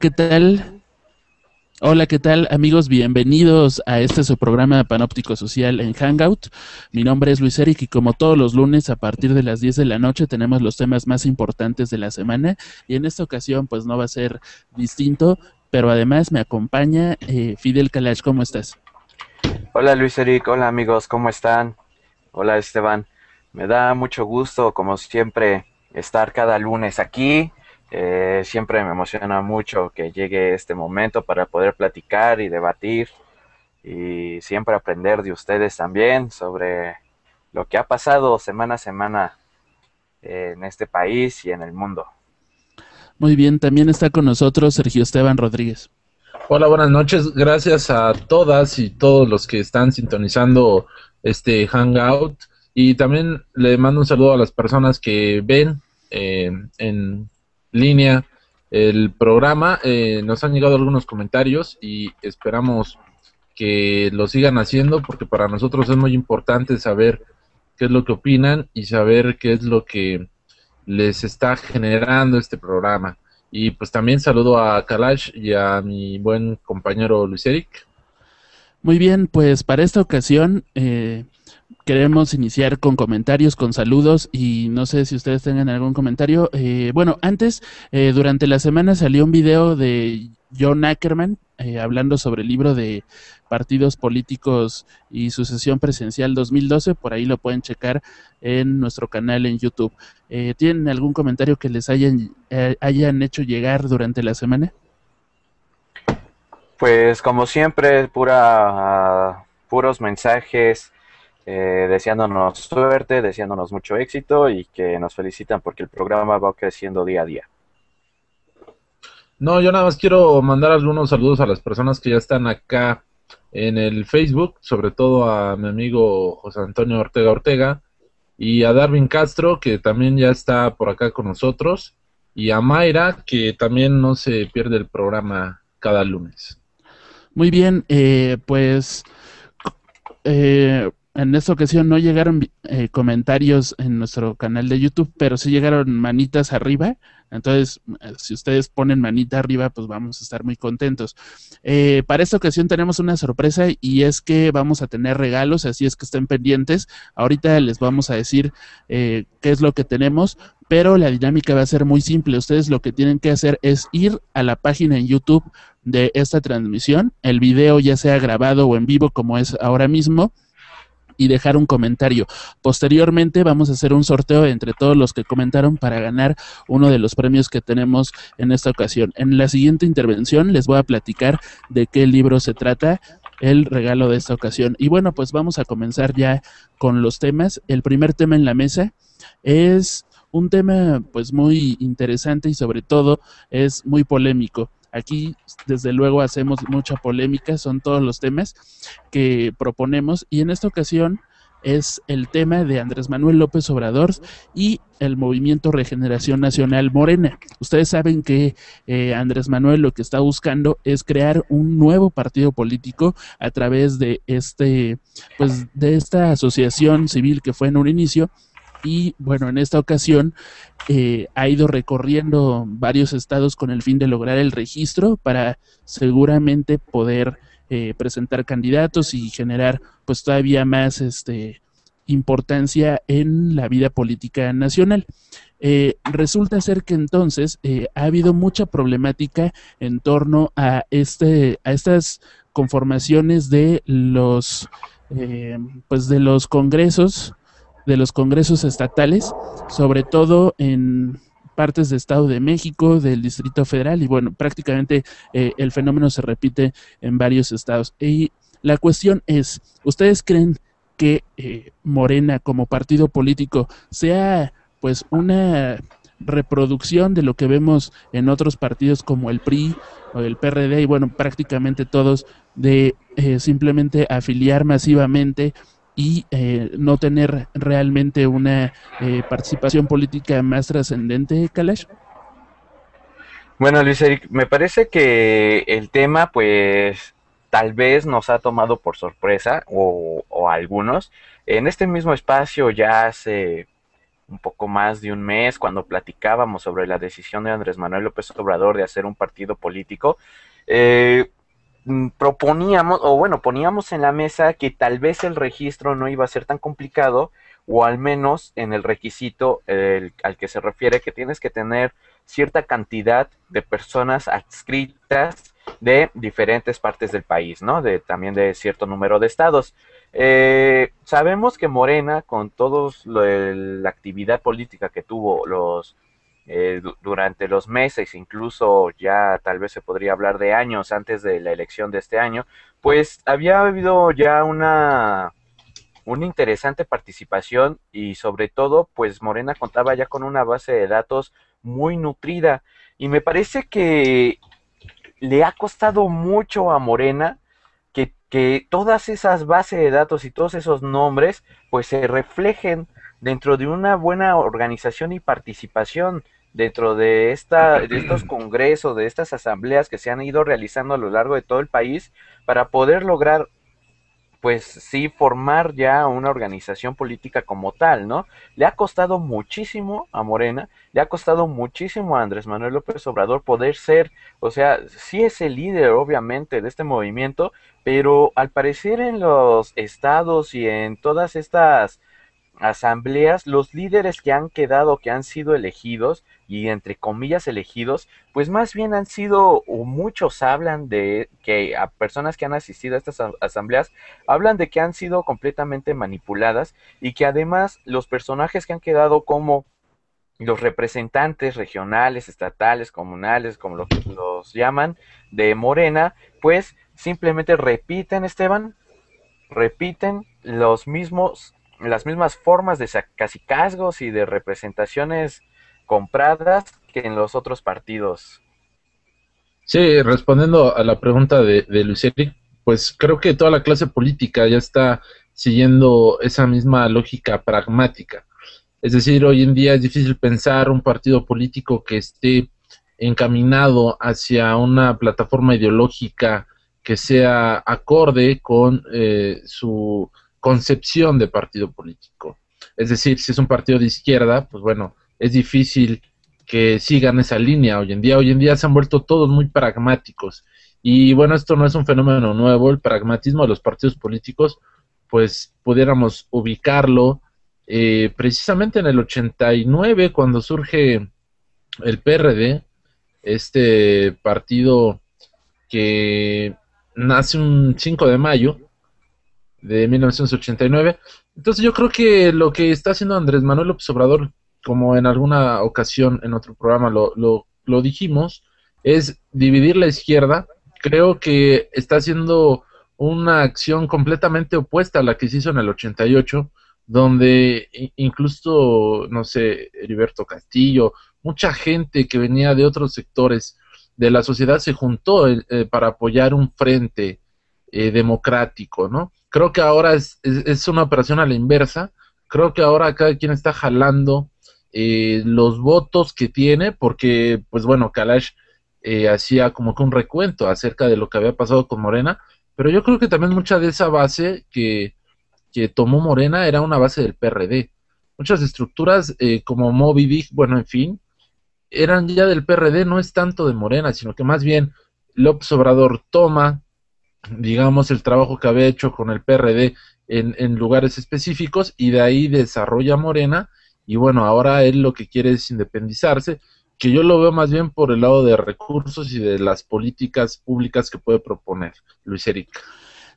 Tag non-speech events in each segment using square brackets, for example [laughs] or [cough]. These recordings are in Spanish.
¿Qué tal? Hola, ¿qué tal amigos? Bienvenidos a este su programa Panóptico Social en Hangout. Mi nombre es Luis Eric y como todos los lunes a partir de las 10 de la noche tenemos los temas más importantes de la semana y en esta ocasión pues no va a ser distinto, pero además me acompaña eh, Fidel Calach, ¿cómo estás? Hola Luis Eric, hola amigos, ¿cómo están? Hola Esteban, me da mucho gusto como siempre estar cada lunes aquí eh, siempre me emociona mucho que llegue este momento para poder platicar y debatir y siempre aprender de ustedes también sobre lo que ha pasado semana a semana eh, en este país y en el mundo. Muy bien, también está con nosotros Sergio Esteban Rodríguez. Hola, buenas noches. Gracias a todas y todos los que están sintonizando este Hangout. Y también le mando un saludo a las personas que ven eh, en línea el programa. Eh, nos han llegado algunos comentarios y esperamos que lo sigan haciendo porque para nosotros es muy importante saber qué es lo que opinan y saber qué es lo que les está generando este programa. Y pues también saludo a Kalash y a mi buen compañero Luis Eric. Muy bien, pues para esta ocasión eh, queremos iniciar con comentarios, con saludos y no sé si ustedes tengan algún comentario. Eh, bueno, antes, eh, durante la semana salió un video de John Ackerman eh, hablando sobre el libro de partidos políticos y sucesión presidencial 2012. Por ahí lo pueden checar en nuestro canal en YouTube. Eh, ¿Tienen algún comentario que les hayan, eh, hayan hecho llegar durante la semana? Pues como siempre, pura, puros mensajes eh, deseándonos suerte, deseándonos mucho éxito y que nos felicitan porque el programa va creciendo día a día. No, yo nada más quiero mandar algunos saludos a las personas que ya están acá en el Facebook, sobre todo a mi amigo José Antonio Ortega Ortega y a Darwin Castro, que también ya está por acá con nosotros, y a Mayra, que también no se pierde el programa cada lunes. Muy bien, eh, pues eh, en esta ocasión no llegaron eh, comentarios en nuestro canal de YouTube, pero sí llegaron manitas arriba. Entonces, eh, si ustedes ponen manita arriba, pues vamos a estar muy contentos. Eh, para esta ocasión tenemos una sorpresa y es que vamos a tener regalos, así es que estén pendientes. Ahorita les vamos a decir qué es lo que tenemos, pero la dinámica va a ser muy simple. Ustedes lo que tienen que hacer es ir a la página en YouTube de esta transmisión, el video ya sea grabado o en vivo como es ahora mismo y dejar un comentario. Posteriormente vamos a hacer un sorteo entre todos los que comentaron para ganar uno de los premios que tenemos en esta ocasión. En la siguiente intervención les voy a platicar de qué libro se trata el regalo de esta ocasión. Y bueno, pues vamos a comenzar ya con los temas. El primer tema en la mesa es un tema pues muy interesante y sobre todo es muy polémico. Aquí, desde luego, hacemos mucha polémica, son todos los temas que proponemos y en esta ocasión es el tema de Andrés Manuel López Obrador y el movimiento Regeneración Nacional Morena. Ustedes saben que eh, Andrés Manuel lo que está buscando es crear un nuevo partido político a través de este, pues, de esta asociación civil que fue en un inicio y bueno, en esta ocasión eh, ha ido recorriendo varios estados con el fin de lograr el registro para seguramente poder eh, presentar candidatos y generar pues todavía más este, importancia en la vida política nacional. Eh, resulta ser que entonces ha habido mucha problemática en torno a, este, a estas conformaciones de los, pues de los congresos de los congresos estatales, sobre todo en partes de Estado de México, del Distrito Federal, y bueno, prácticamente eh, el fenómeno se repite en varios estados. Y la cuestión es, ¿ustedes creen que eh, Morena como partido político sea pues una reproducción de lo que vemos en otros partidos como el PRI o el PRD y bueno, prácticamente todos de eh, simplemente afiliar masivamente y eh, no tener realmente una eh, participación política más trascendente, Kalash? Bueno, Luis Eric, me parece que el tema, pues, tal vez nos ha tomado por sorpresa, o, o algunos. En este mismo espacio ya hace un poco más de un mes, cuando platicábamos sobre la decisión de Andrés Manuel López Obrador de hacer un partido político, eh, Mm, proponíamos, o bueno, poníamos en la mesa que tal vez el registro no iba a ser tan complicado, o al menos en el requisito al que se refiere, que tienes que tener cierta cantidad de personas adscritas de diferentes partes del país, ¿no? De, también de cierto número de estados. Eh, sabemos que Morena, con toda la actividad política que tuvo los eh, durante los meses, incluso ya tal vez se podría hablar de años antes de la elección de este año, pues había habido ya una, una interesante participación y sobre todo, pues Morena contaba ya con una base de datos muy nutrida y me parece que le ha costado mucho a Morena que, que todas esas bases de datos y todos esos nombres pues se reflejen dentro de una buena organización y participación dentro de, esta, de estos congresos, de estas asambleas que se han ido realizando a lo largo de todo el país para poder lograr pues sí formar ya una organización política como tal, ¿no? Le ha costado muchísimo a Morena, le ha costado muchísimo a Andrés Manuel López Obrador poder ser, o sea, sí es el líder obviamente de este movimiento, pero al parecer en los estados y en todas estas asambleas, los líderes que han quedado, que han sido elegidos, y entre comillas elegidos, pues más bien han sido, o muchos hablan de que a personas que han asistido a estas asambleas, hablan de que han sido completamente manipuladas y que además los personajes que han quedado como los representantes regionales, estatales, comunales, como los, los llaman, de Morena, pues simplemente repiten, Esteban, repiten los mismos las mismas formas de casicazgos y de representaciones compradas que en los otros partidos. Sí, respondiendo a la pregunta de, de pues creo que toda la clase política ya está siguiendo esa misma lógica pragmática. Es decir, hoy en día es difícil pensar un partido político que esté encaminado hacia una plataforma ideológica que sea acorde con eh, su concepción de partido político. Es decir, si es un partido de izquierda, pues bueno, es difícil que sigan esa línea hoy en día. Hoy en día se han vuelto todos muy pragmáticos. Y bueno, esto no es un fenómeno nuevo, el pragmatismo de los partidos políticos, pues pudiéramos ubicarlo eh, precisamente en el 89, cuando surge el PRD, este partido que nace un 5 de mayo, de 1989. Entonces yo creo que lo que está haciendo Andrés Manuel López Obrador, como en alguna ocasión en otro programa lo, lo, dijimos, es dividir la izquierda. Creo que está haciendo una acción completamente opuesta a la que se hizo en el 88, donde incluso, no sé, Heriberto Castillo, mucha gente que venía de otros sectores de la sociedad se juntó eh, eh, para apoyar un frente eh, democrático, ¿no? Creo que ahora es, una operación a la inversa. Creo que ahora cada quien está jalando eh, los votos que tiene, porque, pues bueno, Kalash eh, hacía como que un recuento acerca de lo que había pasado con Morena, pero yo creo que también mucha de esa base que, que tomó Morena era una base del PRD. Muchas estructuras eh, como Moby Dick, bueno, en fin, eran ya del PRD, no es tanto de Morena, sino que más bien López Obrador toma digamos, el trabajo que había hecho con el PRD en, lugares específicos y de ahí desarrolla Morena y bueno, ahora él lo que quiere es independizarse, que yo lo veo más bien por el lado de recursos y de las políticas públicas que puede proponer Luis Eric.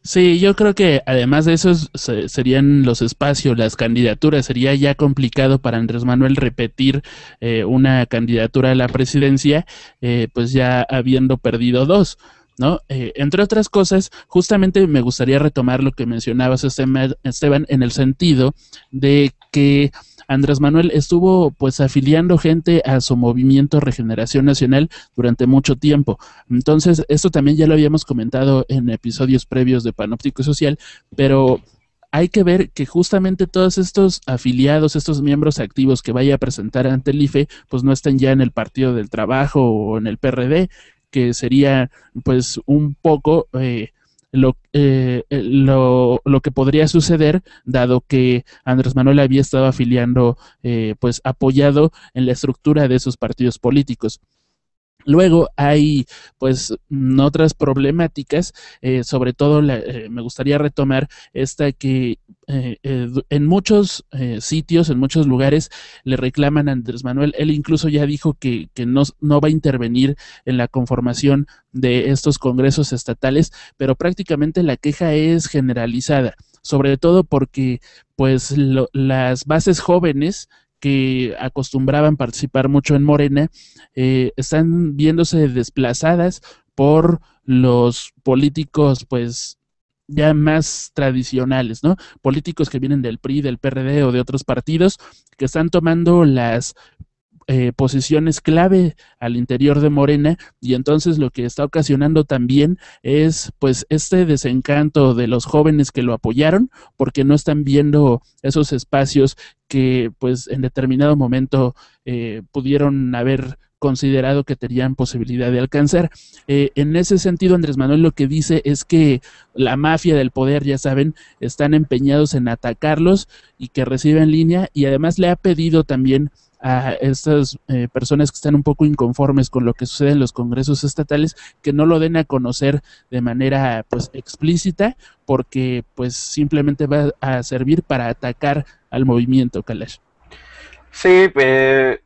Sí, yo creo que además de eso serían los espacios, las candidaturas. Sería ya complicado para Andrés Manuel repetir eh, una candidatura a la presidencia, eh, pues ya habiendo perdido dos. ¿no? Eh, entre otras cosas, justamente me gustaría retomar lo que mencionabas, Esteban, en el sentido de que Andrés Manuel estuvo pues afiliando gente a su movimiento Regeneración Nacional durante mucho tiempo. Entonces, esto también ya lo habíamos comentado en episodios previos de Panóptico Social, pero hay que ver que justamente todos estos afiliados, estos miembros activos que vaya a presentar ante el IFE, pues no estén ya en el Partido del Trabajo o en el PRD, que sería pues un poco eh, lo, eh, eh, lo, lo, que podría suceder, dado que Andrés Manuel había estado afiliando, pues apoyado en la estructura de sus partidos políticos. Luego hay pues otras problemáticas, eh, sobre todo eh, me gustaría retomar esta que eh, en muchos sitios, en muchos lugares le reclaman a Andrés Manuel, él incluso ya dijo que, que no, no, va a intervenir en la conformación de estos congresos estatales, pero prácticamente la queja es generalizada, sobre todo porque pues las bases jóvenes que acostumbraban participar mucho en Morena, eh, están viéndose desplazadas por los políticos, pues ya más tradicionales, ¿no? Políticos que vienen del PRI, del PRD o de otros partidos, que están tomando las eh, posiciones clave al interior de Morena y entonces lo que está ocasionando también es pues este desencanto de los jóvenes que lo apoyaron porque no están viendo esos espacios que pues en determinado momento eh, pudieron haber considerado que tenían posibilidad de alcanzar. Eh, en ese sentido, Andrés Manuel lo que dice es que la mafia del poder, ya saben, están empeñados en atacarlos y que en línea y además le ha pedido también a estas eh, personas que están un poco inconformes con lo que sucede en los congresos estatales, que no lo den a conocer de manera pues explícita, porque pues simplemente va a servir para atacar al movimiento, Kalash. Sí, eh,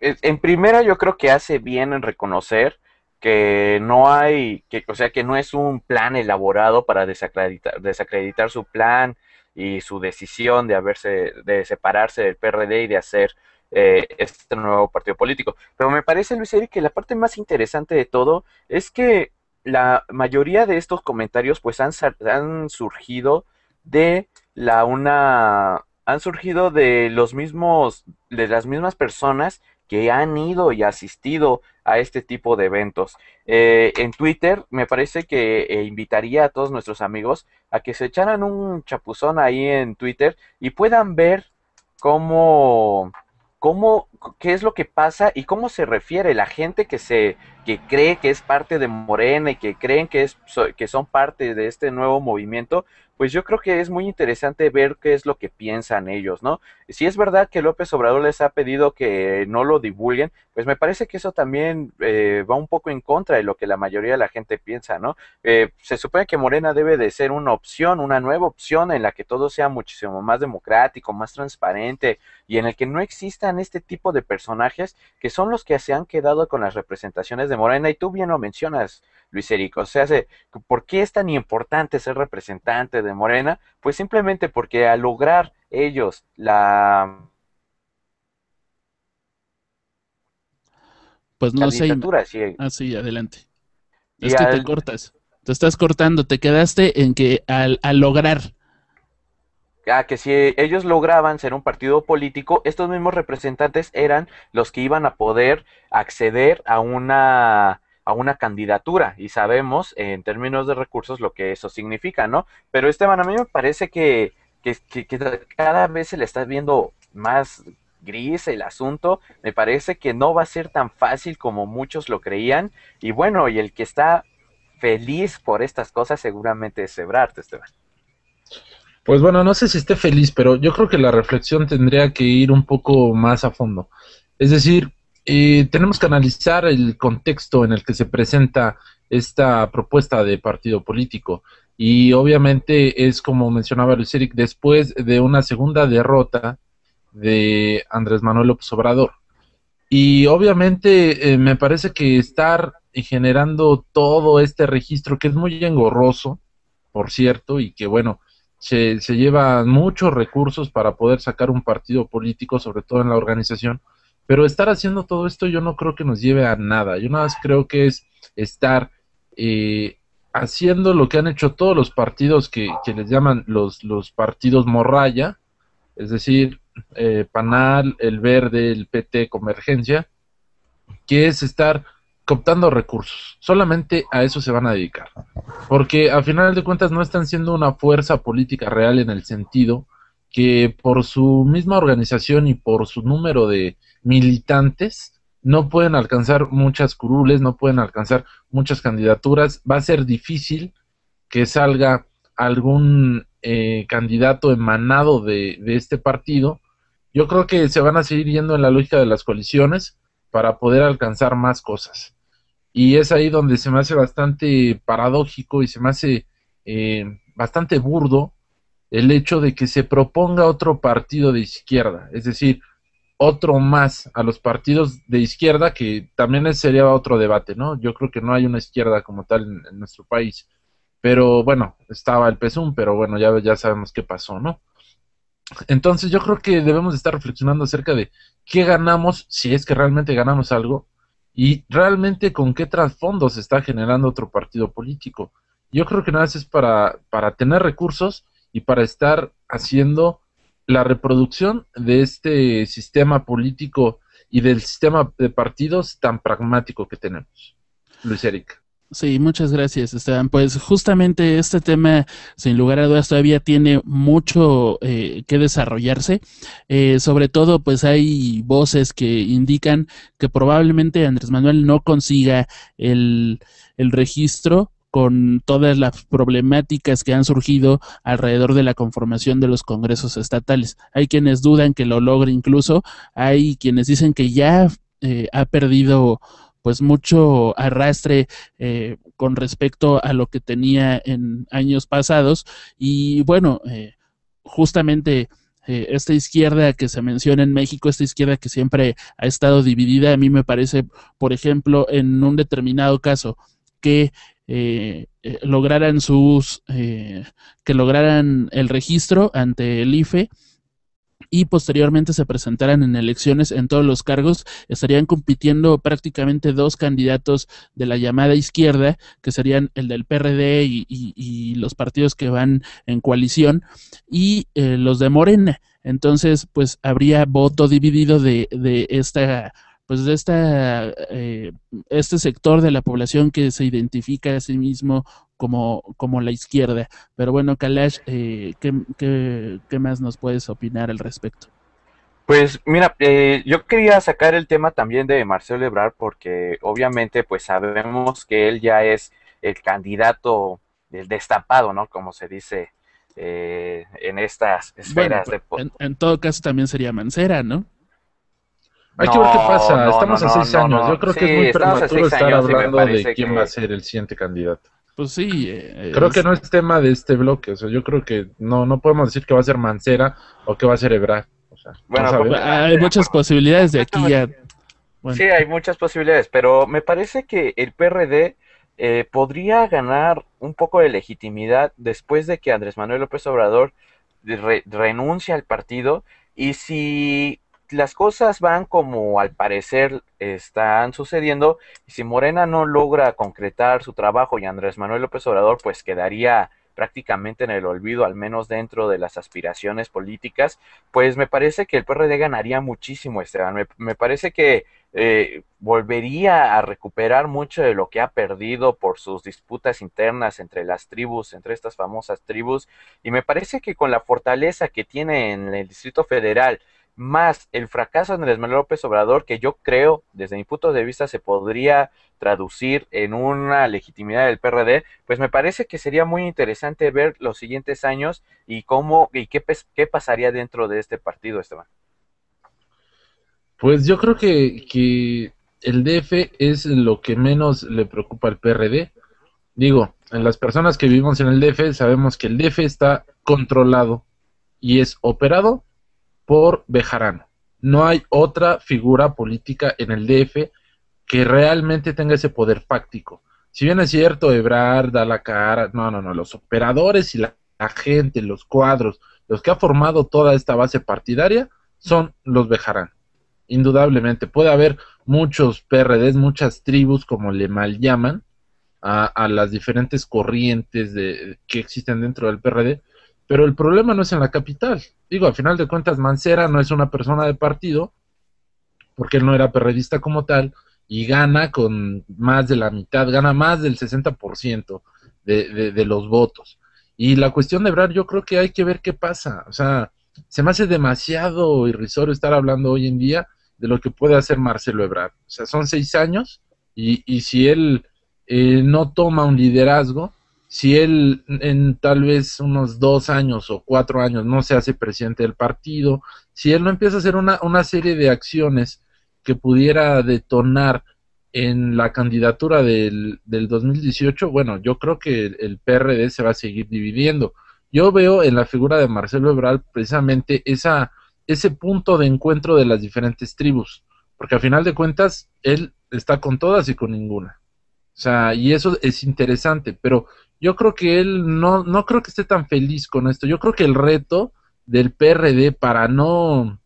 en primera yo creo que hace bien en reconocer que no hay, que, o sea, que no es un plan elaborado para desacreditar, desacreditar su plan y su decisión de haberse, de separarse del PRD y de hacer eh, este nuevo partido político. Pero me parece, Luis Eric, que la parte más interesante de todo es que la mayoría de estos comentarios pues han, han surgido de la una han surgido de los mismos de las mismas personas que han ido y asistido a este tipo de eventos. Eh, en Twitter me parece que eh, invitaría a todos nuestros amigos a que se echaran un chapuzón ahí en Twitter y puedan ver cómo ¿Cómo qué es lo que pasa y cómo se refiere la gente que se que cree que es parte de Morena y que creen que es que son parte de este nuevo movimiento, pues yo creo que es muy interesante ver qué es lo que piensan ellos, ¿no? Si es verdad que López Obrador les ha pedido que no lo divulguen, pues me parece que eso también eh, va un poco en contra de lo que la mayoría de la gente piensa, ¿no? Eh, se supone que Morena debe de ser una opción, una nueva opción en la que todo sea muchísimo más democrático, más transparente y en el que no existan este tipo de personajes que son los que se han quedado con las representaciones de Morena. Y tú bien lo mencionas, Luis Erico, O sea, ¿por qué es tan importante ser representante de Morena? Pues simplemente porque al lograr ellos la... Pues no sé. Ah, sí, adelante. es que te cortas. Te estás cortando, te quedaste en que al lograr Ah, que si ellos lograban ser un partido político, estos mismos representantes eran los que iban a poder acceder a una a una candidatura y sabemos en términos de recursos lo que eso significa, ¿no? Pero Esteban, a mí me parece que, que, que, cada vez se le está viendo más gris el asunto, me parece que no va a ser tan fácil como muchos lo creían y bueno, y el que está feliz por estas cosas seguramente es Ebrard, Esteban. Pues bueno, no sé si esté feliz, pero yo creo que la reflexión tendría que ir un poco más a fondo. Es decir, eh, tenemos que analizar el contexto en el que se presenta esta propuesta de partido político. Y obviamente es como mencionaba Luis después de una segunda derrota de Andrés Manuel López Obrador. Y obviamente eh, me parece que estar generando todo este registro, que es muy engorroso, por cierto, y que bueno, se, se llevan muchos recursos para poder sacar un partido político, sobre todo en la organización. Pero estar haciendo todo esto yo no creo que nos lleve a nada. Yo nada más creo que es estar eh, haciendo lo que han hecho todos los partidos que, les llaman los, los partidos morralla es decir, eh, Panal, el Verde, el PT, Convergencia, que es estar cooptando recursos. Solamente a eso se van a dedicar. Porque al final de cuentas no están siendo una fuerza política real en el sentido que por su misma organización y por su número de militantes no pueden alcanzar muchas curules, no pueden alcanzar muchas candidaturas. Va a ser difícil que salga algún eh, candidato emanado de, de este partido. Yo creo que se van a seguir yendo en la lógica de las coaliciones para poder alcanzar más cosas. Y es ahí donde se me hace bastante paradójico y se me hace eh, bastante burdo el hecho de que se proponga otro partido de izquierda, es decir, otro más a los partidos de izquierda, que también sería otro debate, ¿no? Yo creo que no hay una izquierda como tal en, nuestro país. Pero bueno, estaba el PESUM, pero bueno, ya, ya sabemos qué pasó, ¿no? Entonces yo creo que debemos estar reflexionando acerca de qué ganamos, si es que realmente ganamos algo, y realmente con qué trasfondo se está generando otro partido político. Yo creo que nada más es para, para tener recursos y para estar haciendo la reproducción de este sistema político y del sistema de partidos tan pragmático que tenemos. Luis Erika. Sí, muchas gracias, Esteban. Pues justamente este tema, sin lugar a dudas, todavía tiene mucho eh, que desarrollarse. Eh, sobre todo, pues hay voces que indican que probablemente Andrés Manuel no consiga el, registro con todas las problemáticas que han surgido alrededor de la conformación de los congresos estatales. Hay quienes dudan que lo logre incluso, hay quienes dicen que ya eh, ha perdido pues mucho arrastre eh, con respecto a lo que tenía en años pasados y bueno, eh, justamente eh, esta izquierda que se menciona en México, esta izquierda que siempre ha estado dividida, a mí me parece, por ejemplo, en un determinado caso que lograran sus que lograran el registro ante el IFE y posteriormente se presentaran en elecciones en todos los cargos, estarían compitiendo prácticamente dos candidatos de la llamada izquierda, que serían el del PRD y, los partidos que van en coalición, y eh, los de Morena. Entonces, pues habría voto dividido de, de esta pues de esta eh, este sector de la población que se identifica a sí mismo como, la izquierda. Pero bueno, Kalash, eh, ¿qué, más nos puedes opinar al respecto? Pues mira, eh, yo quería sacar el tema también de Marcelo Ebrard porque obviamente pues sabemos que él ya es el candidato del destapado, ¿no? Como se dice eh, en estas esferas de... En, en todo caso también sería Mancera, ¿no? Hay que ver qué pasa. estamos a seis años. Yo creo que es muy prematuro estar de quién va a ser el siguiente candidato. Pues sí. Eh, creo que no es tema de este bloque. O sea, yo creo que no, no podemos decir que va a ser Mancera o que va a ser Ebrard. O sea, bueno, pues, hay muchas posibilidades de aquí ya. Sí, hay muchas posibilidades, pero me parece que el PRD eh, podría ganar un poco de legitimidad después de que Andrés Manuel López Obrador renuncie renuncia al partido y si las cosas van como al parecer están sucediendo, y si Morena no logra concretar su trabajo y Andrés Manuel López Obrador, pues quedaría prácticamente en el olvido, al menos dentro de las aspiraciones políticas, pues me parece que el PRD ganaría muchísimo, Esteban. Me, parece que eh, volvería a recuperar mucho de lo que ha perdido por sus disputas internas entre las tribus, entre estas famosas tribus, y me parece que con la fortaleza que tiene en el Distrito Federal, más el fracaso de Andrés Manuel López Obrador, que yo creo, desde mi punto de vista, se podría traducir en una legitimidad del PRD, pues me parece que sería muy interesante ver los siguientes años y cómo y qué, pasaría dentro de este partido, Esteban. Pues yo creo que, que el DF es lo que menos le preocupa al PRD. Digo, en las personas que vivimos en el DF sabemos que el DF está controlado y es operado por Bejarano. No hay otra figura política en el DF que realmente tenga ese poder fáctico. Si bien es cierto, Ebrard da la cara, no, no, no, los operadores y la, gente, los cuadros, los que ha formado toda esta base partidaria son los Bejarán. Indudablemente, puede haber muchos PRDs, muchas tribus, como le mal llaman, a, las diferentes corrientes que existen dentro del PRD, pero el problema no es en la capital. Digo, al final de cuentas, Mancera no es una persona de partido, porque él no era periodista como tal, y gana con más de la mitad, gana más del 60% de, de, de los votos. Y la cuestión de Ebrard, yo creo que hay que ver qué pasa. O sea, se me hace demasiado irrisorio estar hablando hoy en día de lo que puede hacer Marcelo Ebrard. O sea, son seis años y, si él eh, no toma un liderazgo, si él en tal vez unos dos años o cuatro años no se hace presidente del partido, si él no empieza a hacer una, una serie de acciones que pudiera detonar en la candidatura del, del 2018, bueno, yo creo que el, PRD se va a seguir dividiendo. Yo veo en la figura de Marcelo Ebral precisamente esa, ese punto de encuentro de las diferentes tribus, porque a final de cuentas él está con todas y con ninguna. O sea, y eso es interesante, pero yo creo que él no, no creo que esté tan feliz con esto. Yo creo que el reto del PRD para no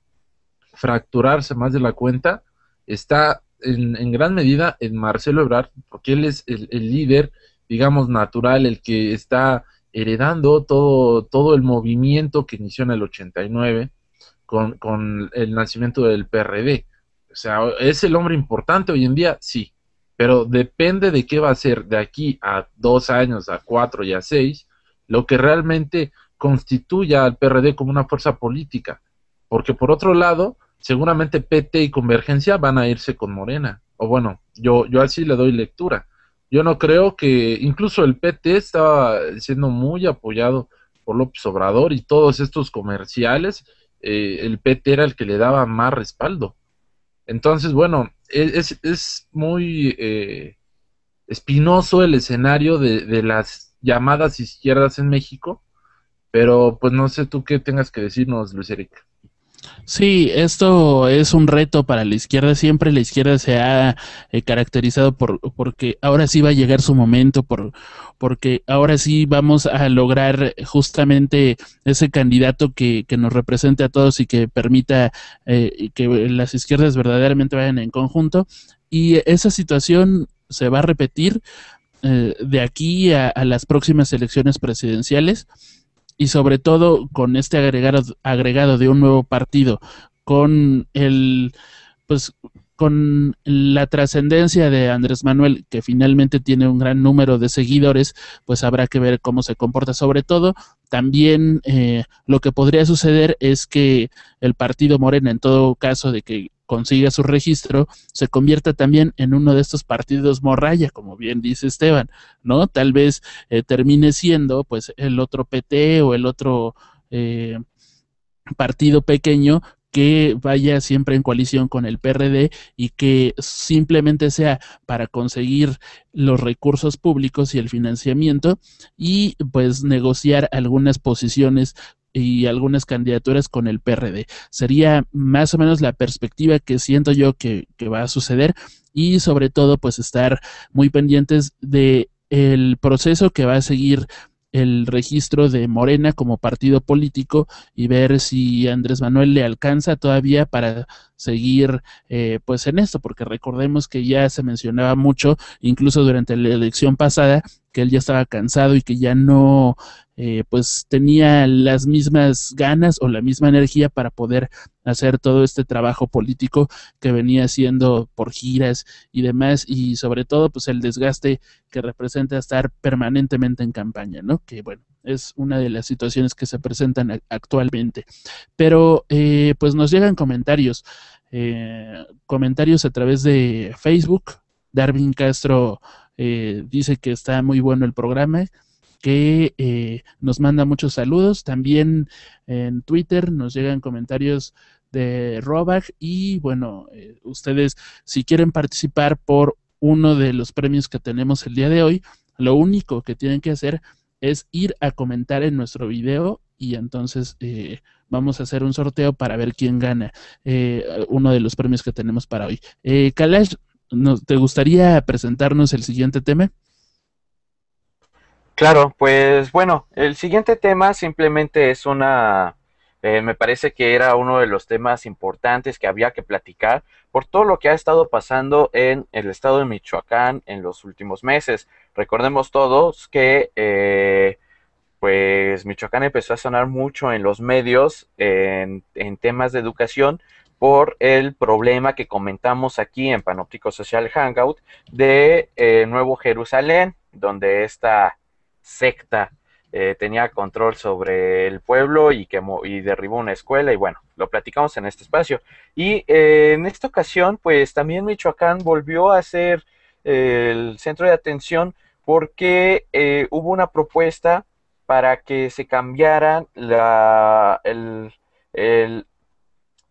fracturarse más de la cuenta está en, gran medida en Marcelo Ebrard, porque él es el, líder, digamos, natural, el que está heredando todo, todo el movimiento que inició en el 89 con, con el nacimiento del PRD. O sea, ¿es el hombre importante hoy en día? Sí, pero depende de qué va a ser de aquí a dos años, a cuatro y a seis, lo que realmente constituya al PRD como una fuerza política. Porque por otro lado, seguramente PT y Convergencia van a irse con Morena. O bueno, yo, yo así le doy lectura. Yo no creo que incluso el PT estaba siendo muy apoyado por López Obrador y todos estos comerciales, eh, el PT era el que le daba más respaldo. Entonces, bueno, e, es, es muy eh, espinoso el escenario de, de, las llamadas izquierdas en México, pero pues no sé tú qué tengas que decirnos, Luis Erika. Sí, esto es un reto para la izquierda. Siempre la izquierda se ha eh, caracterizado por porque ahora sí va a llegar su momento, por porque ahora sí vamos a lograr justamente ese candidato que, nos represente a todos y que permita eh, que las izquierdas verdaderamente vayan en conjunto. Y esa situación se va a repetir eh, de aquí a las próximas elecciones presidenciales y sobre todo con este agregado, agregado de un nuevo partido, con el pues con la trascendencia de Andrés Manuel, que finalmente tiene un gran número de seguidores, pues habrá que ver cómo se comporta. Sobre todo, también eh, lo que podría suceder es que el partido Morena, en todo caso de que consiga su registro, se convierta también en uno de estos partidos morraya, como bien dice Esteban, ¿no? Tal vez eh, termine siendo pues el otro PT o el otro eh, partido pequeño que vaya siempre en coalición con el PRD y que simplemente sea para conseguir los recursos públicos y el financiamiento y pues negociar algunas posiciones y algunas candidaturas con el PRD. Sería más o menos la perspectiva que siento yo que, va a suceder y sobre todo pues estar muy pendientes de el proceso que va a seguir el registro de Morena como partido político y ver si Andrés Manuel le alcanza todavía para seguir eh, pues en esto, porque recordemos que ya se mencionaba mucho, incluso durante la elección pasada, que él ya estaba cansado y que ya no eh, pues tenía las mismas ganas o la misma energía para poder hacer todo este trabajo político que venía haciendo por giras y demás y sobre todo pues el desgaste que representa estar permanentemente en campaña, ¿no? Que bueno, es una de las situaciones que se presentan actualmente. Pero eh, pues nos llegan comentarios, eh, comentarios a través de Facebook. Darwin Castro eh, dice que está muy bueno el programa, que nos manda muchos saludos. También en Twitter nos llegan comentarios de Robach y bueno, ustedes si quieren participar por uno de los premios que tenemos el día de hoy, lo único que tienen que hacer es ir a comentar en nuestro video y entonces eh, vamos a hacer un sorteo para ver quién gana eh, uno de los premios que tenemos para hoy. Eh, Kalash, ¿te gustaría presentarnos el siguiente tema? Claro, pues bueno, el siguiente tema simplemente es una eh, me parece que era uno de los temas importantes que había que platicar por todo lo que ha estado pasando en el estado de Michoacán en los últimos meses. Recordemos todos que eh, pues Michoacán empezó a sonar mucho en los medios en, temas de educación por el problema que comentamos aquí en Panóptico Social Hangout de eh, Nuevo Jerusalén, donde esta secta eh, tenía control sobre el pueblo y, que derribó una escuela y bueno, lo platicamos en este espacio. Y eh, en esta ocasión, pues también Michoacán volvió a ser eh, el centro de atención porque hubo una propuesta para que se cambiaran la,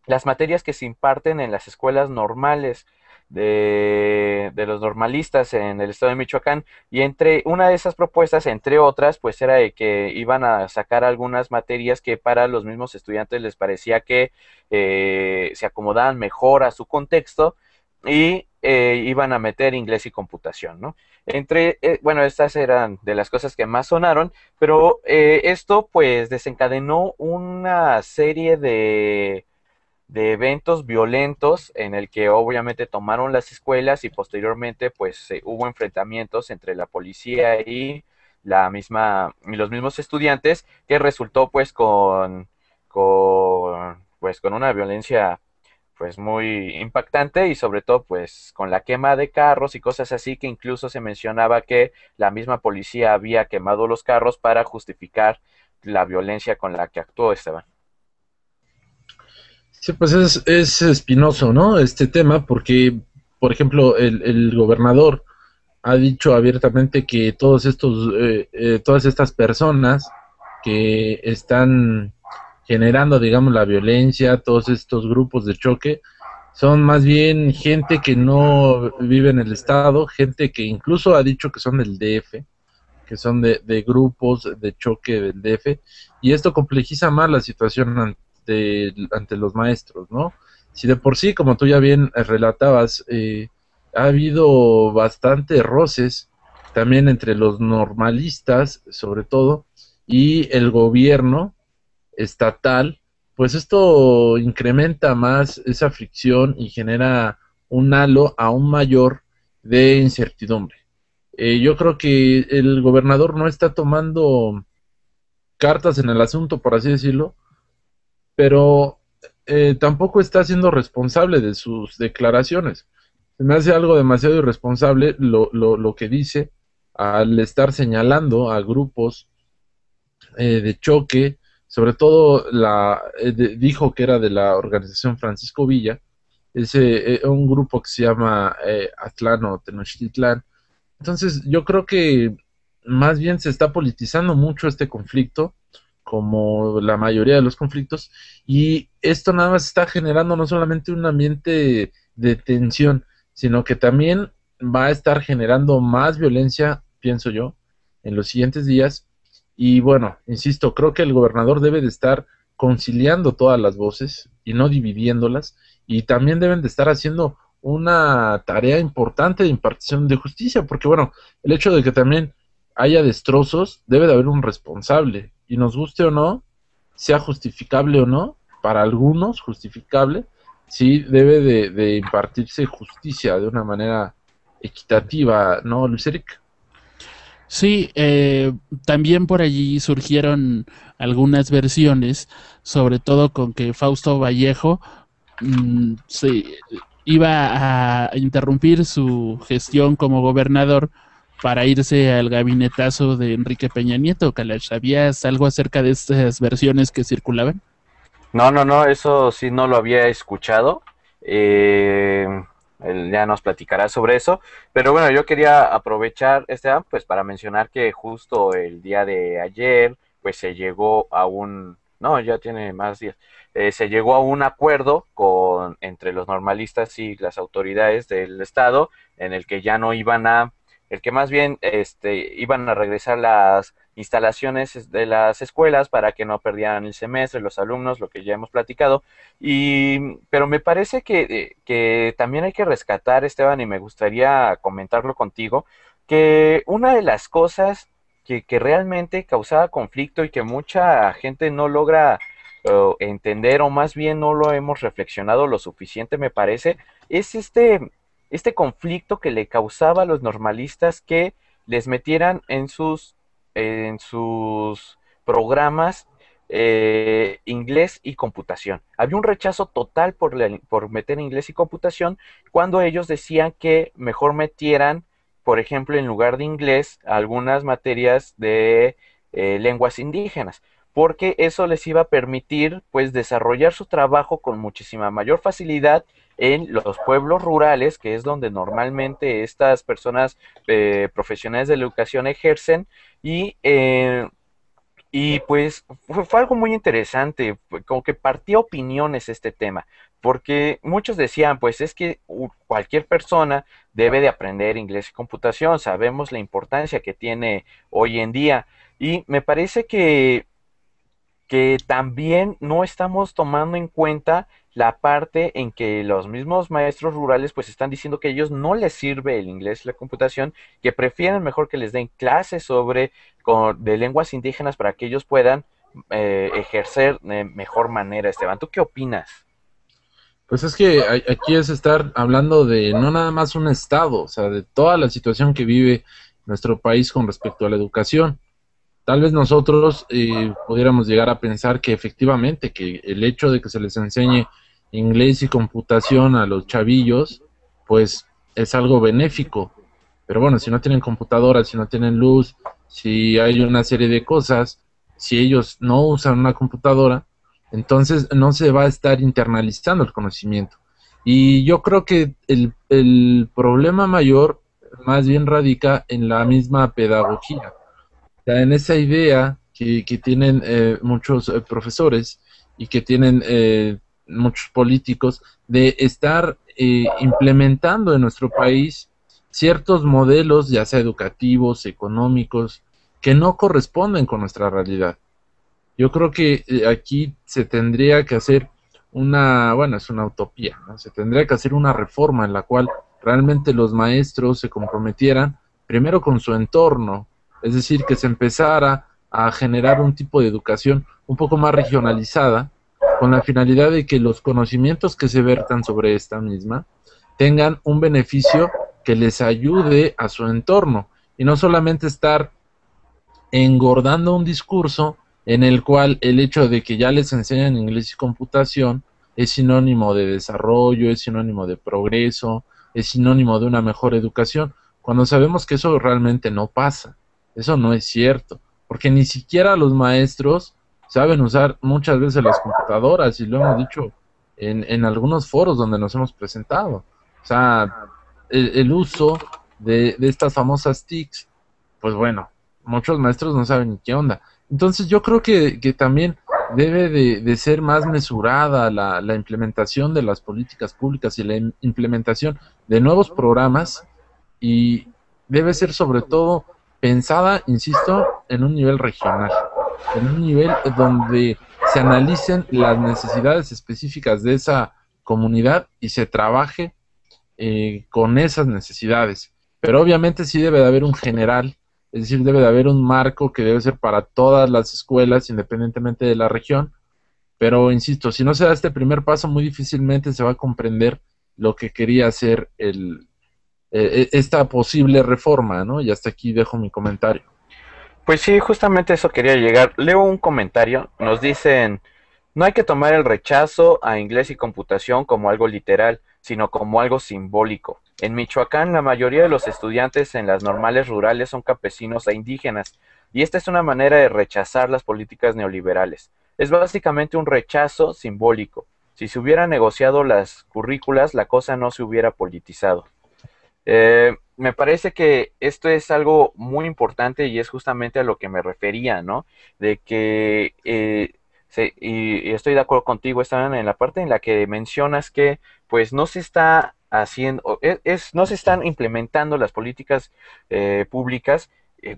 las materias que se imparten en las escuelas normales de, los normalistas en el estado de Michoacán y entre una de esas propuestas, entre otras, pues era de que iban a sacar algunas materias que para los mismos estudiantes les parecía que eh, se acomodaban mejor a su contexto y eh, iban a meter inglés y computación, ¿no? Entre, eh, bueno, estas eran de las cosas que más sonaron, pero esto pues desencadenó una serie de de eventos violentos en el que obviamente tomaron las escuelas y posteriormente pues se hubo enfrentamientos entre la policía y la misma y los mismos estudiantes que resultó pues con, con pues con una violencia pues muy impactante y sobre todo pues con la quema de carros y cosas así que incluso se mencionaba que la misma policía había quemado los carros para justificar la violencia con la que actuó Esteban. Sí, pues es, espinoso, ¿no? Este tema, porque, por ejemplo, el, el gobernador ha dicho abiertamente que todos estos, eh, eh, todas estas personas que están generando, digamos, la violencia, todos estos grupos de choque, son más bien gente que no vive en el estado, gente que incluso ha dicho que son del DF, que son de, de grupos de choque del DF, y esto complejiza más la situación ante, los maestros, ¿no? Si de por sí, como tú ya bien eh, relatabas, eh, ha habido bastantes roces también entre los normalistas, sobre todo, y el gobierno estatal, pues esto incrementa más esa fricción y genera un halo aún mayor de incertidumbre. Eh, yo creo que el gobernador no está tomando cartas en el asunto, por así decirlo, pero eh, tampoco está siendo responsable de sus declaraciones. Se me hace algo demasiado irresponsable lo, lo, que dice al estar señalando a grupos eh, de choque, sobre todo la eh, dijo que era de la organización Francisco Villa, ese un grupo que se llama Atlán o Tenochtitlán. Entonces yo creo que más bien se está politizando mucho este conflicto como la mayoría de los conflictos, y esto nada más está generando no solamente un ambiente de tensión, sino que también va a estar generando más violencia, pienso yo, en los siguientes días. Y bueno, insisto, creo que el gobernador debe de estar conciliando todas las voces y no dividiéndolas, y también deben de estar haciendo una tarea importante de impartición de justicia, porque bueno, el hecho de que también haya destrozos, debe de haber un responsable, y nos guste o no, sea justificable o no, para algunos justificable, sí debe de, impartirse justicia de una manera equitativa, ¿no, Luis Eric? Sí, eh, también por allí surgieron algunas versiones, sobre todo con que Fausto Vallejo mm, se iba a interrumpir su gestión como gobernador para irse al gabinetazo de Enrique Peña Nieto. Kalash, ¿sabías algo acerca de estas versiones que circulaban? No, no, no, eso sí no lo había escuchado. Eh, ya nos platicará sobre eso. Pero bueno, yo quería aprovechar este pues para mencionar que justo el día de ayer pues se llegó a un no, ya tiene más días. Eh, se llegó a un acuerdo con entre los normalistas y las autoridades del estado en el que ya no iban a el que más bien este, iban a regresar las instalaciones de las escuelas para que no perdieran el semestre, los alumnos, lo que ya hemos platicado. Y, pero me parece que, eh, también hay que rescatar, Esteban, y me gustaría comentarlo contigo, que una de las cosas que, realmente causaba conflicto y que mucha gente no logra eh, entender o más bien no lo hemos reflexionado lo suficiente, me parece, es este este conflicto que le causaba a los normalistas que les metieran en sus, en sus programas eh, inglés y computación. Había un rechazo total por, por meter inglés y computación cuando ellos decían que mejor metieran, por ejemplo, en lugar de inglés, algunas materias de eh, lenguas indígenas porque eso les iba a permitir pues desarrollar su trabajo con muchísima mayor facilidad en los pueblos rurales, que es donde normalmente estas personas eh, profesionales de la educación ejercen y... Eh, y pues fue, algo muy interesante, como que partía opiniones este tema, porque muchos decían, pues es que cualquier persona debe de aprender inglés y computación, sabemos la importancia que tiene hoy en día, y me parece que, que también no estamos tomando en cuenta la parte en que los mismos maestros rurales pues están diciendo que a ellos no les sirve el inglés la computación, que prefieren mejor que les den clases sobre de lenguas indígenas para que ellos puedan eh, ejercer de mejor manera. Esteban, ¿tú qué opinas? Pues es que aquí es estar hablando de no nada más un estado, o sea, de toda la situación que vive nuestro país con respecto a la educación tal vez nosotros eh, pudiéramos llegar a pensar que efectivamente que el hecho de que se les enseñe inglés y computación a los chavillos, pues es algo benéfico. Pero bueno, si no tienen computadora, si no tienen luz, si hay una serie de cosas, si ellos no usan una computadora, entonces no se va a estar internalizando el conocimiento. Y yo creo que el, el problema mayor más bien radica en la misma pedagogía. O en esa idea que, que tienen eh, muchos eh, profesores y que tienen eh, muchos políticos, de estar eh, implementando en nuestro país ciertos modelos, ya sea educativos, económicos, que no corresponden con nuestra realidad. Yo creo que eh, aquí se tendría que hacer una, bueno, es una utopía, se tendría que hacer una reforma en la cual realmente los maestros se comprometieran primero con su entorno, es decir, que se empezara a generar un tipo de educación un poco más regionalizada, con la finalidad de que los conocimientos que se vertan sobre esta misma tengan un beneficio que les ayude a su entorno y no solamente estar engordando un discurso en el cual el hecho de que ya les enseñen inglés y computación es sinónimo de desarrollo, es sinónimo de progreso, es sinónimo de una mejor educación, cuando sabemos que eso realmente no pasa, eso no es cierto, porque ni siquiera los maestros saben usar muchas veces las computadoras y lo hemos dicho en, en algunos foros donde nos hemos presentado. O sea, el, uso de, de, estas famosas TICs, pues bueno, muchos maestros no saben ni qué onda. Entonces yo creo que, que también debe de, ser más mesurada la, la, implementación de las políticas públicas y la implementación de nuevos programas y debe ser sobre todo pensada, insisto, en un nivel regional en un nivel donde se analicen las necesidades específicas de esa comunidad y se trabaje eh, con esas necesidades. Pero obviamente sí debe de haber un general, es decir, debe de haber un marco que debe ser para todas las escuelas, independientemente de la región. Pero insisto, si no se da este primer paso, muy difícilmente se va a comprender lo que quería hacer eh, e, esta posible reforma, ¿no? Y hasta aquí dejo mi comentario. Pues sí, justamente eso quería llegar. Leo un comentario, nos dicen, no hay que tomar el rechazo a inglés y computación como algo literal, sino como algo simbólico. En Michoacán, la mayoría de los estudiantes en las normales rurales son campesinos e indígenas, y esta es una manera de rechazar las políticas neoliberales. Es básicamente un rechazo simbólico. Si se hubiera negociado las currículas, la cosa no se hubiera politizado. Eh, me parece que esto es algo muy importante y es justamente a lo que me refería, ¿no? De que, eh, y, estoy de acuerdo contigo, estaban en la parte en la que mencionas que pues no se está haciendo, e, es, no se están implementando las políticas eh, públicas eh,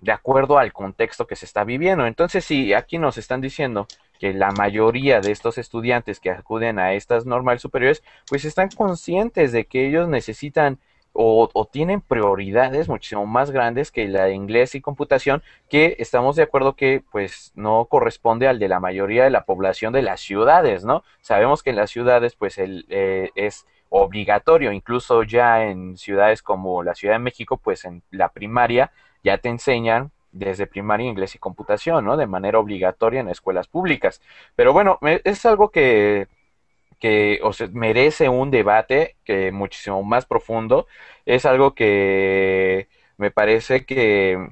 de acuerdo al contexto que se está viviendo. Entonces, si sí, aquí nos están diciendo que la mayoría de estos estudiantes que acuden a estas normales superiores, pues están conscientes de que ellos necesitan o, tienen prioridades muchísimo más grandes que la de inglés y computación, que estamos de acuerdo que pues no corresponde al de la mayoría de la población de las ciudades, ¿no? Sabemos que en las ciudades pues el, eh, es obligatorio, incluso ya en ciudades como la Ciudad de México, pues en la primaria ya te enseñan desde primaria inglés y computación, ¿no? De manera obligatoria en escuelas públicas. Pero bueno, es algo que que merece un debate que muchísimo más profundo. Es algo que me parece que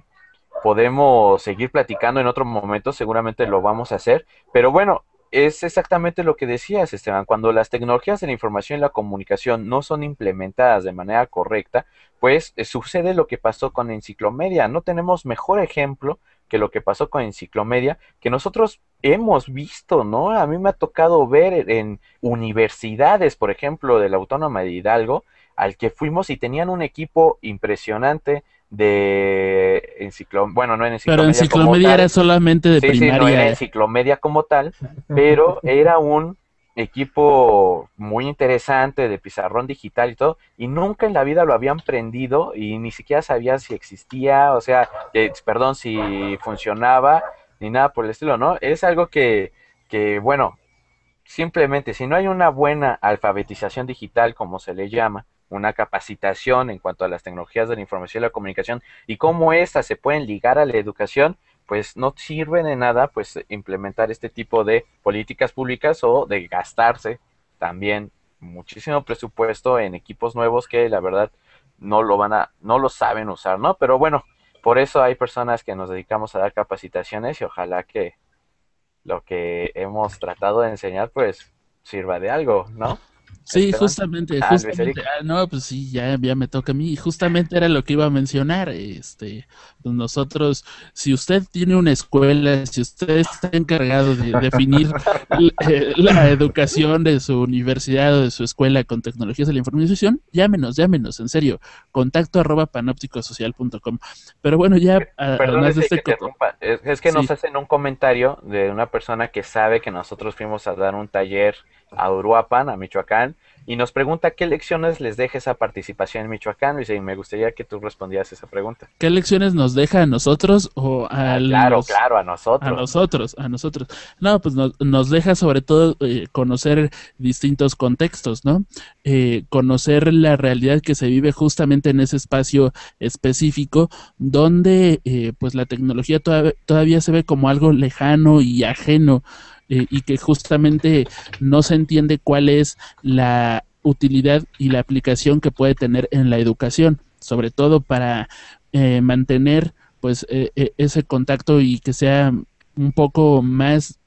podemos seguir platicando en otro momento, seguramente lo vamos a hacer, pero bueno, es exactamente lo que decías, Esteban, cuando las tecnologías de la información y la comunicación no son implementadas de manera correcta, pues eh, sucede lo que pasó con Enciclomedia, no tenemos mejor ejemplo que lo que pasó con Enciclomedia, que nosotros hemos visto, ¿no? A mí me ha tocado ver en universidades, por ejemplo, de la Autónoma de Hidalgo, al que fuimos y tenían un equipo impresionante de enciclomedia, bueno, no en enciclomedia. Pero enciclomedia era solamente de primaria. no ¿eh? enciclomedia como tal, [laughs] pero era un equipo muy interesante de pizarrón digital y todo, y nunca en la vida lo habían prendido y ni siquiera sabían si existía, o sea, perdón, si funcionaba, ni nada por el estilo, ¿no? Es algo que, que, bueno, simplemente si no hay una buena alfabetización digital, como se le llama, una capacitación en cuanto a las tecnologías de la información y la comunicación y cómo éstas se pueden ligar a la educación, pues no sirve de nada pues implementar este tipo de políticas públicas o de gastarse también muchísimo presupuesto en equipos nuevos que la verdad no lo van a no lo saben usar, ¿no? Pero bueno, por eso hay personas que nos dedicamos a dar capacitaciones y ojalá que lo que hemos tratado de enseñar pues sirva de algo, ¿no? Sí, este, justamente, ah, justamente. Ah, no, pues sí, ya, ya me toca a mí. Justamente era lo que iba a mencionar. Este, pues nosotros, si usted tiene una escuela, si usted está encargado de definir [laughs] eh, la, educación de su universidad o de su escuela con tecnologías de la información, llámenos, llámenos, en serio. Contacto arroba panopticosocial.com. Pero bueno, ya, eh, este es, que nos hacen un comentario de una persona que sabe que nosotros fuimos a dar un taller a Uruapan, a Michoacán, y nos pregunta qué lecciones les deja esa participación en Michoacán, y me gustaría que tú respondieras esa pregunta. ¿Qué lecciones nos deja a nosotros o a ah, Claro, claro, a nosotros. A nosotros, a nosotros. No, pues nos, deja sobre todo eh, conocer distintos contextos, ¿no? Eh, conocer la realidad que se vive justamente en ese espacio específico donde eh, pues la tecnología todavía se ve como algo lejano y ajeno eh, y que justamente no se entiende cuál es la utilidad y la aplicación que puede tener en la educación, sobre todo para eh, mantener pues eh, ese contacto y que sea un poco más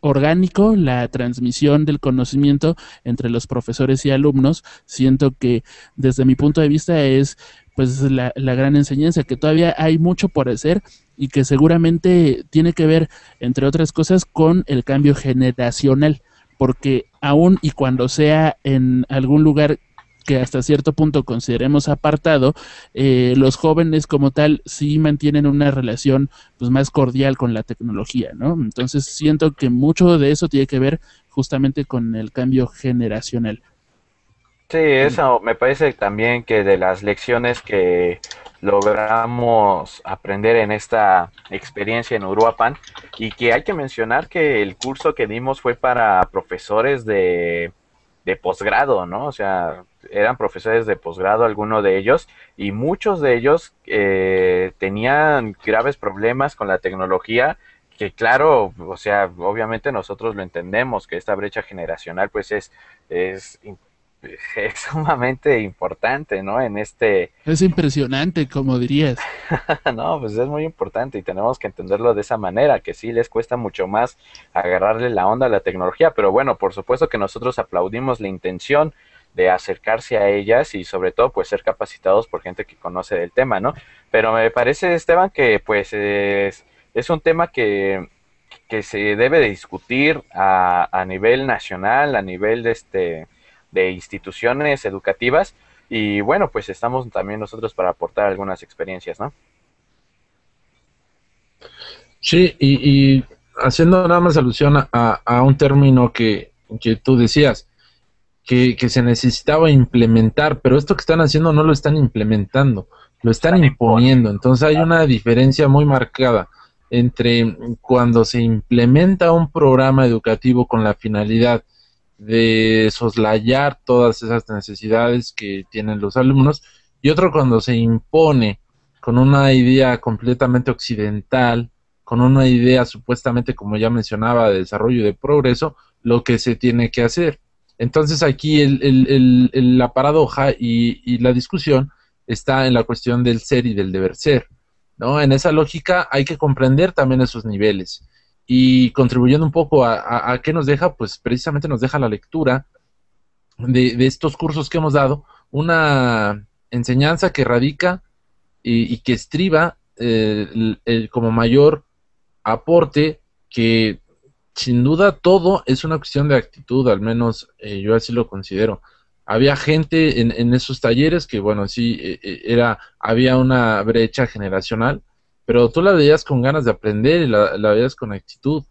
orgánico la transmisión del conocimiento entre los profesores y alumnos. Siento que desde mi punto de vista es pues la, la gran enseñanza, que todavía hay mucho por hacer y que seguramente tiene que ver, entre otras cosas, con el cambio generacional, porque aún y cuando sea en algún lugar que hasta cierto punto consideremos apartado, eh, los jóvenes como tal sí mantienen una relación pues, más cordial con la tecnología, ¿no? Entonces siento que mucho de eso tiene que ver justamente con el cambio generacional. Sí, eso me parece también que de las lecciones que logramos aprender en esta experiencia en Uruapan y que hay que mencionar que el curso que dimos fue para profesores de, posgrado, ¿no? O sea, eran profesores de posgrado algunos de ellos y muchos de ellos eh, tenían graves problemas con la tecnología que claro, o sea, obviamente nosotros lo entendemos, que esta brecha generacional pues es, es [laughs] es sumamente importante, ¿no? En este... Es impresionante, como dirías. [laughs] no, pues es muy importante y tenemos que entenderlo de esa manera, que sí les cuesta mucho más agarrarle la onda a la tecnología, pero bueno, por supuesto que nosotros aplaudimos la intención de acercarse a ellas y sobre todo pues ser capacitados por gente que conoce del tema, ¿no? Pero me parece, Esteban, que pues es, un tema que que se debe discutir a nivel nacional, a nivel de este, de instituciones educativas y bueno, pues estamos también nosotros para aportar algunas experiencias, ¿no? Sí, y, haciendo nada más alusión a, un término que, que tú decías, que, se necesitaba implementar, pero esto que están haciendo no lo están implementando, lo están imponiendo. Entonces hay una diferencia muy marcada entre cuando se implementa un programa educativo con la finalidad de soslayar todas esas necesidades que tienen los alumnos y otro cuando se impone con una idea completamente occidental, con una idea supuestamente, como ya mencionaba, de desarrollo y de progreso, lo que se tiene que hacer. Entonces aquí el, el, el, la paradoja y, y, la discusión está en la cuestión del ser y del deber ser. ¿no? En esa lógica hay que comprender también esos niveles. Y contribuyendo un poco a, a, qué nos deja, pues precisamente nos deja la lectura de, de estos cursos que hemos dado, una enseñanza que radica y, que estriba eh, el, como mayor aporte que sin duda todo es una cuestión de actitud, al menos eh, yo así lo considero. Había gente en, esos talleres que, bueno, sí, eh, era, había una brecha generacional, pero tú la veías con ganas de aprender y la, veías con actitud.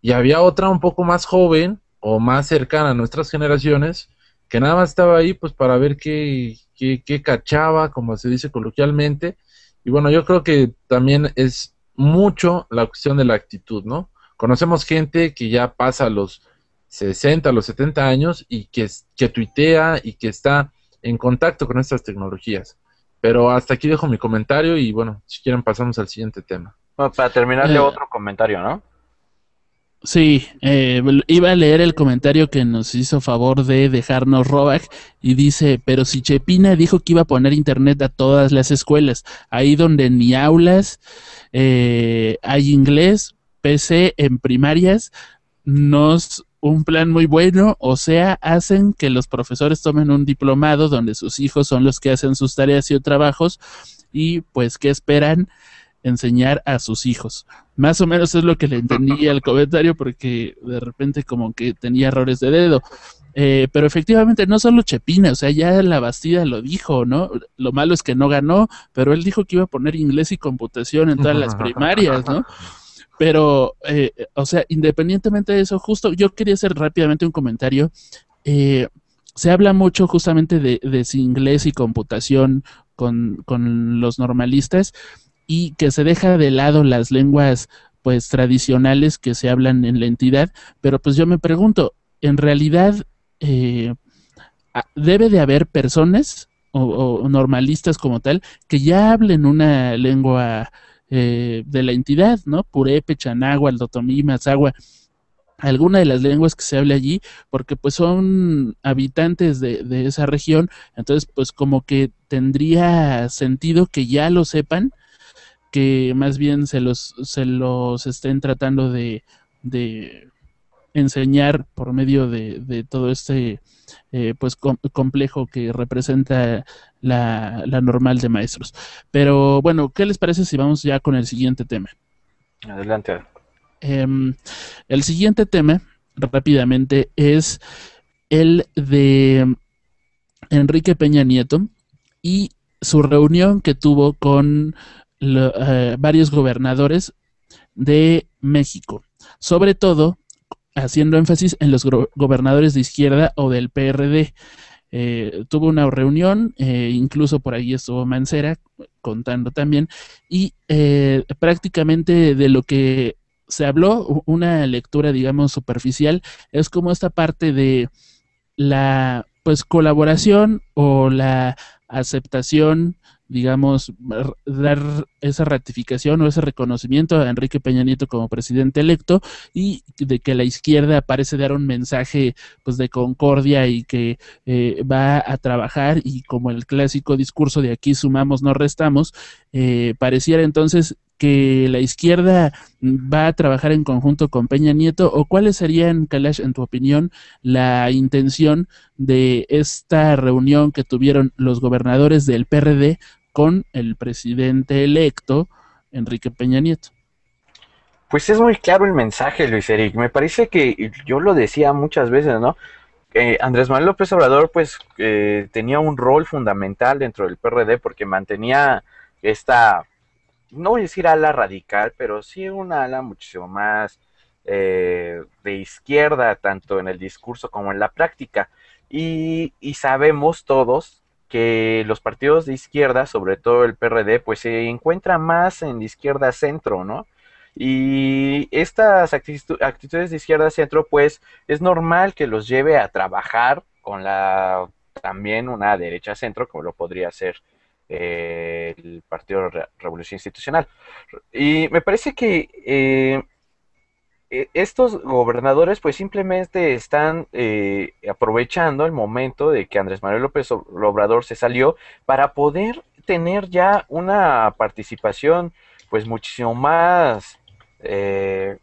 Y había otra un poco más joven o más cercana a nuestras generaciones que nada más estaba ahí pues para ver qué, qué, cachaba, como se dice coloquialmente. Y bueno, yo creo que también es mucho la cuestión de la actitud, ¿no? Conocemos gente que ya pasa los 60, los 70 años y que, que tuitea y que está en contacto con estas tecnologías. Pero hasta aquí dejo mi comentario y bueno, si quieren pasamos al siguiente tema. para terminar, eh. otro comentario, ¿no? Sí, eh, iba a leer el comentario que nos hizo favor de dejarnos Roback y dice, pero si Chepina dijo que iba a poner internet a todas las escuelas, ahí donde ni aulas eh, hay inglés, PC en primarias, nos un plan muy bueno, o sea, hacen que los profesores tomen un diplomado donde sus hijos son los que hacen sus tareas y trabajos y pues que esperan enseñar a sus hijos. Más o menos es lo que le entendí al [laughs] comentario porque de repente como que tenía errores de dedo. Eh, pero efectivamente no solo Chepina, o sea, ya la Bastida lo dijo, ¿no? Lo malo es que no ganó, pero él dijo que iba a poner inglés y computación en todas las primarias, ¿no? [laughs] Pero, eh, o sea, independientemente de eso, justo yo quería hacer rápidamente un comentario. Eh, se habla mucho justamente de, de inglés y computación con, los normalistas y que se deja de lado las lenguas pues tradicionales que se hablan en la entidad, pero pues yo me pregunto, en realidad eh, debe de haber personas o, normalistas como tal que ya hablen una lengua eh, de la entidad, ¿no? Purepe, Chanagua, Aldotomí, Mazagua, alguna de las lenguas que se habla allí, porque pues son habitantes de, esa región, entonces pues como que tendría sentido que ya lo sepan, que más bien se los, se los estén tratando de, de enseñar por medio de todo este eh, pues complejo que representa la, la normal de maestros. Pero bueno, ¿qué les parece si vamos ya con el siguiente tema? Adelante. Em, el siguiente tema, rápidamente, es el de Enrique Peña Nieto y su reunión que tuvo con eh, varios gobernadores de México, sobre todo haciendo énfasis en los gobernadores de izquierda o del PRD. Eh, tuvo una reunión, eh, incluso por ahí estuvo Mancera contando también, y eh, prácticamente de lo que se habló, una lectura, digamos, superficial, es como esta parte de la pues colaboración o la aceptación digamos, dar esa ratificación o ese reconocimiento a Enrique Peña Nieto como presidente electo y de que la izquierda parece dar un mensaje pues de concordia y que eh, va a trabajar y como el clásico discurso de aquí sumamos, no restamos, eh, pareciera entonces que la izquierda va a trabajar en conjunto con Peña Nieto o cuáles serían, en tu opinión, la intención de esta reunión que tuvieron los gobernadores del PRD con el presidente electo, Enrique Peña Nieto. Pues es muy claro el mensaje, Luis Eric. Me parece que yo lo decía muchas veces, ¿no? Eh, Andrés Manuel López Obrador, pues, eh, tenía un rol fundamental dentro del PRD porque mantenía esta, no voy a decir ala radical, pero sí una ala muchísimo más eh, de izquierda, tanto en el discurso como en la práctica. y sabemos todos que los partidos de izquierda, sobre todo el PRD, pues se encuentra más en izquierda centro, ¿no? Y estas actitudes de izquierda centro, pues es normal que los lleve a trabajar con la también una derecha centro, como lo podría ser eh, el Partido Revolución Institucional. Y me parece que eh, eh, estos gobernadores pues simplemente están eh, aprovechando el momento de que Andrés Manuel López Obrador se salió para poder tener ya una participación pues muchísimo más eh,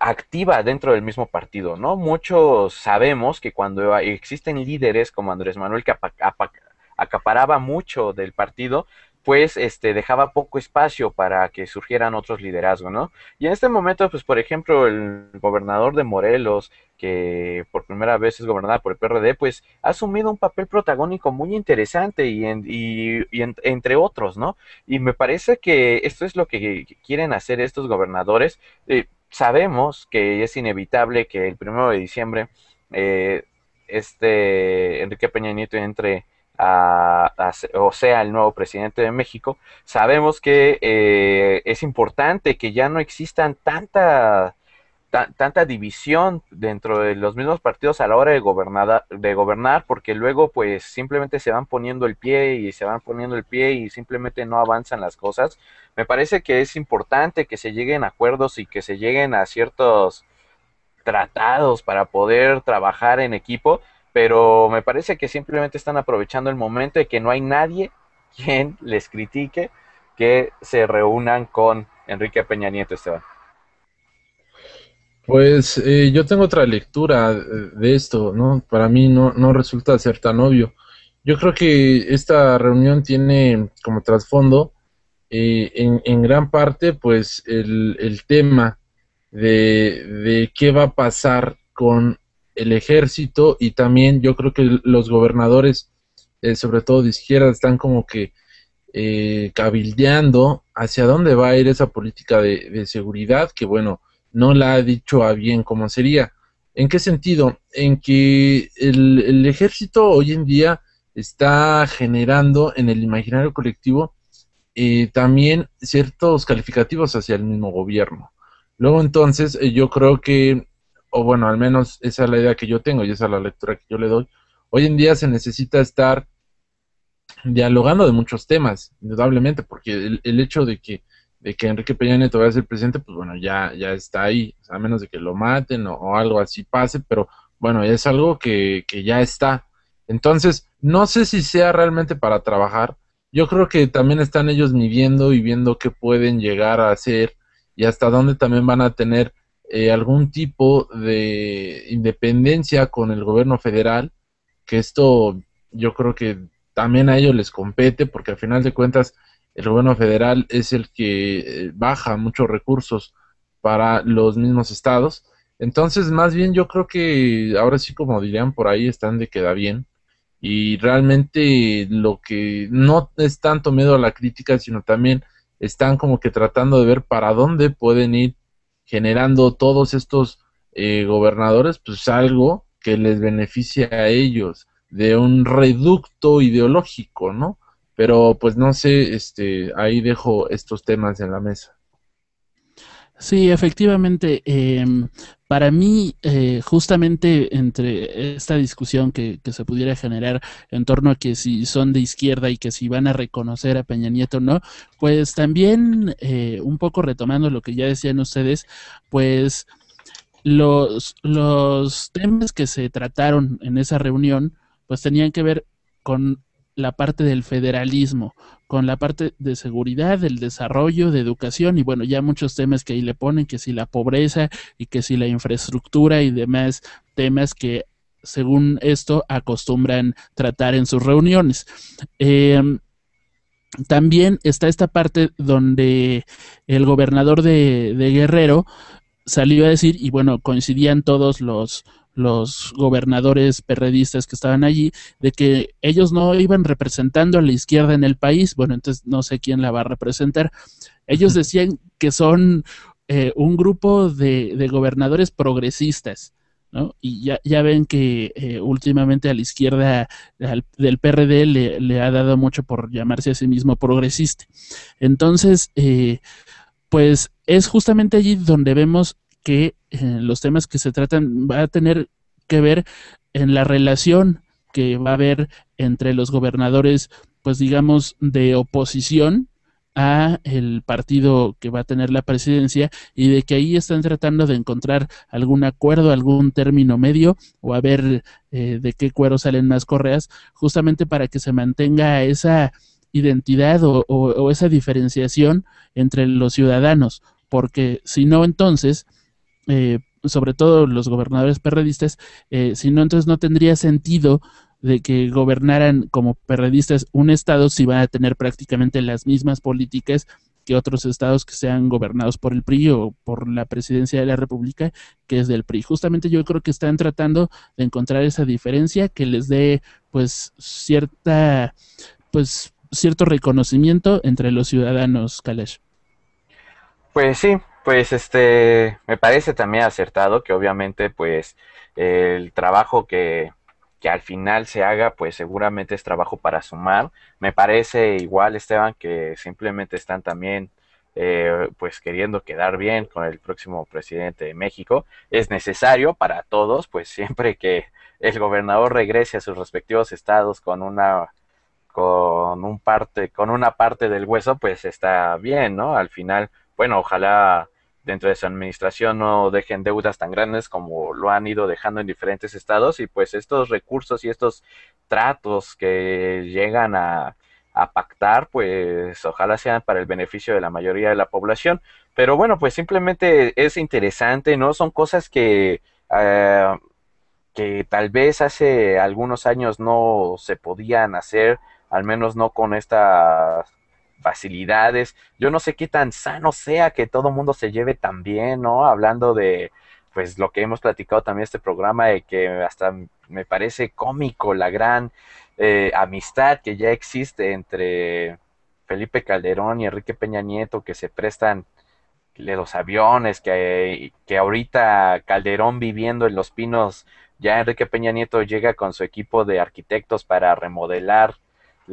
activa dentro del mismo partido, ¿no? Muchos sabemos que cuando existen líderes como Andrés Manuel que acaparaba mucho del partido, pues este dejaba poco espacio para que surgieran otros liderazgos, ¿no? Y en este momento, pues por ejemplo, el gobernador de Morelos, que por primera vez es gobernada por el PRD, pues ha asumido un papel protagónico muy interesante y, en, y, entre otros, ¿no? Y me parece que esto es lo que quieren hacer estos gobernadores. Eh, sabemos que es inevitable que el primero de diciembre eh, este Enrique Peña Nieto entre a, o sea el nuevo presidente de México, sabemos que eh, es importante que ya no existan tanta, tanta división dentro de los mismos partidos a la hora de gobernar, de gobernar, porque luego pues simplemente se van poniendo el pie y se van poniendo el pie y simplemente no avanzan las cosas. Me parece que es importante que se lleguen a acuerdos y que se lleguen a ciertos tratados para poder trabajar en equipo pero me parece que simplemente están aprovechando el momento de que no hay nadie [laughs] quien les critique que se reúnan con Enrique Peña Nieto Esteban. Pues eh, yo tengo otra lectura eh, de esto, ¿no? Para mí no, no resulta ser tan obvio. Yo creo que esta reunión tiene como trasfondo eh, en, en, gran parte pues el, el tema de, de qué va a pasar con el ejército y también yo creo que los gobernadores, eh, sobre todo de izquierda, están como que eh, cabildeando hacia dónde va a ir esa política de, seguridad que, bueno, no la ha dicho a bien cómo sería. ¿En qué sentido? En que el, ejército hoy en día está generando en el imaginario colectivo eh, también ciertos calificativos hacia el mismo gobierno. Luego entonces eh, yo creo que o bueno, al menos esa es la idea que yo tengo y esa es la lectura que yo le doy. Hoy en día se necesita estar dialogando de muchos temas, indudablemente, porque el, hecho de que, de que Enrique Peña Nieto vaya a ser presidente, pues bueno, ya, ya está ahí, a menos de que lo maten o, algo así pase, pero bueno, es algo que, que ya está. Entonces, no sé si sea realmente para trabajar. Yo creo que también están ellos midiendo y viendo qué pueden llegar a hacer y hasta dónde también van a tener eh, algún tipo de independencia con el gobierno federal, que esto yo creo que también a ellos les compete, porque al final de cuentas el gobierno federal es el que eh, baja muchos recursos para los mismos estados. Entonces, más bien yo creo que ahora sí, como dirían por ahí, están de queda bien. Y realmente lo que no es tanto miedo a la crítica, sino también están como que tratando de ver para dónde pueden ir generando todos estos eh, gobernadores, pues algo que les beneficia a ellos de un reducto ideológico, ¿no? Pero pues no sé, este, ahí dejo estos temas en la mesa. Sí, efectivamente. Em, para mí, eh, justamente entre esta discusión que, que, se pudiera generar en torno a que si son de izquierda y que si van a reconocer a Peña Nieto o no, pues también eh, un poco retomando lo que ya decían ustedes, pues los, los temas que se trataron en esa reunión, pues tenían que ver con la parte del federalismo, con la parte de seguridad, del desarrollo, de educación y bueno, ya muchos temas que ahí le ponen, que si la pobreza y que si la infraestructura y demás temas que según esto acostumbran tratar en sus reuniones. Em, también está esta parte donde el gobernador de Guerrero salió a decir, y bueno, coincidían todos los, los gobernadores perredistas que estaban allí, de que ellos no iban representando a la izquierda en el país, bueno, entonces no sé quién la va a representar. Ellos decían que son eh, un grupo de, gobernadores progresistas, ¿no? Y ya, ven que eh, últimamente a la izquierda del PRD le, ha dado mucho por llamarse a sí mismo progresista. Entonces, eh, pues es justamente allí donde vemos que eh, los temas que se tratan va a tener que ver en la relación que va a haber entre los gobernadores, pues digamos, de oposición a el partido que va a tener la presidencia y de que ahí están tratando de encontrar algún acuerdo, algún término medio o a ver eh, de qué cuero salen más correas, justamente para que se mantenga esa identidad o esa diferenciación entre los ciudadanos, porque si no entonces eh, sobre todo los gobernadores perredistas, eh, si no, entonces no tendría sentido de que gobernaran como perredistas un estado si van a tener prácticamente las mismas políticas que otros estados que sean gobernados por el PRI o por la presidencia de la República, que es del PRI. Justamente yo creo que están tratando de encontrar esa diferencia que les dé pues cierta pues cierto reconocimiento entre los ciudadanos Kalesh. Pues sí, pues este, me parece también acertado que obviamente pues el trabajo que, al final se haga pues seguramente es trabajo para sumar. Me parece igual Esteban que simplemente están también eh, pues queriendo quedar bien con el próximo presidente de México. Es necesario para todos pues siempre que el gobernador regrese a sus respectivos estados con una con un parte con una parte del hueso pues está bien, ¿no? Al final bueno, ojalá dentro de su administración no dejen deudas tan grandes como lo han ido dejando en diferentes estados y pues estos recursos y estos tratos que llegan a, pactar, pues ojalá sean para el beneficio de la mayoría de la población. Pero bueno, pues simplemente es interesante, ¿no? Son cosas que... Eh, que tal vez hace algunos años no se podían hacer, al menos no con estas facilidades. Yo no sé qué tan sano sea que todo mundo se lleve tan bien, ¿no? Hablando de, pues, lo que hemos platicado también este programa, de que hasta me parece cómico la gran eh, amistad que ya existe entre Felipe Calderón y Enrique Peña Nieto, que se prestan los aviones, que, que ahorita Calderón viviendo en Los Pinos, ya Enrique Peña Nieto llega con su equipo de arquitectos para remodelar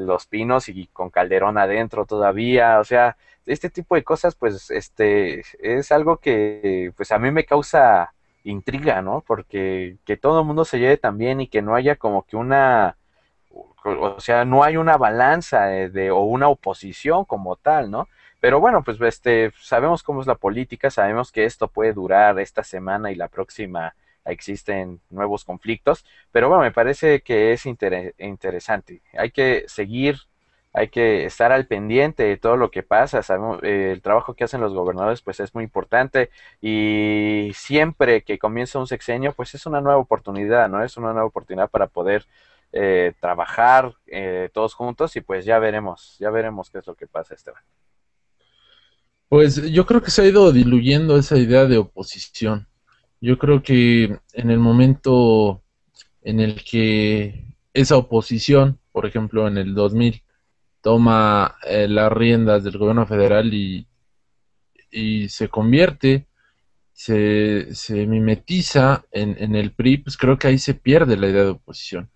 los pinos y con Calderón adentro todavía, o sea, este tipo de cosas pues este es algo que pues a mí me causa intriga, ¿no? Porque que todo el mundo se lleve también y que no haya como que una o sea, no hay una balanza de, o una oposición como tal, ¿no? Pero bueno, pues este sabemos cómo es la política, sabemos que esto puede durar esta semana y la próxima existen nuevos conflictos, pero bueno, me parece que es interesante. Hay que seguir, hay que estar al pendiente de todo lo que pasa. Sabemos, eh, el trabajo que hacen los gobernadores pues es muy importante y siempre que comienza un sexenio pues es una nueva oportunidad, ¿no? Es una nueva oportunidad para poder eh, trabajar eh, todos juntos y pues ya veremos, ya veremos qué es lo que pasa, Esteban. Pues yo creo que se ha ido diluyendo esa idea de oposición. Yo creo que en el momento en el que esa oposición, por ejemplo, en el 2000, toma eh, las riendas del gobierno federal y, y se convierte, se, se mimetiza en, el PRI, pues creo que ahí se pierde la idea de oposición.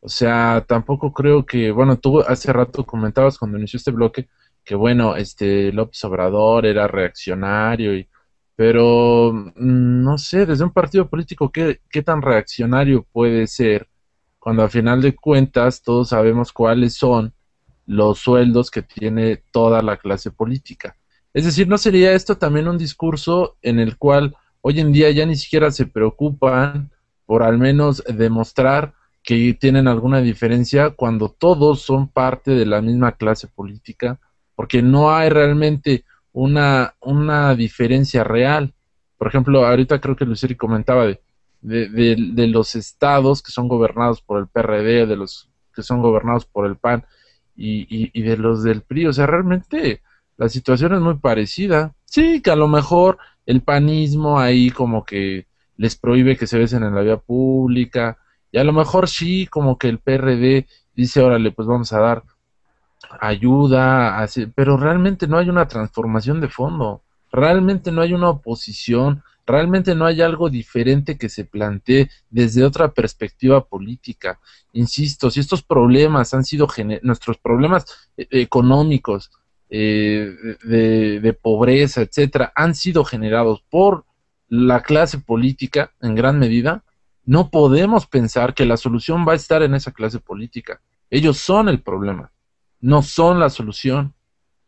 O sea, tampoco creo que, bueno, tú hace rato comentabas cuando inició este bloque que, bueno, este López Obrador era reaccionario y pero mm, no sé, desde un partido político, ¿qué, tan reaccionario puede ser cuando al final de cuentas todos sabemos cuáles son los sueldos que tiene toda la clase política? Es decir, ¿no sería esto también un discurso en el cual hoy en día ya ni siquiera se preocupan por al menos demostrar que tienen alguna diferencia cuando todos son parte de la misma clase política? Porque no hay realmente una, una diferencia real. Por ejemplo, ahorita creo que Luciri comentaba de, de, los estados que son gobernados por el PRD, de los que son gobernados por el PAN y, y de los del PRI. O sea, realmente la situación es muy parecida. Sí, que a lo mejor el panismo ahí como que les prohíbe que se besen en la vía pública. Y a lo mejor sí, como que el PRD dice, órale, pues vamos a dar ayuda, pero realmente no hay una transformación de fondo, realmente no hay una oposición, realmente no hay algo diferente que se plantee desde otra perspectiva política. Insisto, si estos problemas han sido nuestros problemas eh, económicos, eh, de pobreza, etcétera, han sido generados por la clase política en gran medida, no podemos pensar que la solución va a estar en esa clase política. Ellos son el problema no son la solución.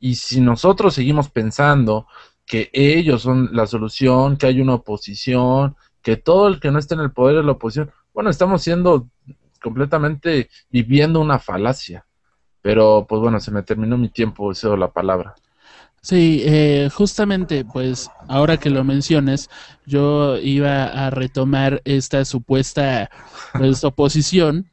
Y si nosotros seguimos pensando que ellos son la solución, que hay una oposición, que todo el que no esté en el poder es la oposición, bueno, estamos siendo completamente viviendo una falacia. Pero pues bueno, se me terminó mi tiempo, cedo la palabra. Sí, eh, justamente, pues ahora que lo menciones, yo iba a retomar esta supuesta pues, oposición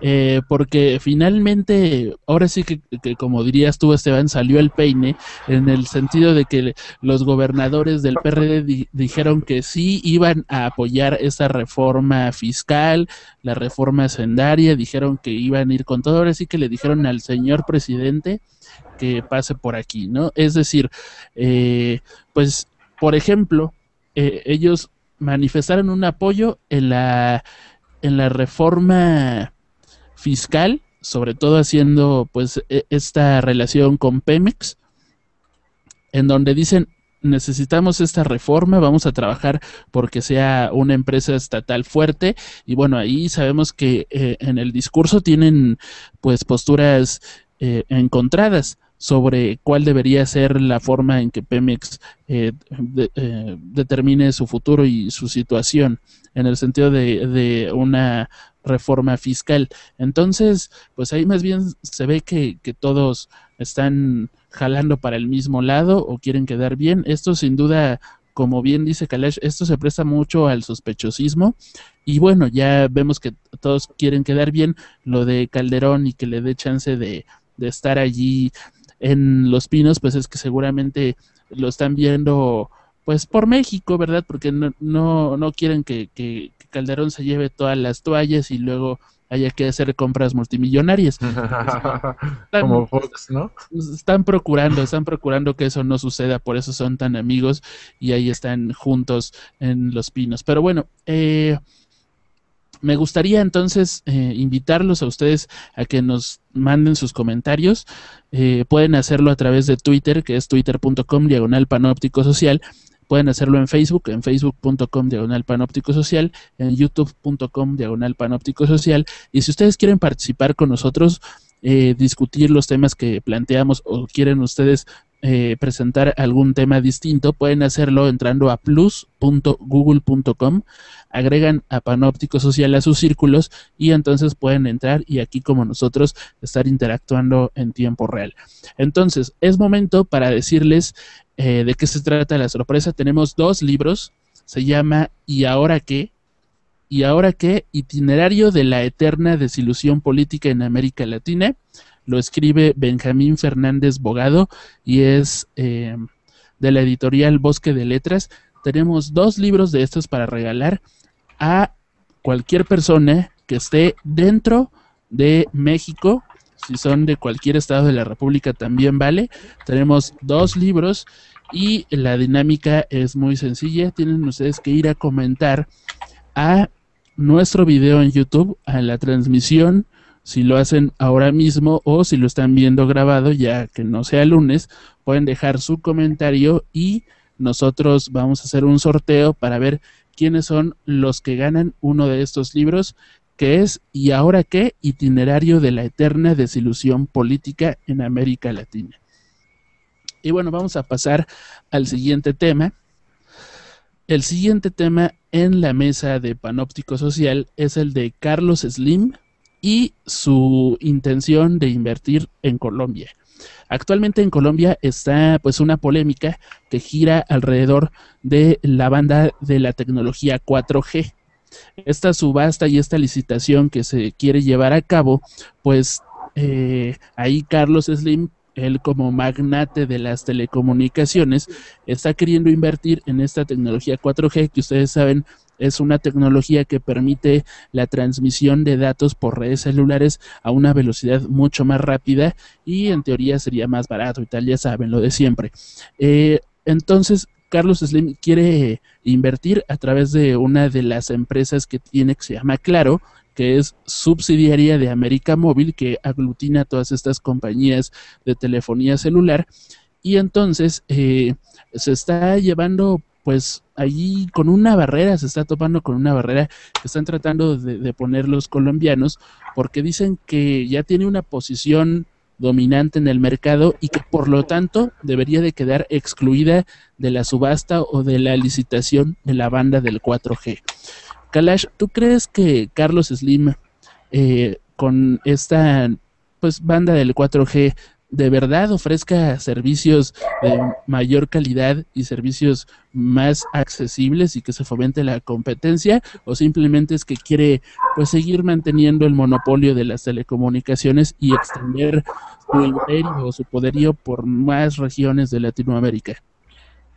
eh, porque finalmente, ahora sí que, como dirías tú Esteban, salió el peine en el sentido de que los gobernadores del PRD dijeron que sí iban a apoyar esa reforma fiscal, la reforma sendaria, dijeron que iban a ir con todo, ahora sí que le dijeron al señor presidente que pase por aquí, ¿no? Es decir, eh, pues, por ejemplo, eh, ellos manifestaron un apoyo en la en la reforma fiscal, sobre todo haciendo pues e, esta relación con Pemex, en donde dicen necesitamos esta reforma, vamos a trabajar porque sea una empresa estatal fuerte y bueno, ahí sabemos que eh, en el discurso tienen pues posturas eh, encontradas sobre cuál debería ser la forma en que Pemex eh, determine su futuro y su situación, en el sentido de, de, una reforma fiscal. Entonces, pues ahí más bien se ve que, que todos están jalando para el mismo lado o quieren quedar bien. Esto sin duda como bien dice Kalash, esto se presta mucho al sospechosismo. Y bueno, ya vemos que todos quieren quedar bien lo de Calderón y que le dé chance de, de estar allí en Los Pinos, pues es que seguramente lo están viendo pues por México, ¿verdad? Porque no, no, no quieren que, Calderón se lleve todas las toallas y luego haya que hacer compras multimillonarias. [laughs] están, Como Fox, ¿no? Pues, están procurando, están procurando que eso no suceda, por eso son tan amigos y ahí están juntos en Los Pinos. Pero bueno, eh, me gustaría entonces eh, invitarlos a ustedes a que nos manden sus comentarios. Eh, pueden hacerlo a través de Twitter, que es twitter.com diagonal panóptico social. Pueden hacerlo en Facebook, en facebook.com diagonal panóptico social, en youtube.com diagonal panóptico social. Y si ustedes quieren participar con nosotros, eh, discutir los temas que planteamos o quieren ustedes eh, presentar algún tema distinto, pueden hacerlo entrando a plus.google.com, agregan a Panóptico Social a sus círculos y entonces pueden entrar y aquí como nosotros estar interactuando en tiempo real. Entonces, es momento para decirles eh, de qué se trata la sorpresa. Tenemos dos libros, se llama ¿Y ahora qué? ¿Y ahora qué? Itinerario de la eterna desilusión política en América Latina. Lo escribe Benjamín Fernández Bogado y es eh, de la editorial Bosque de Letras. Tenemos dos libros de estos para regalar a cualquier persona que esté dentro de México. Si son de cualquier estado de la República también vale. Tenemos dos libros y la dinámica es muy sencilla. Tienen ustedes que ir a comentar a nuestro video en YouTube, a la transmisión si lo hacen ahora mismo o si lo están viendo grabado, ya que no sea lunes, pueden dejar su comentario y nosotros vamos a hacer un sorteo para ver quiénes son los que ganan uno de estos libros, que es Y ahora qué, itinerario de la eterna desilusión política en América Latina. Y bueno, vamos a pasar al siguiente tema. El siguiente tema en la mesa de Panóptico Social es el de Carlos Slim, y su intención de invertir en Colombia. Actualmente en Colombia está pues una polémica que gira alrededor de la banda de la tecnología 4G. Esta subasta y esta licitación que se quiere llevar a cabo, pues eh, ahí Carlos Slim, él como magnate de las telecomunicaciones, está queriendo invertir en esta tecnología 4G que ustedes saben es una tecnología que permite la transmisión de datos por redes celulares a una velocidad mucho más rápida y en teoría sería más barato y tal, ya saben, lo de siempre. Eh, entonces, Carlos Slim quiere invertir a través de una de las empresas que tiene que se llama Claro, que es subsidiaria de América Móvil, que aglutina todas estas compañías de telefonía celular. Y entonces eh, se está llevando pues allí con una barrera, se está topando con una barrera que están tratando de, poner los colombianos porque dicen que ya tiene una posición dominante en el mercado y que por lo tanto debería de quedar excluida de la subasta o de la licitación de la banda del 4G. Kalash, ¿tú crees que Carlos Slim eh, con esta pues banda del 4G de verdad ofrezca servicios de mayor calidad y servicios más accesibles y que se fomente la competencia o simplemente es que quiere pues seguir manteniendo el monopolio de las telecomunicaciones y extender su imperio o su poderío por más regiones de Latinoamérica.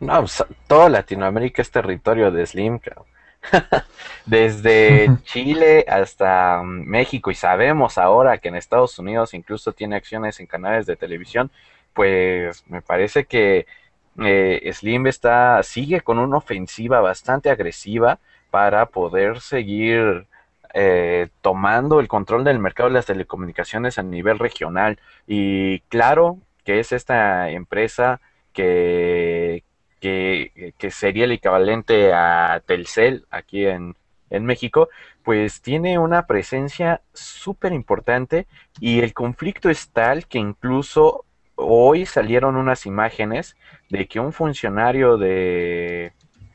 No, pues, toda Latinoamérica es territorio de Slim, [laughs] desde [laughs] Chile hasta mm, México y sabemos ahora que en Estados Unidos incluso tiene acciones en canales de televisión, pues me parece que eh, Slim está, sigue con una ofensiva bastante agresiva para poder seguir eh, tomando el control del mercado de las telecomunicaciones a nivel regional. Y claro que es esta empresa que, eh, que, sería el equivalente a Telcel aquí en, México, pues tiene una presencia súper importante y el conflicto es tal que incluso hoy salieron unas imágenes de que un funcionario de,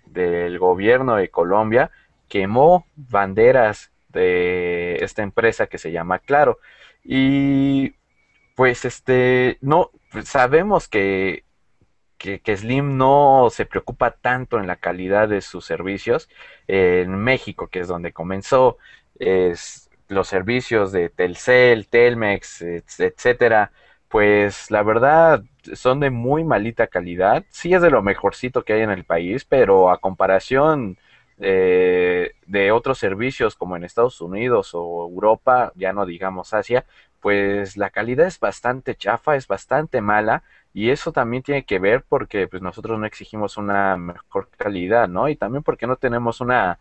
del gobierno de Colombia quemó banderas de esta empresa que se llama Claro. Y pues este, no, pues, sabemos que que, Slim no se preocupa tanto en la calidad de sus servicios. Eh, en México, que es donde comenzó, los servicios de Telcel, Telmex, etcétera, pues la verdad son de muy malita calidad. Sí es de lo mejorcito que hay en el país, pero a comparación eh, de otros servicios como en Estados Unidos o Europa, ya no digamos Asia, pues la calidad es bastante chafa, es bastante mala y eso también tiene que ver porque pues, nosotros no exigimos una mejor calidad, ¿no? Y también porque no tenemos una,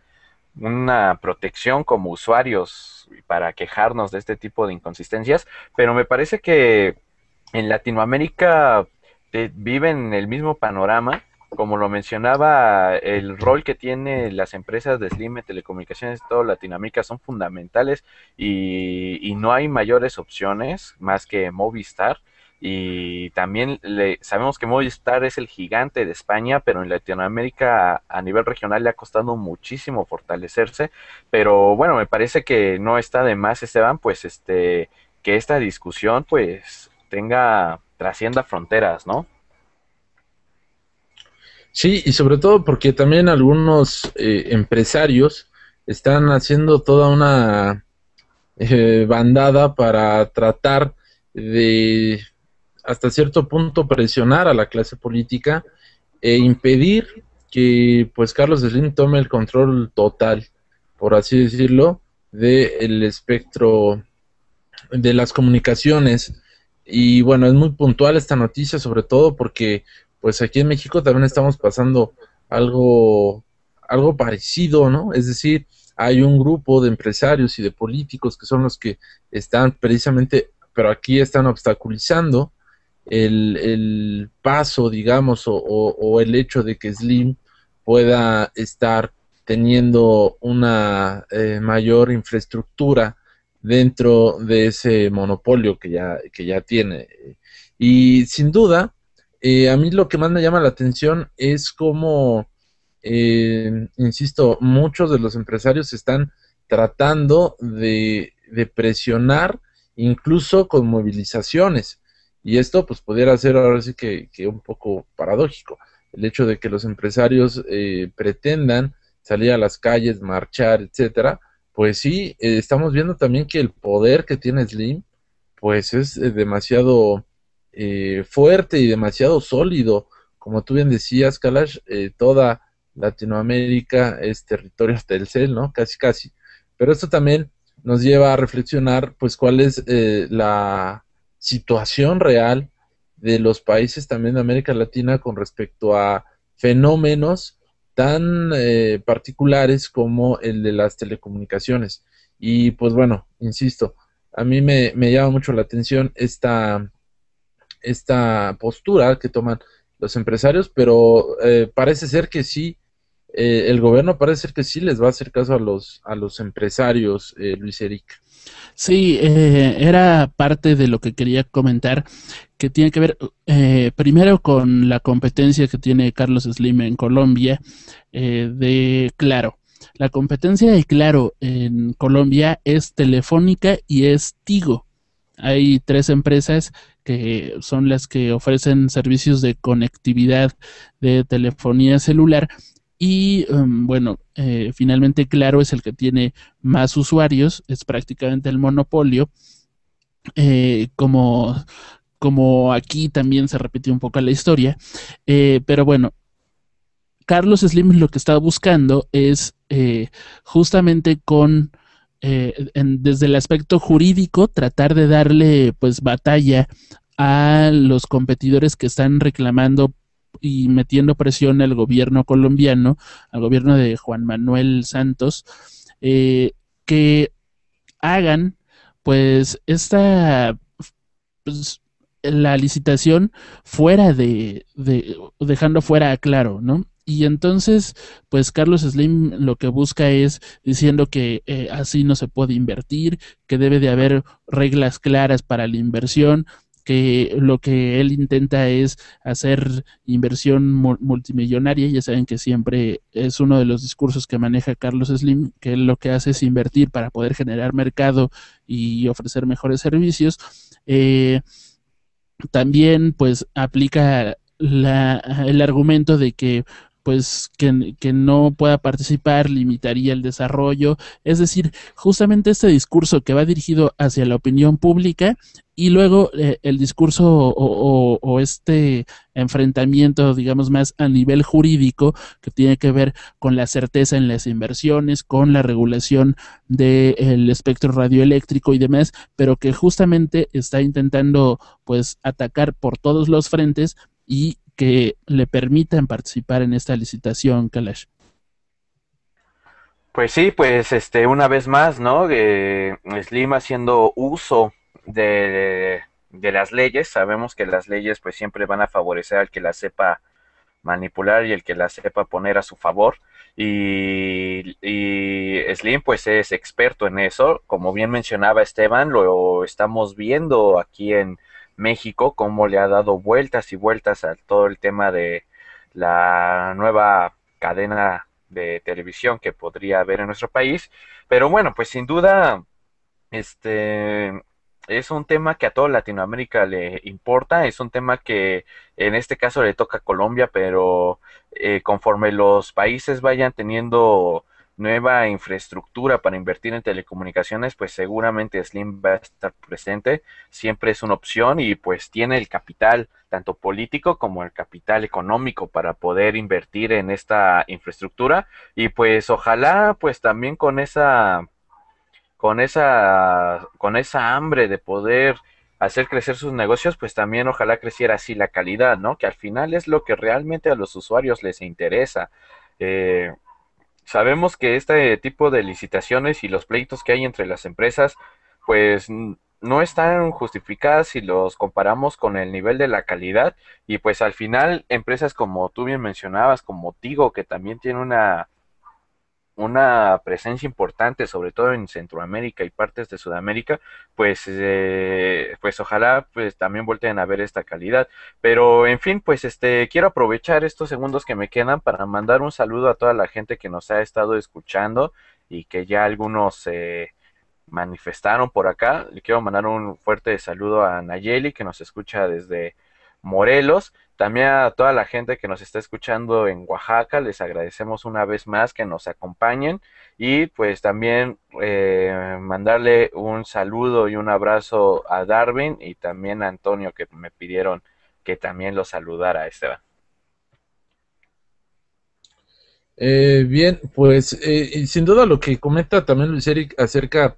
protección como usuarios para quejarnos de este tipo de inconsistencias, pero me parece que en Latinoamérica eh, viven el mismo panorama, como lo mencionaba, el rol que tienen las empresas de Slim, telecomunicaciones, todo Latinoamérica son fundamentales y, y no hay mayores opciones más que Movistar y también le, sabemos que Movistar es el gigante de España, pero en Latinoamérica a, nivel regional le ha costado muchísimo fortalecerse. Pero bueno, me parece que no está de más, Esteban, pues este, que esta discusión pues tenga, trascienda fronteras, ¿no? Sí, y sobre todo porque también algunos eh, empresarios están haciendo toda una eh, bandada para tratar de hasta cierto punto presionar a la clase política e impedir que pues Carlos Slim tome el control total, por así decirlo, del espectro de las comunicaciones. Y bueno, es muy puntual esta noticia, sobre todo porque pues aquí en México también estamos pasando algo, algo parecido, ¿no? Es decir, hay un grupo de empresarios y de políticos que son los que están precisamente, pero aquí están obstaculizando el, paso, digamos, o, el hecho de que Slim pueda estar teniendo una eh, mayor infraestructura dentro de ese monopolio que ya, que ya tiene. Y sin duda, eh, a mí lo que más me llama la atención es cómo, eh, insisto, muchos de los empresarios están tratando de, de presionar incluso con movilizaciones. Y esto pues pudiera ser ahora sí que, un poco paradójico, el hecho de que los empresarios eh, pretendan salir a las calles, marchar, etcétera, pues sí, eh, estamos viendo también que el poder que tiene Slim pues es eh, demasiado fuerte y demasiado sólido. Como tú bien decías, Kalash, toda Latinoamérica es territorio [laughs] CEL, ¿no? Casi, casi. Pero esto también nos lleva a reflexionar, pues, cuál es la, situación real de los países también de América Latina con respecto a fenómenos tan eh, particulares como el de las telecomunicaciones. Y pues bueno, insisto, a mí me, me llama mucho la atención esta, esta postura que toman los empresarios, pero eh, parece ser que sí eh, el gobierno parece que sí les va a hacer caso a los, a los empresarios, eh, Luis Eric. Sí, eh, era parte de lo que quería comentar, que tiene que ver primero con la competencia que tiene Carlos Slim en Colombia de Claro. La competencia de Claro en Colombia es Telefónica y es Tigo. Hay tres empresas que son las que ofrecen servicios de conectividad de telefonía celular y em, bueno, eh, finalmente Claro es el que tiene más usuarios, es prácticamente el monopolio. Eh, como, como aquí también se repitió un poco la historia, eh, pero bueno, Carlos Slim lo que está buscando es justamente con... desde el aspecto jurídico, tratar de darle pues batalla a los competidores que están reclamando y metiendo presión al gobierno colombiano, al gobierno de Juan Manuel Santos, eh, que hagan pues esta pues, la licitación fuera de, dejando fuera a Claro, ¿no? y entonces, pues Carlos Slim lo que busca es diciendo que eh, así no se puede invertir, que debe de haber reglas claras para la inversión, que lo que él intenta es hacer inversión multimillonaria. Ya saben que siempre es uno de los discursos que maneja Carlos Slim, que lo que hace es invertir para poder generar mercado y ofrecer mejores servicios. Eh, también pues aplica el argumento de que pues que, no pueda participar limitaría el desarrollo. Es decir, justamente este discurso que va dirigido hacia la opinión pública y luego eh, el discurso o, este enfrentamiento, digamos más a nivel jurídico, que tiene que ver con la certeza en las inversiones, con la regulación del espectro radioeléctrico y demás, pero que justamente está intentando pues atacar por todos los frentes y que le permitan participar en esta licitación, Kalash. Pues sí, pues este, una vez más, ¿no? Eh, Slim haciendo uso de, las leyes. Sabemos que las leyes pues siempre van a favorecer al que las sepa manipular y el que las sepa poner a su favor. Y, y, Slim pues es experto en eso. Como bien mencionaba Esteban, lo estamos viendo aquí en, México, cómo le ha dado vueltas y vueltas a todo el tema de la nueva cadena de televisión que podría haber en nuestro país. Pero bueno, pues sin duda, este es un tema que a toda Latinoamérica le importa, es un tema que en este caso le toca a Colombia, pero eh, conforme los países vayan teniendo nueva infraestructura para invertir en telecomunicaciones, pues seguramente Slim va a estar presente, siempre es una opción y pues tiene el capital tanto político como el capital económico para poder invertir en esta infraestructura y pues ojalá pues también con esa con esa con esa hambre de poder hacer crecer sus negocios, pues también ojalá creciera así la calidad, ¿no? Que al final es lo que realmente a los usuarios les interesa. Eh, Sabemos que este tipo de licitaciones y los pleitos que hay entre las empresas, pues no están justificadas si los comparamos con el nivel de la calidad y pues al final empresas como tú bien mencionabas, como Tigo, que también tiene una una presencia importante, sobre todo en Centroamérica y partes de Sudamérica, pues, eh, pues ojalá pues también volteen a ver esta calidad. Pero en fin, pues este quiero aprovechar estos segundos que me quedan para mandar un saludo a toda la gente que nos ha estado escuchando y que ya algunos se manifestaron por acá. Le quiero mandar un fuerte saludo a Nayeli que nos escucha desde Morelos. También a toda la gente que nos está escuchando en Oaxaca, les agradecemos una vez más que nos acompañen y pues también eh, mandarle un saludo y un abrazo a Darwin y también a Antonio que me pidieron que también lo saludara, Esteban. Eh, bien, pues eh, sin duda lo que comenta también Luis Eric acerca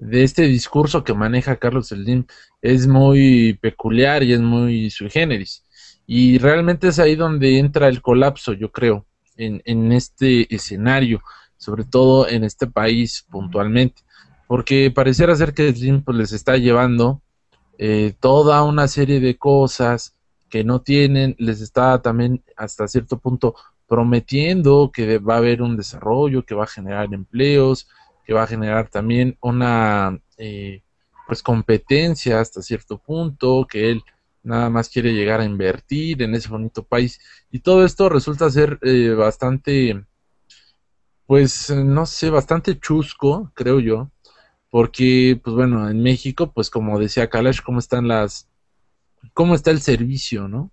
de este discurso que maneja Carlos Slim es muy peculiar y es muy sui generis. Y realmente es ahí donde entra el colapso, yo creo, en, este escenario, sobre todo en este país puntualmente. Porque pareciera ser que Slim pues, les está llevando eh, toda una serie de cosas que no tienen, les está también hasta cierto punto prometiendo que va a haber un desarrollo, que va a generar empleos, que va a generar también una eh, pues competencia hasta cierto punto, que él nada más quiere llegar a invertir en ese bonito país. Y todo esto resulta ser eh, bastante, pues no sé, bastante chusco, creo yo, porque, pues bueno, en México, pues como decía Kalash, cómo están las, cómo está el servicio, ¿no?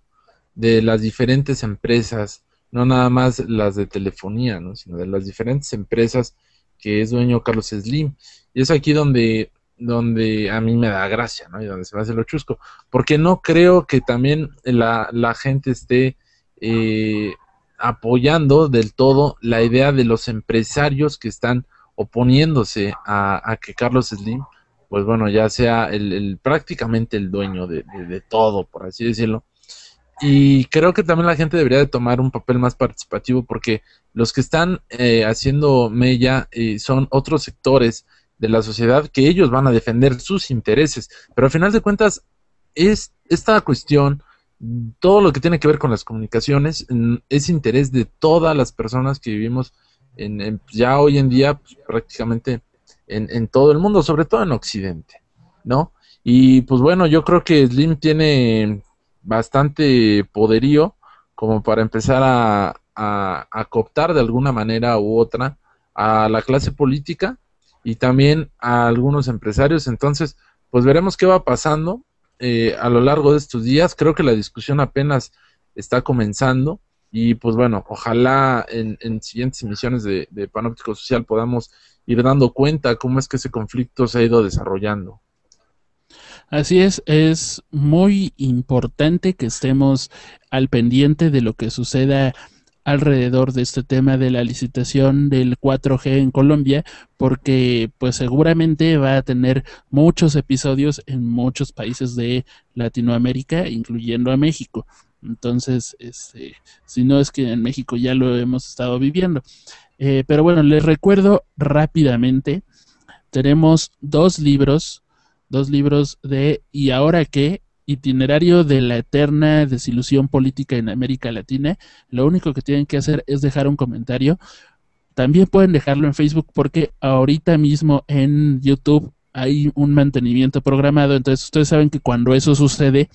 De las diferentes empresas, no nada más las de telefonía, ¿no? Sino de las diferentes empresas que es dueño Carlos Slim. Y es aquí donde, donde a mí me da gracia, ¿no? Y donde se me hace lo chusco. Porque no creo que también la, gente esté eh, apoyando del todo la idea de los empresarios que están oponiéndose a, que Carlos Slim, pues bueno, ya sea el, prácticamente el dueño de todo, por así decirlo, y creo que también la gente debería de tomar un papel más participativo porque los que están eh, haciendo mella eh, son otros sectores de la sociedad que ellos van a defender sus intereses. Pero al final de cuentas, es esta cuestión, todo lo que tiene que ver con las comunicaciones, es interés de todas las personas que vivimos en, ya hoy en día pues, prácticamente en, en todo el mundo, sobre todo en Occidente, ¿no? Y pues bueno, yo creo que Slim tiene bastante poderío como para empezar a, a, cooptar de alguna manera u otra a la clase política y también a algunos empresarios. Entonces, pues veremos qué va pasando eh, a lo largo de estos días. Creo que la discusión apenas está comenzando y pues bueno, ojalá en, siguientes emisiones de, de Panóptico Social podamos ir dando cuenta cómo es que ese conflicto se ha ido desarrollando. Así es, es muy importante que estemos al pendiente de lo que suceda alrededor de este tema de la licitación del 4G en Colombia, porque pues seguramente va a tener muchos episodios en muchos países de Latinoamérica, incluyendo a México. Entonces, este, si no es que en México ya lo hemos estado viviendo. Eh, pero bueno, les recuerdo rápidamente, tenemos dos libros dos libros de ¿Y ahora qué? Itinerario de la eterna desilusión política en América Latina. Lo único que tienen que hacer es dejar un comentario. También pueden dejarlo en Facebook porque ahorita mismo en YouTube hay un mantenimiento programado. Entonces ustedes saben que cuando eso sucede,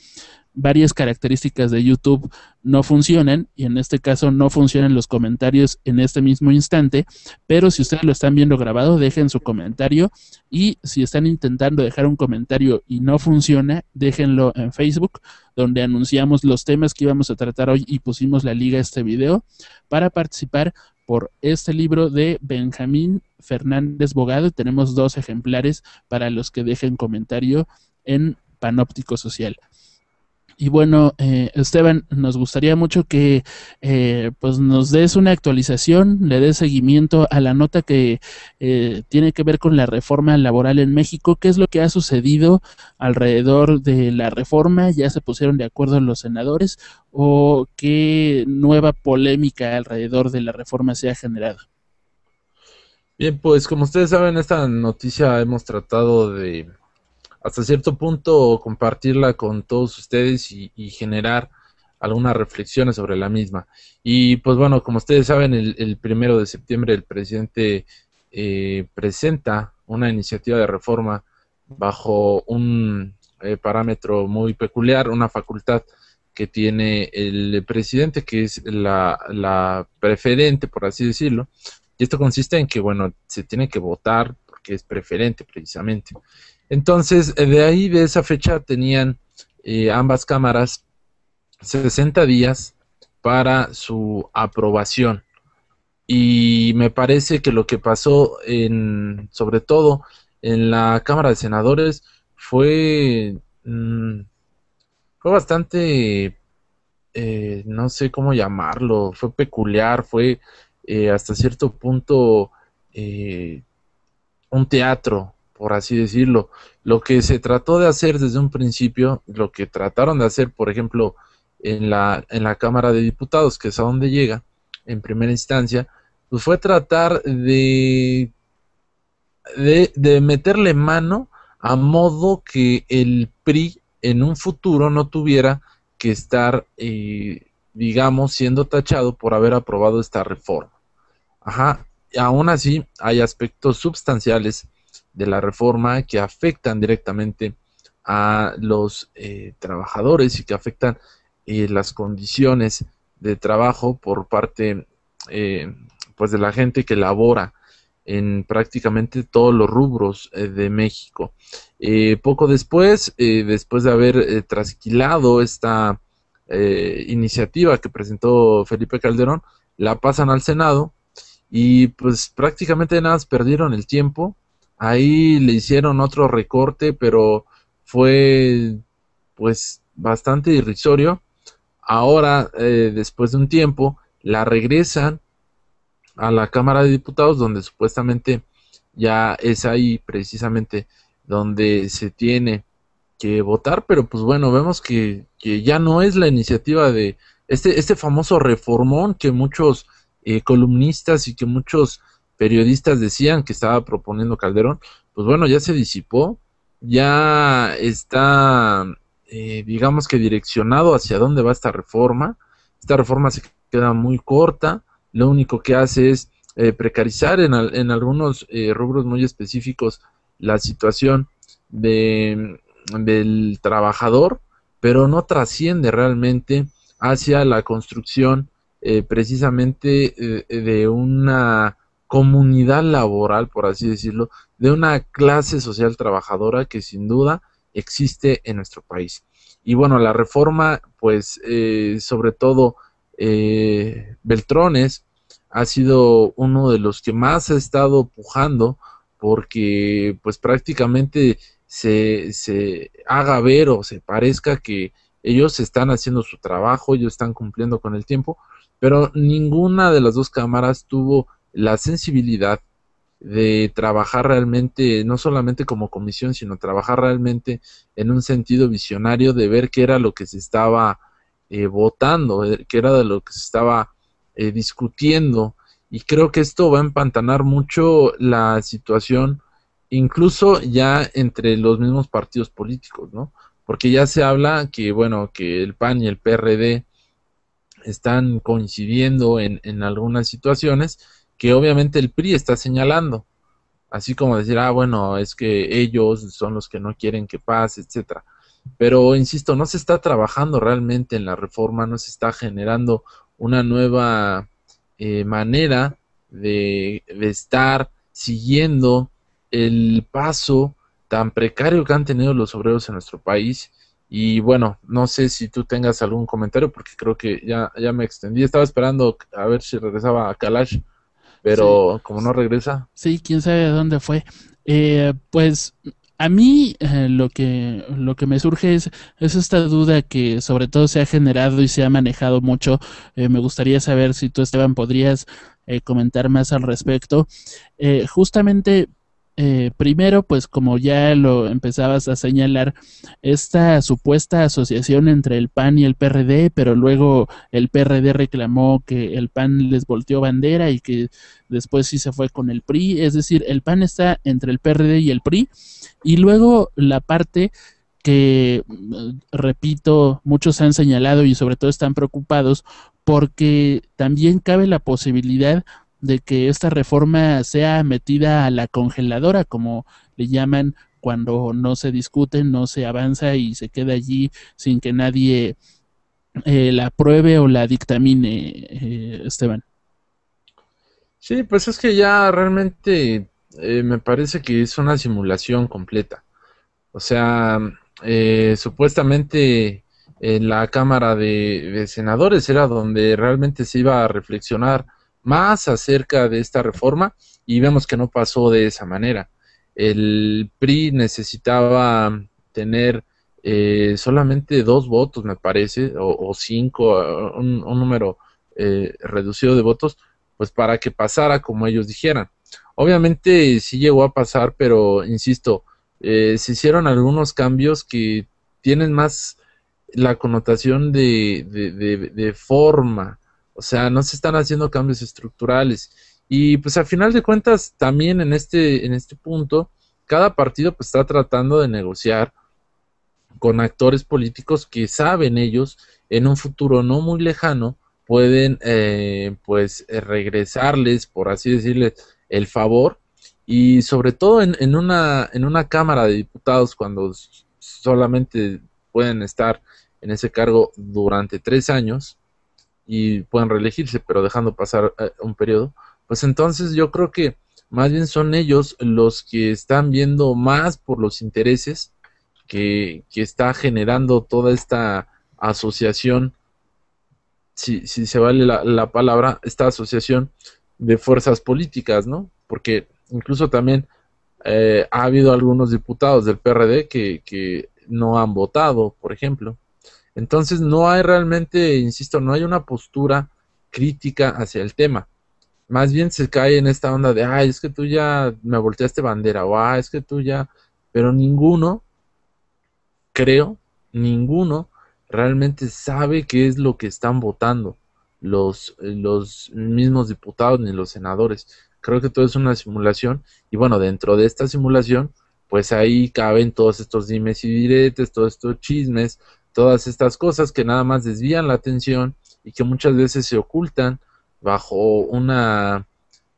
varias características de YouTube no funcionan y en este caso no funcionan los comentarios en este mismo instante, pero si ustedes lo están viendo grabado, dejen su comentario y si están intentando dejar un comentario y no funciona, déjenlo en Facebook, donde anunciamos los temas que íbamos a tratar hoy y pusimos la liga a este video para participar por este libro de Benjamín Fernández Bogado. Tenemos dos ejemplares para los que dejen comentario en Panóptico Social. Y bueno, eh, Esteban, nos gustaría mucho que eh, pues nos des una actualización, le des seguimiento a la nota que eh, tiene que ver con la reforma laboral en México. ¿Qué es lo que ha sucedido alrededor de la reforma? ¿Ya se pusieron de acuerdo los senadores? ¿O qué nueva polémica alrededor de la reforma se ha generado? Bien, pues como ustedes saben, esta noticia hemos tratado de hasta cierto punto compartirla con todos ustedes y, generar algunas reflexiones sobre la misma. Y pues bueno, como ustedes saben, el, primero de septiembre el presidente eh, presenta una iniciativa de reforma bajo un eh, parámetro muy peculiar, una facultad que tiene el presidente, que es la, la, preferente, por así decirlo. Y esto consiste en que, bueno, se tiene que votar porque es preferente precisamente. Entonces, eh, de ahí, de esa fecha, tenían eh, ambas cámaras 60 días para su aprobación. Y me parece que lo que pasó, en, sobre todo en la Cámara de Senadores, fue, mm, fue bastante, eh, no sé cómo llamarlo, fue peculiar, fue hasta cierto punto un teatro, por así decirlo. Lo que se trató de hacer desde un principio, lo que trataron de hacer, por ejemplo, en la, en la Cámara de Diputados, que es a donde llega, en primera instancia, pues fue tratar de, de, meterle mano a modo que el PRI en un futuro no tuviera que estar, eh, digamos, siendo tachado por haber aprobado esta reforma. Ajá, aún así hay aspectos sustanciales de la reforma que afectan directamente a los eh, trabajadores y que afectan eh, las condiciones de trabajo por parte eh, pues de la gente que labora en prácticamente todos los rubros de México. poco después, después de haber trasquilado esta iniciativa que presentó Felipe Calderón, la pasan al Senado y pues prácticamente nada perdieron el tiempo Ahí le hicieron otro recorte, pero fue pues bastante irrisorio. Ahora, eh, después de un tiempo, la regresan a la Cámara de Diputados, donde supuestamente ya es ahí precisamente donde se tiene que votar, pero pues bueno, vemos que, que ya no es la iniciativa de este, este famoso reformón que muchos eh, columnistas y que muchos periodistas decían que estaba proponiendo Calderón, pues bueno, ya se disipó, ya está, eh, digamos que direccionado hacia dónde va esta reforma. Esta reforma se queda muy corta, lo único que hace es eh, precarizar en, algunos eh, rubros muy específicos la situación de, del trabajador, pero no trasciende realmente hacia la construcción precisamente de una comunidad laboral, por así decirlo, de una clase social trabajadora que sin duda existe en nuestro país. Y bueno, la reforma, pues eh, sobre todo eh, Beltrones ha sido uno de los que más ha estado pujando porque pues prácticamente se, se haga ver o se parezca que ellos están haciendo su trabajo, ellos están cumpliendo con el tiempo, pero ninguna de las dos cámaras tuvo la sensibilidad de trabajar realmente, no solamente como comisión, sino trabajar realmente en un sentido visionario de ver qué era lo que se estaba eh, votando, qué era de lo que se estaba eh, discutiendo. Y creo que esto va a empantanar mucho la situación, incluso ya entre los mismos partidos políticos, ¿no? Porque ya se habla que, bueno, que el PAN y el PRD están coincidiendo en algunas situaciones que obviamente el PRI está señalando. Así como decir, ah, bueno, es que ellos son los que no quieren que pase, etcétera. Pero insisto, no se está trabajando realmente en la reforma, no se está generando una nueva eh, manera de, estar siguiendo el paso tan precario que han tenido los obreros en nuestro país. Y bueno, no sé si tú tengas algún comentario porque creo que ya, ya me extendí. Estaba esperando a ver si regresaba a Kalash pero como no regresa. Sí, quién sabe dónde fue. Eh, pues a mí eh, lo, que, lo que me surge es, es, esta duda que sobre todo se ha generado y se ha manejado mucho. Eh, me gustaría saber si tú, Esteban, podrías comentar más al respecto. justamente eh, primero, pues como ya lo empezabas a señalar, esta supuesta asociación entre el PAN y el PRD, pero luego el PRD reclamó que el PAN les volteó bandera y que después sí se fue con el PRI, es decir, el PAN está entre el PRD y el PRI, y luego la parte que, mm, repito, muchos han señalado y sobre todo están preocupados porque también cabe la posibilidad de que esta reforma sea metida a la congeladora, como le llaman cuando no se discute, no se avanza y se queda allí sin que nadie eh, la apruebe o la dictamine, eh, Esteban. Sí, pues es que ya realmente eh, me parece que es una simulación completa. O sea, supuestamente en la Cámara de Senadores era donde realmente se iba a reflexionar más acerca de esta reforma y vemos que no pasó de esa manera. El PRI necesitaba tener eh, solamente dos votos, me parece, o, cinco, un, número eh, reducido de votos, pues para que pasara como ellos dijeran. Obviamente sí llegó a pasar, pero insisto, eh, se hicieron algunos cambios que tienen más la connotación de, de forma o sea, no se están haciendo cambios estructurales. Y pues a final de cuentas, también en este, en este punto, cada partido pues está tratando de negociar con actores políticos que saben ellos en un futuro no muy lejano pueden eh, pues eh, regresarles, por así decirles, el favor y sobre todo en, en, una, en una Cámara de Diputados cuando solamente pueden estar en ese cargo durante tres años, y pueden reelegirse, pero dejando pasar eh, un periodo, pues entonces yo creo que más bien son ellos los que están viendo más por los intereses que, está generando toda esta asociación, si, si se vale la, la palabra, esta asociación de fuerzas políticas, ¿no? Porque incluso también eh, ha habido algunos diputados del PRD que, que no han votado, por ejemplo. Entonces no hay realmente, insisto, no hay una postura crítica hacia el tema. Más bien se cae en esta onda de, ay, es que tú ya me volteaste bandera, o ah, es que tú ya, pero ninguno, creo, ninguno realmente sabe qué es lo que están votando los, los mismos diputados ni los senadores. Creo que todo es una simulación y bueno, dentro de esta simulación, pues ahí caben todos estos dimes y diretes, todos estos chismes, todas estas cosas que nada más desvían la atención y que muchas veces se ocultan bajo una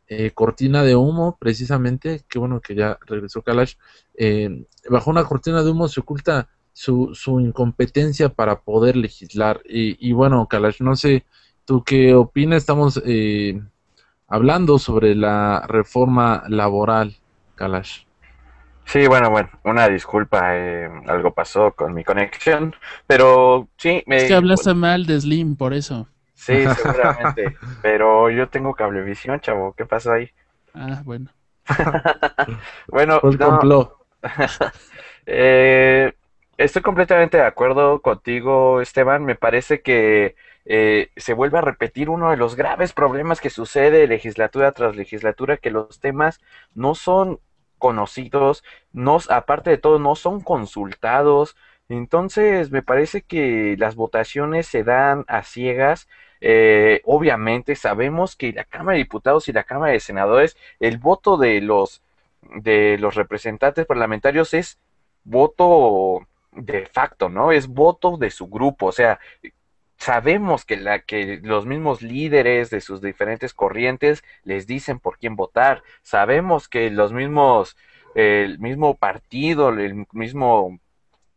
eh, cortina de humo, precisamente, qué bueno que ya regresó Kalash, eh, bajo una cortina de humo se oculta su, su incompetencia para poder legislar. Y, bueno, Kalash, no sé, ¿tú qué opinas? Estamos eh, hablando sobre la reforma laboral, Kalash. Sí, bueno, bueno, una disculpa, eh, algo pasó con mi conexión, pero sí me. Es que hablaste pues mal de Slim, por eso. Sí, seguramente. [laughs] pero yo tengo cablevisión, chavo. ¿Qué pasa ahí? Ah, bueno. [laughs] bueno, no, [laughs] eh, estoy completamente de acuerdo contigo, Esteban. Me parece que eh, se vuelve a repetir uno de los graves problemas que sucede legislatura tras legislatura, que los temas no son conocidos, aparte de todo, no son consultados. Entonces, me parece que las votaciones se dan a ciegas. Eh, obviamente, sabemos que la Cámara de Diputados y la Cámara de Senadores, el voto de los, de los representantes parlamentarios es voto de facto, ¿no? Es voto de su grupo. O sea, sabemos que, la, que los mismos líderes de sus diferentes corrientes les dicen por quién votar, sabemos que los mismos, el mismo partido, el mismo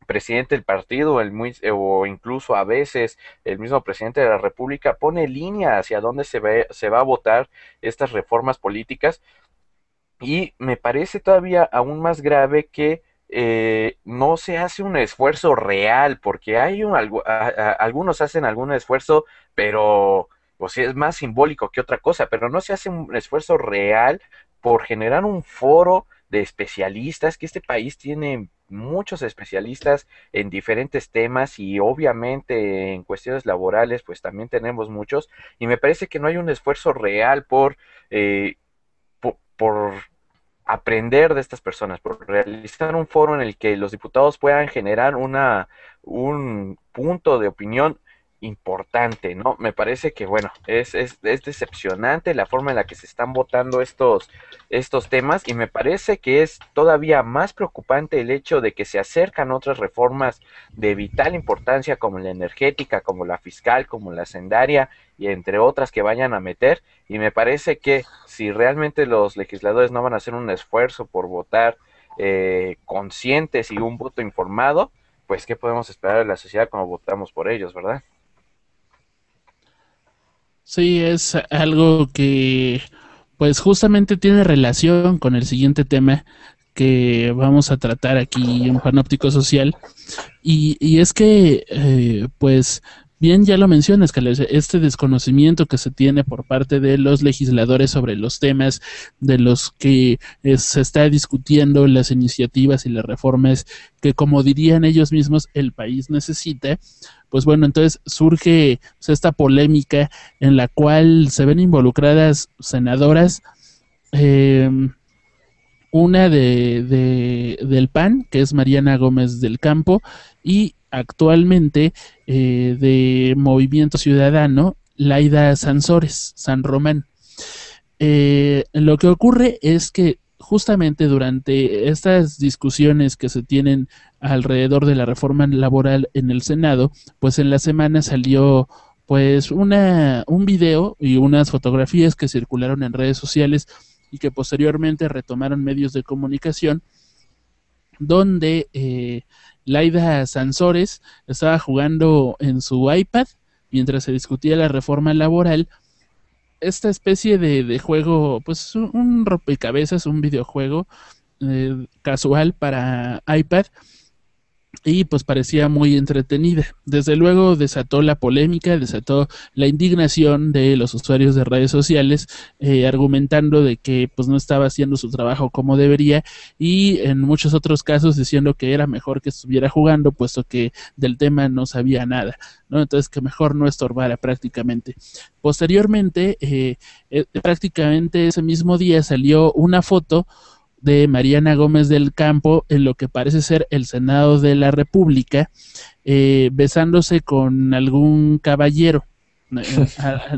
presidente del partido el o incluso a veces el mismo presidente de la República pone línea hacia dónde se, se va a votar estas reformas políticas y me parece todavía aún más grave que eh, no se hace un esfuerzo real, porque hay un, algunos hacen algún esfuerzo, pero o pues, es más simbólico que otra cosa, pero no se hace un esfuerzo real por generar un foro de especialistas, que este país tiene muchos especialistas en diferentes temas y obviamente en cuestiones laborales pues también tenemos muchos y me parece que no hay un esfuerzo real por, eh, por, por aprender de estas personas, por realizar un foro en el que los diputados puedan generar una, un punto de opinión importante, ¿no? Me parece que, bueno, es, es, es, decepcionante la forma en la que se están votando estos, estos temas y me parece que es todavía más preocupante el hecho de que se acercan otras reformas de vital importancia como la energética, como la fiscal, como la sendaria y entre otras que vayan a meter y me parece que si realmente los legisladores no van a hacer un esfuerzo por votar eh, conscientes y un voto informado, pues qué podemos esperar de la sociedad cuando votamos por ellos, ¿verdad? Sí, es algo que pues justamente tiene relación con el siguiente tema que vamos a tratar aquí en Panóptico Social. Y, es que, eh, pues, Bien, ya lo mencionas, que este desconocimiento que se tiene por parte de los legisladores sobre los temas de los que eh, se está discutiendo, las iniciativas y las reformas que, como dirían ellos mismos, el país necesita, pues bueno, entonces surge esta polémica en la cual se ven involucradas senadoras, em, una de, del PAN, que es Mariana Gómez del Campo, y actualmente eh, de Movimiento Ciudadano, Laida Sansores, San Román. Eh, lo que ocurre es que justamente durante estas discusiones que se tienen alrededor de la reforma laboral en el Senado, pues en la semana salió pues una un video y unas fotografías que circularon en redes sociales y que posteriormente retomaron medios de comunicación donde eh, Laida Sansores estaba jugando en su iPad mientras se discutía la reforma laboral. Esta especie de, juego, pues un rompecabezas, un videojuego eh, casual para iPad, y pues parecía muy entretenida. Desde luego desató la polémica, desató la indignación de los usuarios de redes sociales, eh, argumentando de que pues no estaba haciendo su trabajo como debería y en muchos otros casos diciendo que era mejor que estuviera jugando puesto que del tema no sabía nada, ¿no? Entonces que mejor no estorbara prácticamente. Posteriormente, eh, eh, prácticamente ese mismo día salió una foto de Mariana Gómez del Campo en lo que parece ser el Senado de la República, eh, besándose con algún caballero. Eh,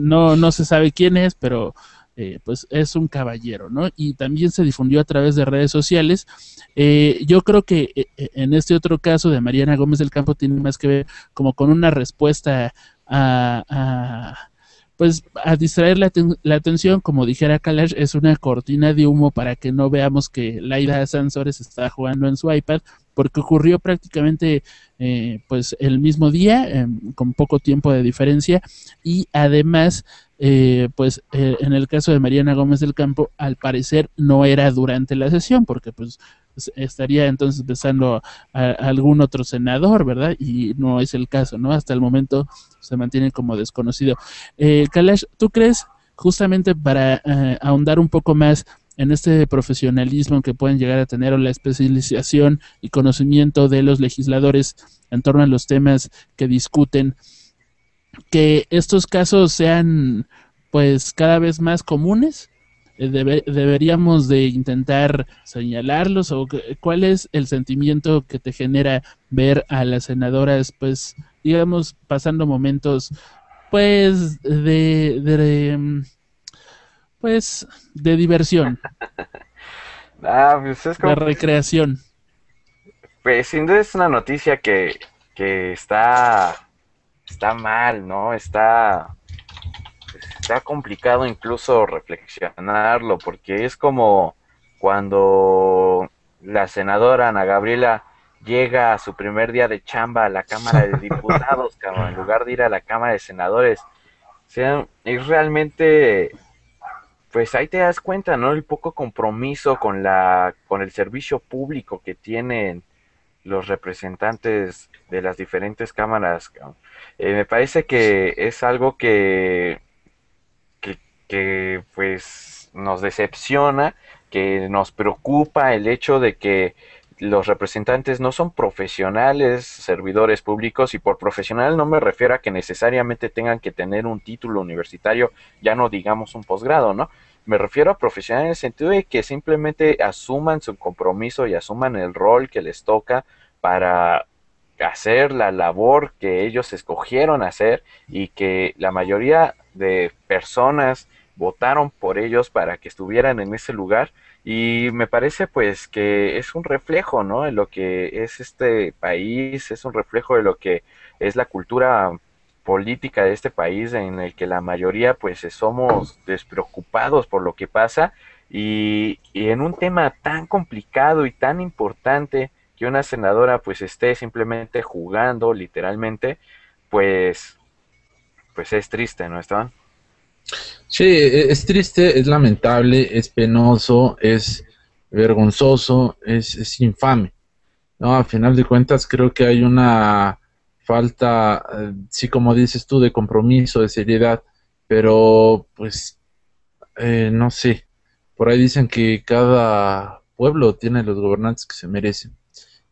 no, no se sabe quién es, pero eh, pues es un caballero, ¿no? Y también se difundió a través de redes sociales. yo creo que en este otro caso de Mariana Gómez del Campo tiene más que ver como con una respuesta a pues a distraer la, atención, como dijera Kalash, es una cortina de humo para que no veamos que Laida Sansores está jugando en su iPad, porque ocurrió prácticamente eh, pues el mismo día, em, con poco tiempo de diferencia, y además, eh, pues eh, en el caso de Mariana Gómez del Campo, al parecer no era durante la sesión, porque pues estaría entonces besando a, algún otro senador, ¿verdad? Y no es el caso, ¿no? Hasta el momento se mantiene como desconocido. Eh, Kalash, ¿tú crees, justamente para eh, ahondar un poco más en este profesionalismo que pueden llegar a tener o la especialización y conocimiento de los legisladores en torno a los temas que discuten, que estos casos sean pues cada vez más comunes? Eh, deberíamos de intentar señalarlos o cuál es el sentimiento que te genera ver a las senadoras, pues, digamos, pasando momentos, pues, de, mm, pues, de diversión. la [laughs] ah, pues, De recreación. Pues sin duda es una noticia que, que está, está mal, ¿no? Está está complicado incluso reflexionarlo, porque es como cuando la senadora Ana Gabriela llega a su primer día de chamba a la Cámara de Diputados, [laughs] en lugar de ir a la Cámara de Senadores. es realmente, pues ahí te das cuenta, ¿no? El poco compromiso con la, con el servicio público que tienen los representantes de las diferentes cámaras. Eh, me parece que es algo que que pues nos decepciona, que nos preocupa el hecho de que los representantes no son profesionales, servidores públicos, y por profesional no me refiero a que necesariamente tengan que tener un título universitario, ya no digamos un posgrado, ¿no? Me refiero a profesional en el sentido de que simplemente asuman su compromiso y asuman el rol que les toca para hacer la labor que ellos escogieron hacer y que la mayoría de personas votaron por ellos para que estuvieran en ese lugar y me parece pues que es un reflejo, ¿no? De lo que es este país, es un reflejo de lo que es la cultura política de este país en el que la mayoría pues eh, somos despreocupados por lo que pasa y, en un tema tan complicado y tan importante que una senadora pues esté simplemente jugando literalmente pues pues es triste, ¿no, estaban? Sí, e-, es triste, es lamentable, es penoso, es vergonzoso, es, infame. No, a final de cuentas creo que hay una falta, eh, sí como dices tú, de compromiso, de seriedad, pero pues eh, no sé, por ahí dicen que cada pueblo tiene los gobernantes que se merecen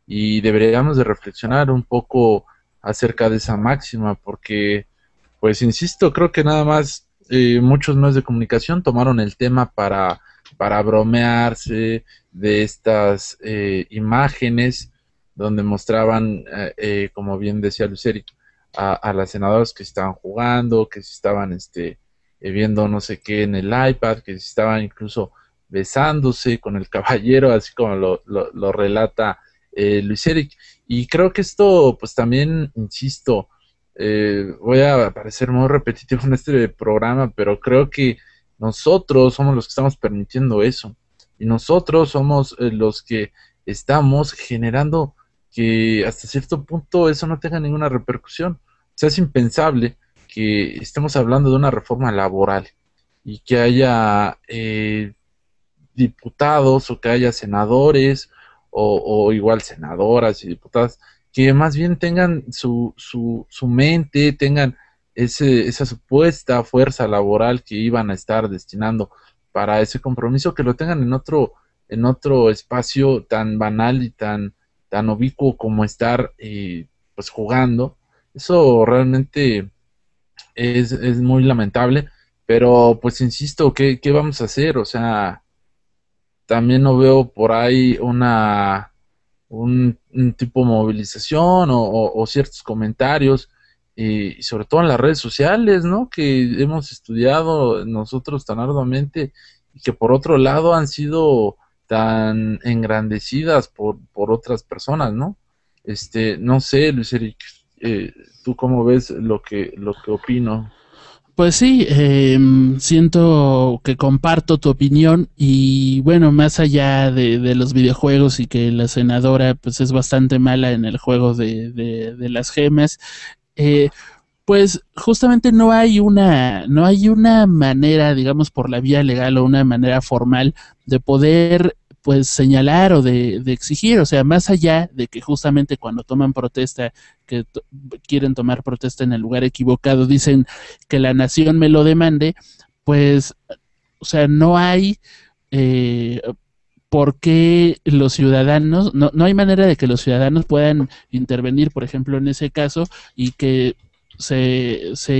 y deberíamos de reflexionar un poco acerca de esa máxima porque pues insisto, creo que nada más muchos medios de comunicación tomaron el tema para, para bromearse de estas eh, imágenes donde mostraban, eh, eh, como bien decía Eric a, a, las senadoras que estaban jugando, que se estaban este, viendo no sé qué en el iPad, que estaban incluso besándose con el caballero, así como lo, lo, relata eh, Luis Eric. Y creo que esto, pues también, insisto, eh, voy a parecer muy repetitivo en este programa, pero creo que nosotros somos los que estamos permitiendo eso. Y nosotros somos eh, los que estamos generando que hasta cierto punto eso no tenga ninguna repercusión. O sea, es impensable que estemos hablando de una reforma laboral y que haya eh, diputados o que haya senadores o igual senadoras y diputadas que más bien tengan su, su, mente, tengan ese, esa supuesta fuerza laboral que iban a estar destinando para ese compromiso, que lo tengan en otro, en otro espacio tan banal y tan, tan como estar eh, pues jugando. Eso realmente es, es, muy lamentable, pero pues insisto, ¿qué, ¿qué vamos a hacer? O sea, también no veo por ahí una un tipo movilización o, ciertos comentarios, y sobre todo en las redes sociales, ¿no? Que hemos estudiado nosotros tan arduamente y que por otro lado han sido tan engrandecidas por, por otras personas, ¿no? Este, no sé, Luis Eric, eh, ¿tú cómo ves lo que, lo que opino? Pues sí, em, siento que comparto tu opinión y bueno, más allá de, los videojuegos y que la senadora pues es bastante mala en el juego de, de, las gemas, eh, pues justamente no hay una, no hay una manera, digamos, por la vía legal o una manera formal de poder pues señalar o de, exigir, o sea, más allá de que justamente cuando toman protesta, que quieren tomar protesta en el lugar equivocado, dicen que la nación me lo demande, pues, o sea, no hay eh, por qué los ciudadanos, no, no hay manera de que los ciudadanos puedan intervenir, por ejemplo, en ese caso y que se, se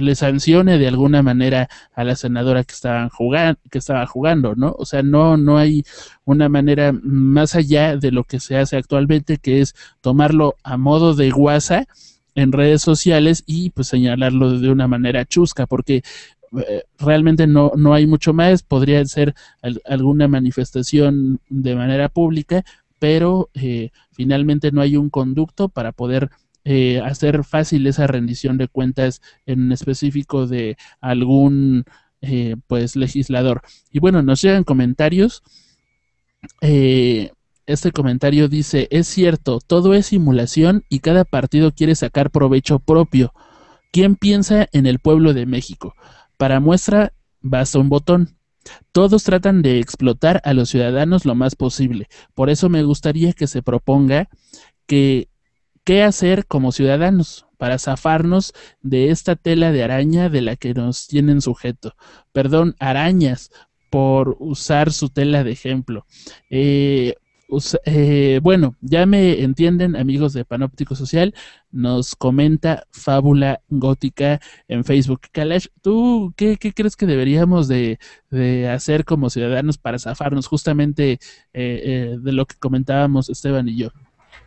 le sancione de alguna manera a la senadora que estaban jugando, que estaba jugando, ¿no? O sea, no, no hay una manera más allá de lo que se hace actualmente, que es tomarlo a modo de guasa en redes sociales y pues señalarlo de una manera chusca, porque eh, realmente no, no hay mucho más, podría ser alguna manifestación de manera pública, pero eh, finalmente no hay un conducto para poder eh, hacer fácil esa rendición de cuentas en específico de algún eh, pues legislador. Y bueno, nos llegan comentarios. Eh, este comentario dice, es cierto, todo es simulación y cada partido quiere sacar provecho propio. ¿Quién piensa en el pueblo de México? Para muestra, basta un botón. Todos tratan de explotar a los ciudadanos lo más posible. Por eso me gustaría que se proponga que qué hacer como ciudadanos para zafarnos de esta tela de araña de la que nos tienen sujeto. Perdón, arañas, por usar su tela de ejemplo. Eh, eh, bueno, ya me entienden, amigos de Panóptico Social. Nos comenta Fábula Gótica en Facebook. Kalash, ¿tú qué, crees que deberíamos de, hacer como ciudadanos para zafarnos justamente eh, de lo que comentábamos Esteban y yo?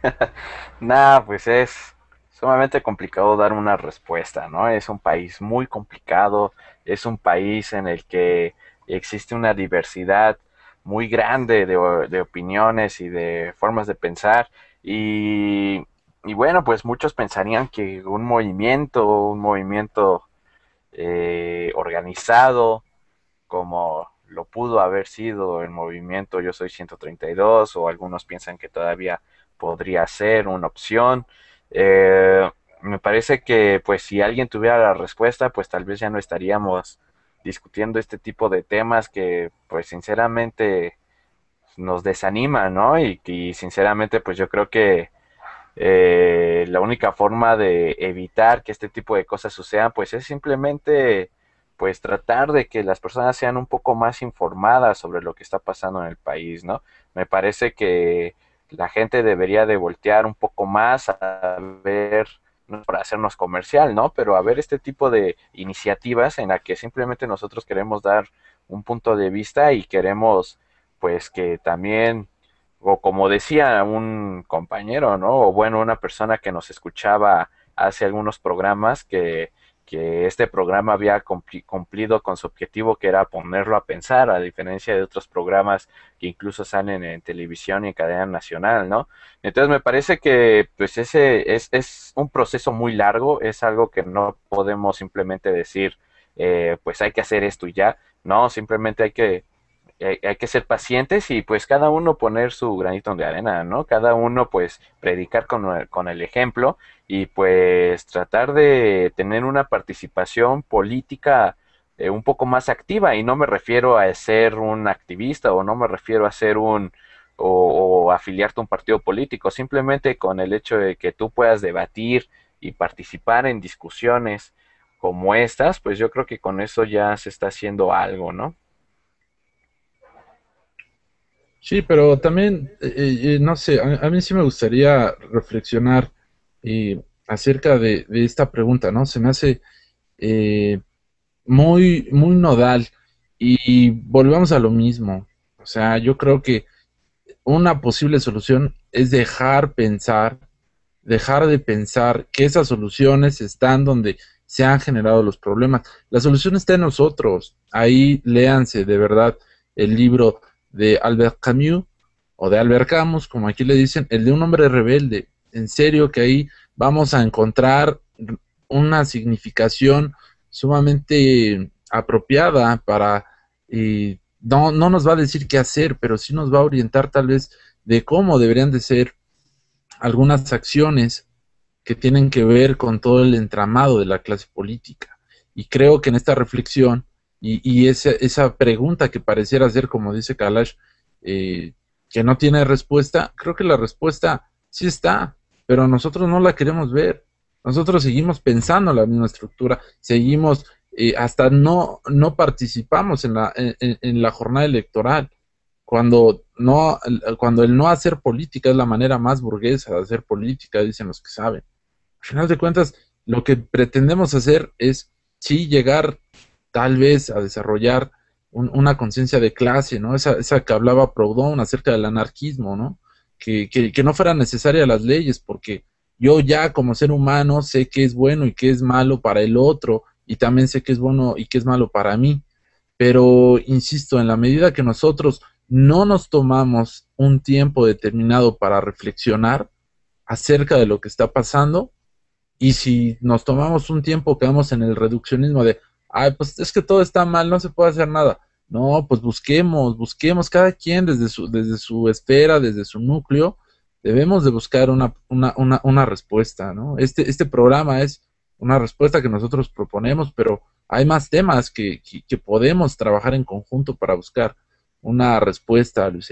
[laughs] Nada, pues es sumamente complicado dar una respuesta, ¿no? Es un país muy complicado, es un país en el que existe una diversidad muy grande de, opiniones y de formas de pensar y, bueno, pues muchos pensarían que un movimiento, un movimiento eh, organizado como lo pudo haber sido el movimiento Yo Soy 132 o algunos piensan que todavía podría ser una opción. Eh, me parece que pues si alguien tuviera la respuesta, pues tal vez ya no estaríamos discutiendo este tipo de temas que pues sinceramente nos desanima, ¿no? Y, que, sinceramente pues yo creo que eh, la única forma de evitar que este tipo de cosas sucedan pues es simplemente pues tratar de que las personas sean un poco más informadas sobre lo que está pasando en el país, ¿no? Me parece que la gente debería de voltear un poco más a ver para hacernos comercial, ¿no? Pero a ver este tipo de iniciativas en las que simplemente nosotros queremos dar un punto de vista y queremos pues que también o como decía un compañero, ¿no? O bueno, una persona que nos escuchaba hace algunos programas que que este programa había cumplido con su objetivo que era ponerlo a pensar, a diferencia de otros programas que incluso salen en televisión y en cadena nacional, ¿no? Entonces me parece que pues ese es, es un proceso muy largo, es algo que no podemos simplemente decir, eh, pues hay que hacer esto y ya, no, simplemente hay que hay, que ser pacientes y pues cada uno poner su granito de arena, ¿no? Cada uno pues predicar con, con el ejemplo y pues tratar de tener una participación política eh, un poco más activa y no me refiero a ser un activista o no me refiero a ser un o, o afiliarte a un partido político, simplemente con el hecho de que tú puedas debatir y participar en discusiones como estas, pues yo creo que con eso ya se está haciendo algo, ¿no? Sí, pero también, eh, eh, eh, no sé, a, mí sí me gustaría reflexionar acerca de, esta pregunta, ¿no? Se me hace muy, muy nodal y volvamos a lo mismo. O sea, yo creo que una posible solución es dejar pensar, dejar de pensar que esas soluciones están donde se han generado los problemas. La solución está en nosotros. Ahí léanse de verdad el libro de Albert Camus, o de Albert Camus, como aquí le dicen, el de un hombre rebelde. En serio que ahí vamos a encontrar una significación sumamente apropiada para... no, no nos va a decir qué hacer, pero sí nos va a orientar tal vez de cómo deberían de ser algunas acciones que tienen que ver con todo el entramado de la clase política. Y creo que en esta reflexión y, esa, pregunta que pareciera ser, como dice Kalash, eh, que no tiene respuesta, creo que la respuesta sí está, pero nosotros no la queremos ver. Nosotros seguimos pensando la misma estructura, seguimos, eh, hasta no, no participamos en la, la jornada electoral cuando no cuando el no hacer política es la manera más burguesa de hacer política, dicen los que saben. Al final de cuentas, lo que pretendemos hacer es sí llegar tal vez a desarrollar una conciencia de clase, ¿no? Esa, esa que hablaba Proudhon acerca del anarquismo, ¿no? Que, no fueran necesarias las leyes, porque yo ya como ser humano sé qué es bueno y qué es malo para el otro, y también sé qué es bueno y qué es malo para mí. Pero, insisto, en la medida que nosotros no nos tomamos un tiempo determinado para reflexionar acerca de lo que está pasando, y si nos tomamos un tiempo, quedamos en el reduccionismo de, ay, pues es que todo está mal, no se puede hacer nada. No, pues busquemos, busquemos cada quien desde su, desde su esfera, desde su núcleo, debemos de buscar una, una, una, una respuesta, ¿no? Este, este programa es una respuesta que nosotros proponemos, pero hay más temas que, podemos trabajar en conjunto para buscar una respuesta, Luis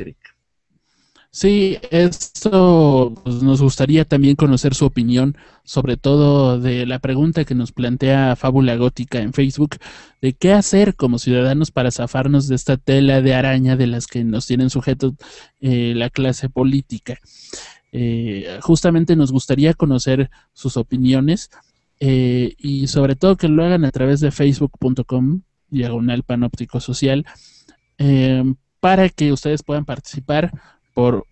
Sí, esto pues, nos gustaría también conocer su opinión, sobre todo de la pregunta que nos plantea Fábula Gótica en Facebook, de qué hacer como ciudadanos para zafarnos de esta tela de araña de las que nos tienen sujetos eh, la clase política. Eh, justamente nos gustaría conocer sus opiniones eh, y sobre todo que lo hagan a través de facebook.com diagonal panóptico social para que ustedes puedan participar por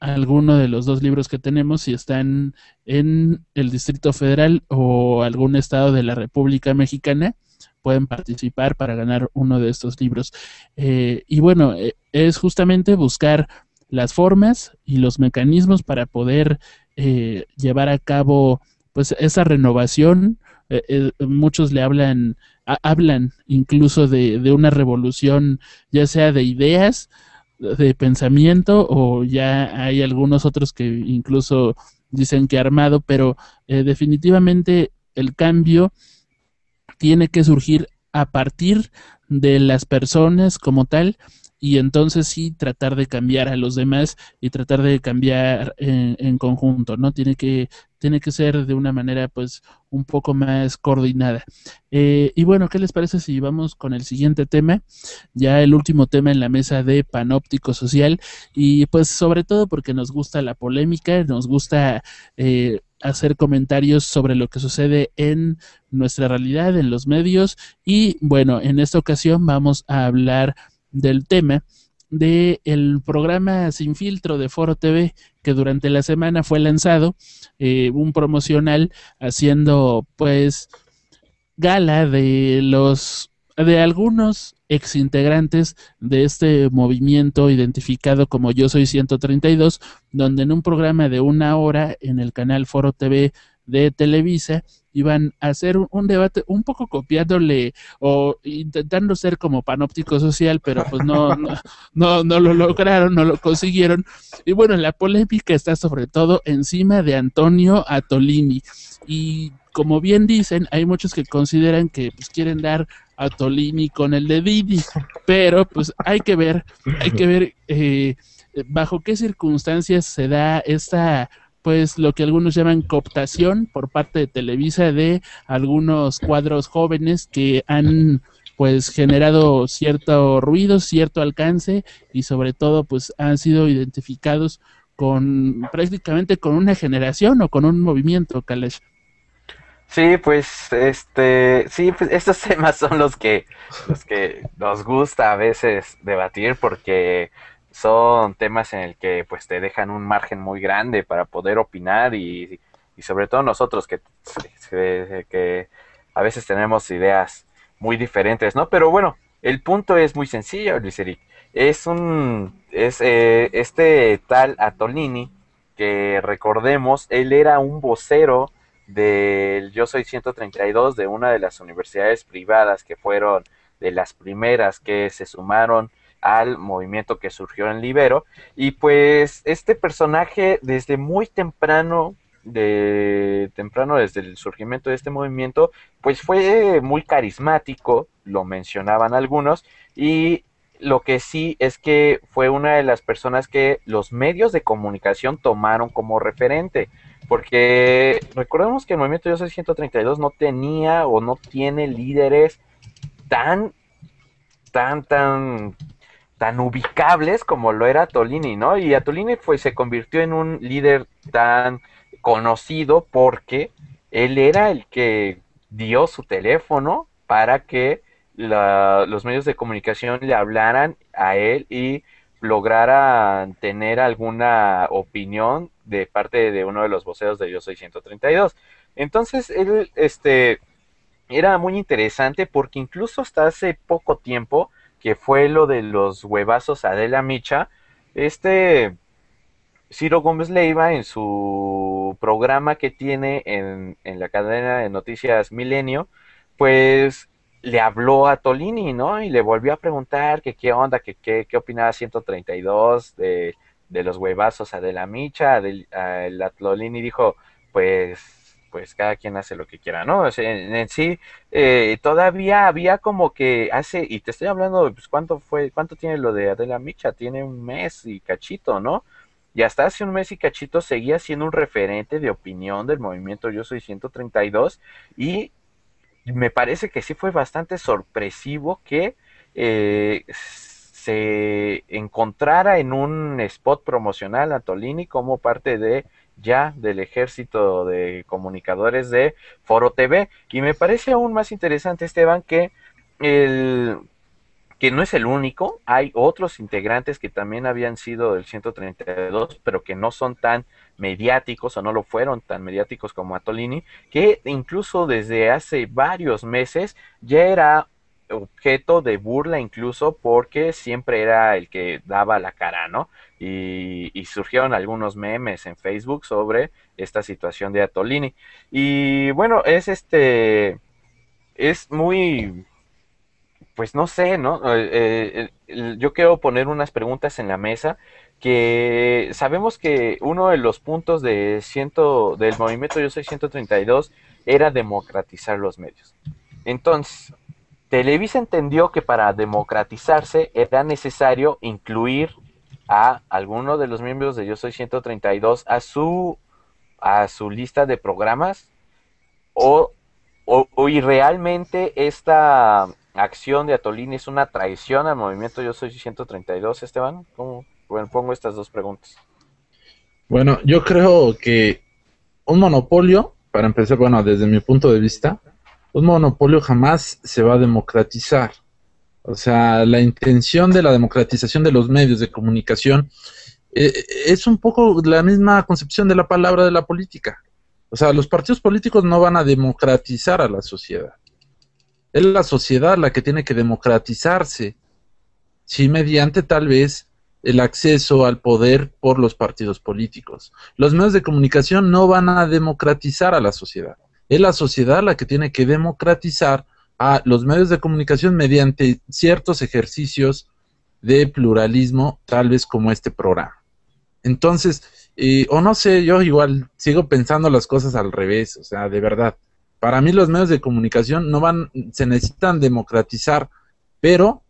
alguno de los dos libros que tenemos, si están en el Distrito Federal o algún estado de la República Mexicana, pueden participar para ganar uno de estos libros. Eh, y bueno, eh, es justamente buscar las formas y los mecanismos para poder eh, llevar a cabo pues esa renovación. Eh, muchos le hablan, hablan incluso de, de una revolución, ya sea de ideas, de pensamiento o ya hay algunos otros que incluso dicen que armado, pero eh, definitivamente el cambio tiene que surgir a partir de las personas como tal y entonces sí tratar de cambiar a los demás y tratar de cambiar eh, en conjunto, ¿no? Tiene que tiene que ser de una manera pues un poco más coordinada. Eh, y bueno, ¿qué les parece si vamos con el siguiente tema? Ya el último tema en la mesa de panóptico social y pues sobre todo porque nos gusta la polémica, nos gusta... Eh, hacer comentarios sobre lo que sucede en nuestra realidad, en los medios. Y bueno, en esta ocasión vamos a hablar del tema del programa Sin Filtro de Foro TV que durante la semana fue lanzado eh, un promocional haciendo pues gala de los de algunos exintegrantes de este movimiento identificado como Yo Soy 132, donde en un programa de una hora en el canal Foro TV de Televisa iban a hacer un, debate un poco copiándole o intentando ser como panóptico social, pero pues [laughs] no, no, no, lo lograron, no lo consiguieron. Y bueno, la polémica está sobre todo encima de Antonio Atolini. Y como bien dicen, hay muchos que consideran que pues, quieren dar a Tolini con el de Didi, pero pues hay que ver, hay que ver eh, bajo qué circunstancias se da esta pues lo que algunos llaman cooptación por parte de Televisa de algunos cuadros jóvenes que han pues generado cierto ruido, cierto alcance y sobre todo pues han sido identificados con prácticamente con una generación o con un movimiento, Kalesh. Sí, pues este, sí, pues, estos [laughs] temas son los que los que nos gusta a veces debatir porque son temas en el que pues te dejan un margen muy grande para poder opinar y, sobre todo nosotros que, que, a veces tenemos ideas muy diferentes, ¿no? Pero bueno, el punto es muy sencillo, Luis Eric. Es un, es eh, este tal Atolini, que recordemos, él era un vocero del Yo Soy 132 de una de las universidades privadas que fueron de las primeras que se sumaron al movimiento que surgió en Libero. Y pues este personaje desde muy temprano, de temprano desde el surgimiento de este movimiento, pues fue muy carismático, lo mencionaban algunos, y lo que sí es que fue una de las personas que los medios de comunicación tomaron como referente, porque recordemos que el movimiento Yo no tenía o no tiene líderes tan, tan, tan tan ubicables como lo era Tolini, ¿no? Y a Tolini se convirtió en un líder tan conocido porque él era el que dio su teléfono para que los medios de comunicación le hablaran a él y lograran tener alguna opinión de parte de uno de los voceros de Yo Soy 132. Entonces, él este, era muy interesante porque incluso hasta hace poco tiempo que fue lo de los huevazos Adela Micha, este Ciro Gómez Leiva en su programa que tiene en, la cadena de noticias Milenio, pues le habló a Tolini, ¿no? Y le volvió a preguntar qué onda, que qué, qué opinaba 132 de, de los huevazos a Micha. De, la Tolini dijo, pues pues cada quien hace lo que quiera, ¿no? en, sí, eh, todavía había como que hace, y te estoy hablando, pues cuánto fue, cuánto tiene lo de Adela Micha, tiene un mes y cachito, ¿no? Y hasta hace un mes y cachito seguía siendo un referente de opinión del movimiento Yo Soy 132 y me parece que sí fue bastante sorpresivo que eh, se encontrara en un spot promocional a Tolini como parte de ya del ejército de comunicadores de Foro TV. Y me parece aún más interesante, Esteban, que el que no es el único, hay otros integrantes que también habían sido del 132, pero que no son tan mediáticos o no lo fueron tan mediáticos como Atolini, que incluso desde hace varios meses ya era objeto de burla incluso porque siempre era el que daba la cara, ¿no? Y, surgieron algunos memes en Facebook sobre esta situación de Atolini. Y bueno, es este, es muy, pues no sé, ¿no? Eh, eh, yo quiero poner unas preguntas en la mesa que sabemos que uno de los puntos de ciento, del movimiento Yo Soy 132 era democratizar los medios. Entonces, Televisa entendió que para democratizarse era necesario incluir a alguno de los miembros de Yo Soy 132 a su a su lista de programas o, y realmente esta acción de Atolini es una traición al movimiento Yo Soy 132, Esteban? ¿Cómo pongo estas dos preguntas? Bueno, yo creo que un monopolio, para empezar, bueno, desde mi punto de vista, un monopolio jamás se va a democratizar. O sea, la intención de la democratización de los medios de comunicación eh, es un poco la misma concepción de la palabra de la política. O sea, los partidos políticos no van a democratizar a la sociedad. Es la sociedad la que tiene que democratizarse, si mediante tal vez el acceso al poder por los partidos políticos. Los medios de comunicación no van a democratizar a la sociedad es la sociedad la que tiene que democratizar a los medios de comunicación mediante ciertos ejercicios de pluralismo, tal vez como este programa. Entonces, eh, o no sé, yo igual sigo pensando las cosas al revés, o sea, de verdad. Para mí los medios de comunicación no van, se necesitan democratizar, pero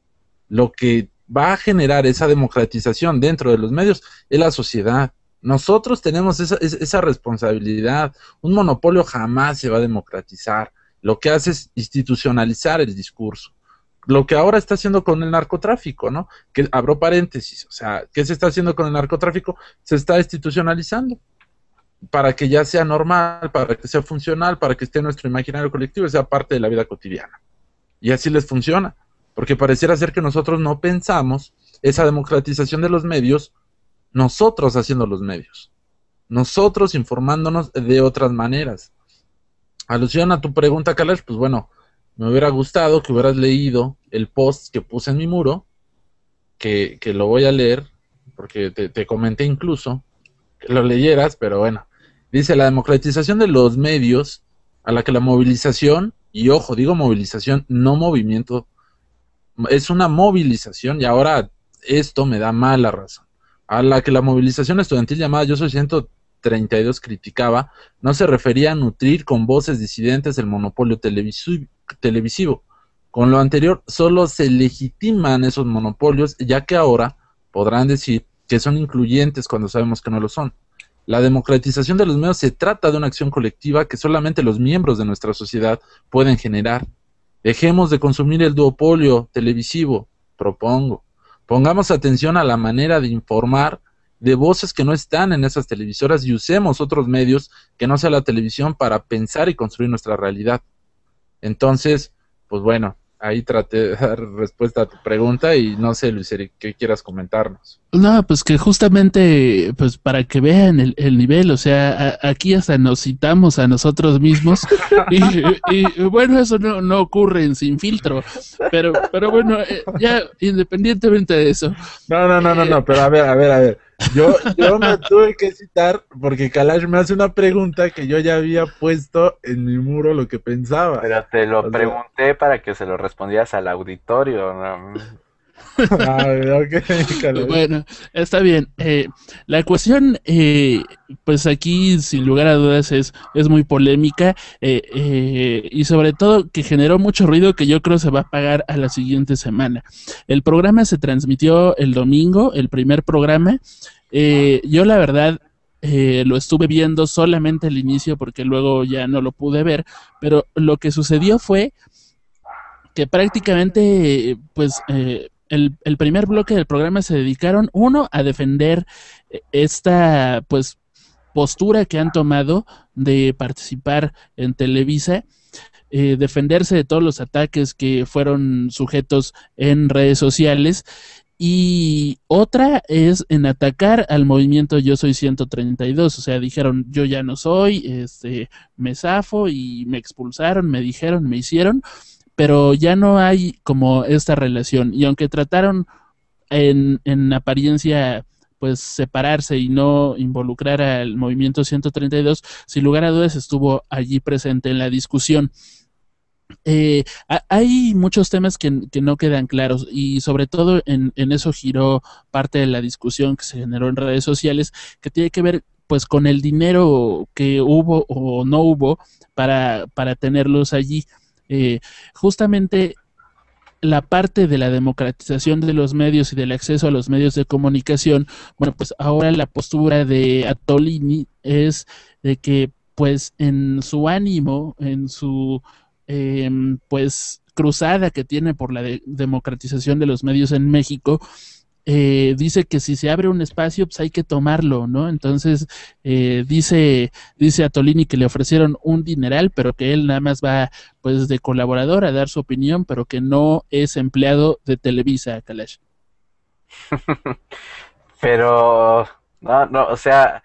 lo que va a generar esa democratización dentro de los medios es la sociedad. Nosotros tenemos esa, responsabilidad. Un monopolio jamás se va a democratizar. Lo que hace es institucionalizar el discurso lo que ahora está haciendo con el narcotráfico, ¿no? Que abro paréntesis, o sea, ¿qué se está haciendo con el narcotráfico? Se está institucionalizando para que ya sea normal, para que sea funcional, para que esté en nuestro imaginario colectivo sea parte de la vida cotidiana. Y así les funciona, porque pareciera ser que nosotros no pensamos esa democratización de los medios nosotros haciendo los medios, nosotros informándonos de otras maneras. Alusión a tu pregunta, Carlos, pues bueno, me hubiera gustado que hubieras leído el post que puse en mi muro, que, que lo voy a leer, porque te, te comenté incluso, que lo leyeras, pero bueno. Dice, la democratización de los medios a la que la movilización, y ojo, digo movilización, no movimiento, es una movilización y ahora esto me da mala razón a la que la movilización estudiantil llamada Yo Soy 132 criticaba, no se refería a nutrir con voces disidentes el monopolio televisivo. Con lo anterior, solo se legitiman esos monopolios, ya que ahora podrán decir que son incluyentes cuando sabemos que no lo son. La democratización de los medios se trata de una acción colectiva que solamente los miembros de nuestra sociedad pueden generar. Dejemos de consumir el duopolio televisivo, propongo. Pongamos atención a la manera de informar de voces que no están en esas televisoras y usemos otros medios que no sea la televisión para pensar y construir nuestra realidad. Entonces, pues bueno, ahí traté de dar respuesta a tu pregunta y no sé, Luis ¿qué quieras comentarnos? No, pues que justamente, pues para que vean el, nivel, o sea, aquí hasta nos citamos a nosotros mismos [laughs] y, bueno, eso no, no ocurre Sin Filtro, pero, pero bueno, eh, ya independientemente de eso. No, no, no, no, pero a ver, a ver, a ver, yo, yo me tuve que citar porque Kalash me hace una pregunta que yo ya había puesto en mi muro lo que pensaba. Pero te lo pregunté para que se lo respondieras al auditorio. ¿no? Mm. [laughs] bueno, está bien. Eh, la cuestión, eh, pues aquí, sin lugar a dudas, es, es muy polémica eh, y sobre todo que generó mucho ruido que yo creo se va a apagar a la siguiente semana. El programa se transmitió el domingo, el primer programa. yo la verdad lo estuve viendo solamente al inicio porque luego ya no lo pude ver, pero lo que sucedió fue que prácticamente, pues, eh, el, el, primer bloque del programa se dedicaron, uno, a defender eh, esta, pues, postura que han tomado de participar en Televisa, eh, defenderse de todos los ataques que fueron sujetos en redes sociales y otra es en atacar al movimiento Yo Soy 132. O sea, dijeron yo ya no soy, este, me zafo y me expulsaron, me dijeron, me hicieron pero ya no hay como esta relación. Y aunque trataron en, en apariencia pues separarse y no involucrar al movimiento 132, sin lugar a dudas estuvo allí presente en la discusión. Eh, hay muchos temas que, no quedan claros y sobre todo en, en eso giró parte de la discusión que se generó en redes sociales que tiene que ver pues con el dinero que hubo o no hubo para, para tenerlos allí eh, justamente la parte de la democratización de los medios y del acceso a los medios de comunicación, bueno, pues ahora la postura de Atolini es de que pues en su ánimo, en su em, pues cruzada que tiene por la democratización de los medios en México, eh, dice que si se abre un espacio, pues hay que tomarlo, ¿no? Entonces eh, dice, dice a Tolini que le ofrecieron un dineral, pero que él nada más va pues de colaborador a dar su opinión, pero que no es empleado de Televisa, Kalash. [laughs] pero, no, no, o sea,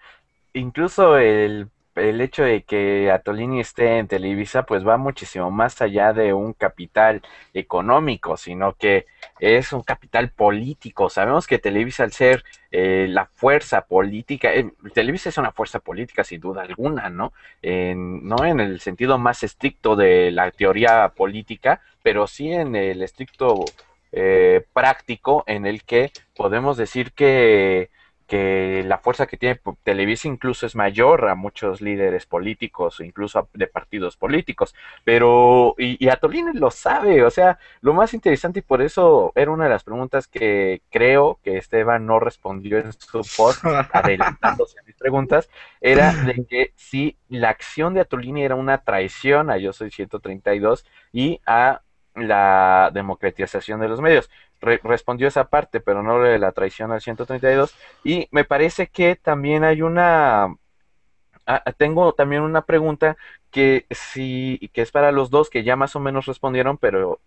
incluso el el hecho de que Atolini esté en Televisa pues va muchísimo más allá de un capital económico, sino que es un capital político. Sabemos que Televisa al ser eh, la fuerza política, eh, Televisa es una fuerza política sin duda alguna, ¿no? En, no en el sentido más estricto de la teoría política, pero sí en el estricto eh, práctico en el que podemos decir que que la fuerza que tiene Televisa incluso es mayor a muchos líderes políticos, o incluso de partidos políticos, pero, y, Atolini lo sabe, o sea, lo más interesante y por eso era una de las preguntas que creo que Esteban no respondió en su post, [laughs] adelantándose a mis preguntas, era de que si la acción de Atolini era una traición a Yo Soy 132 y a la democratización de los medios respondió esa parte, pero no de la traición al 132. Y me parece que también hay una... Ah, ah, tengo también una pregunta que sí, que es para los dos que ya más o menos respondieron, pero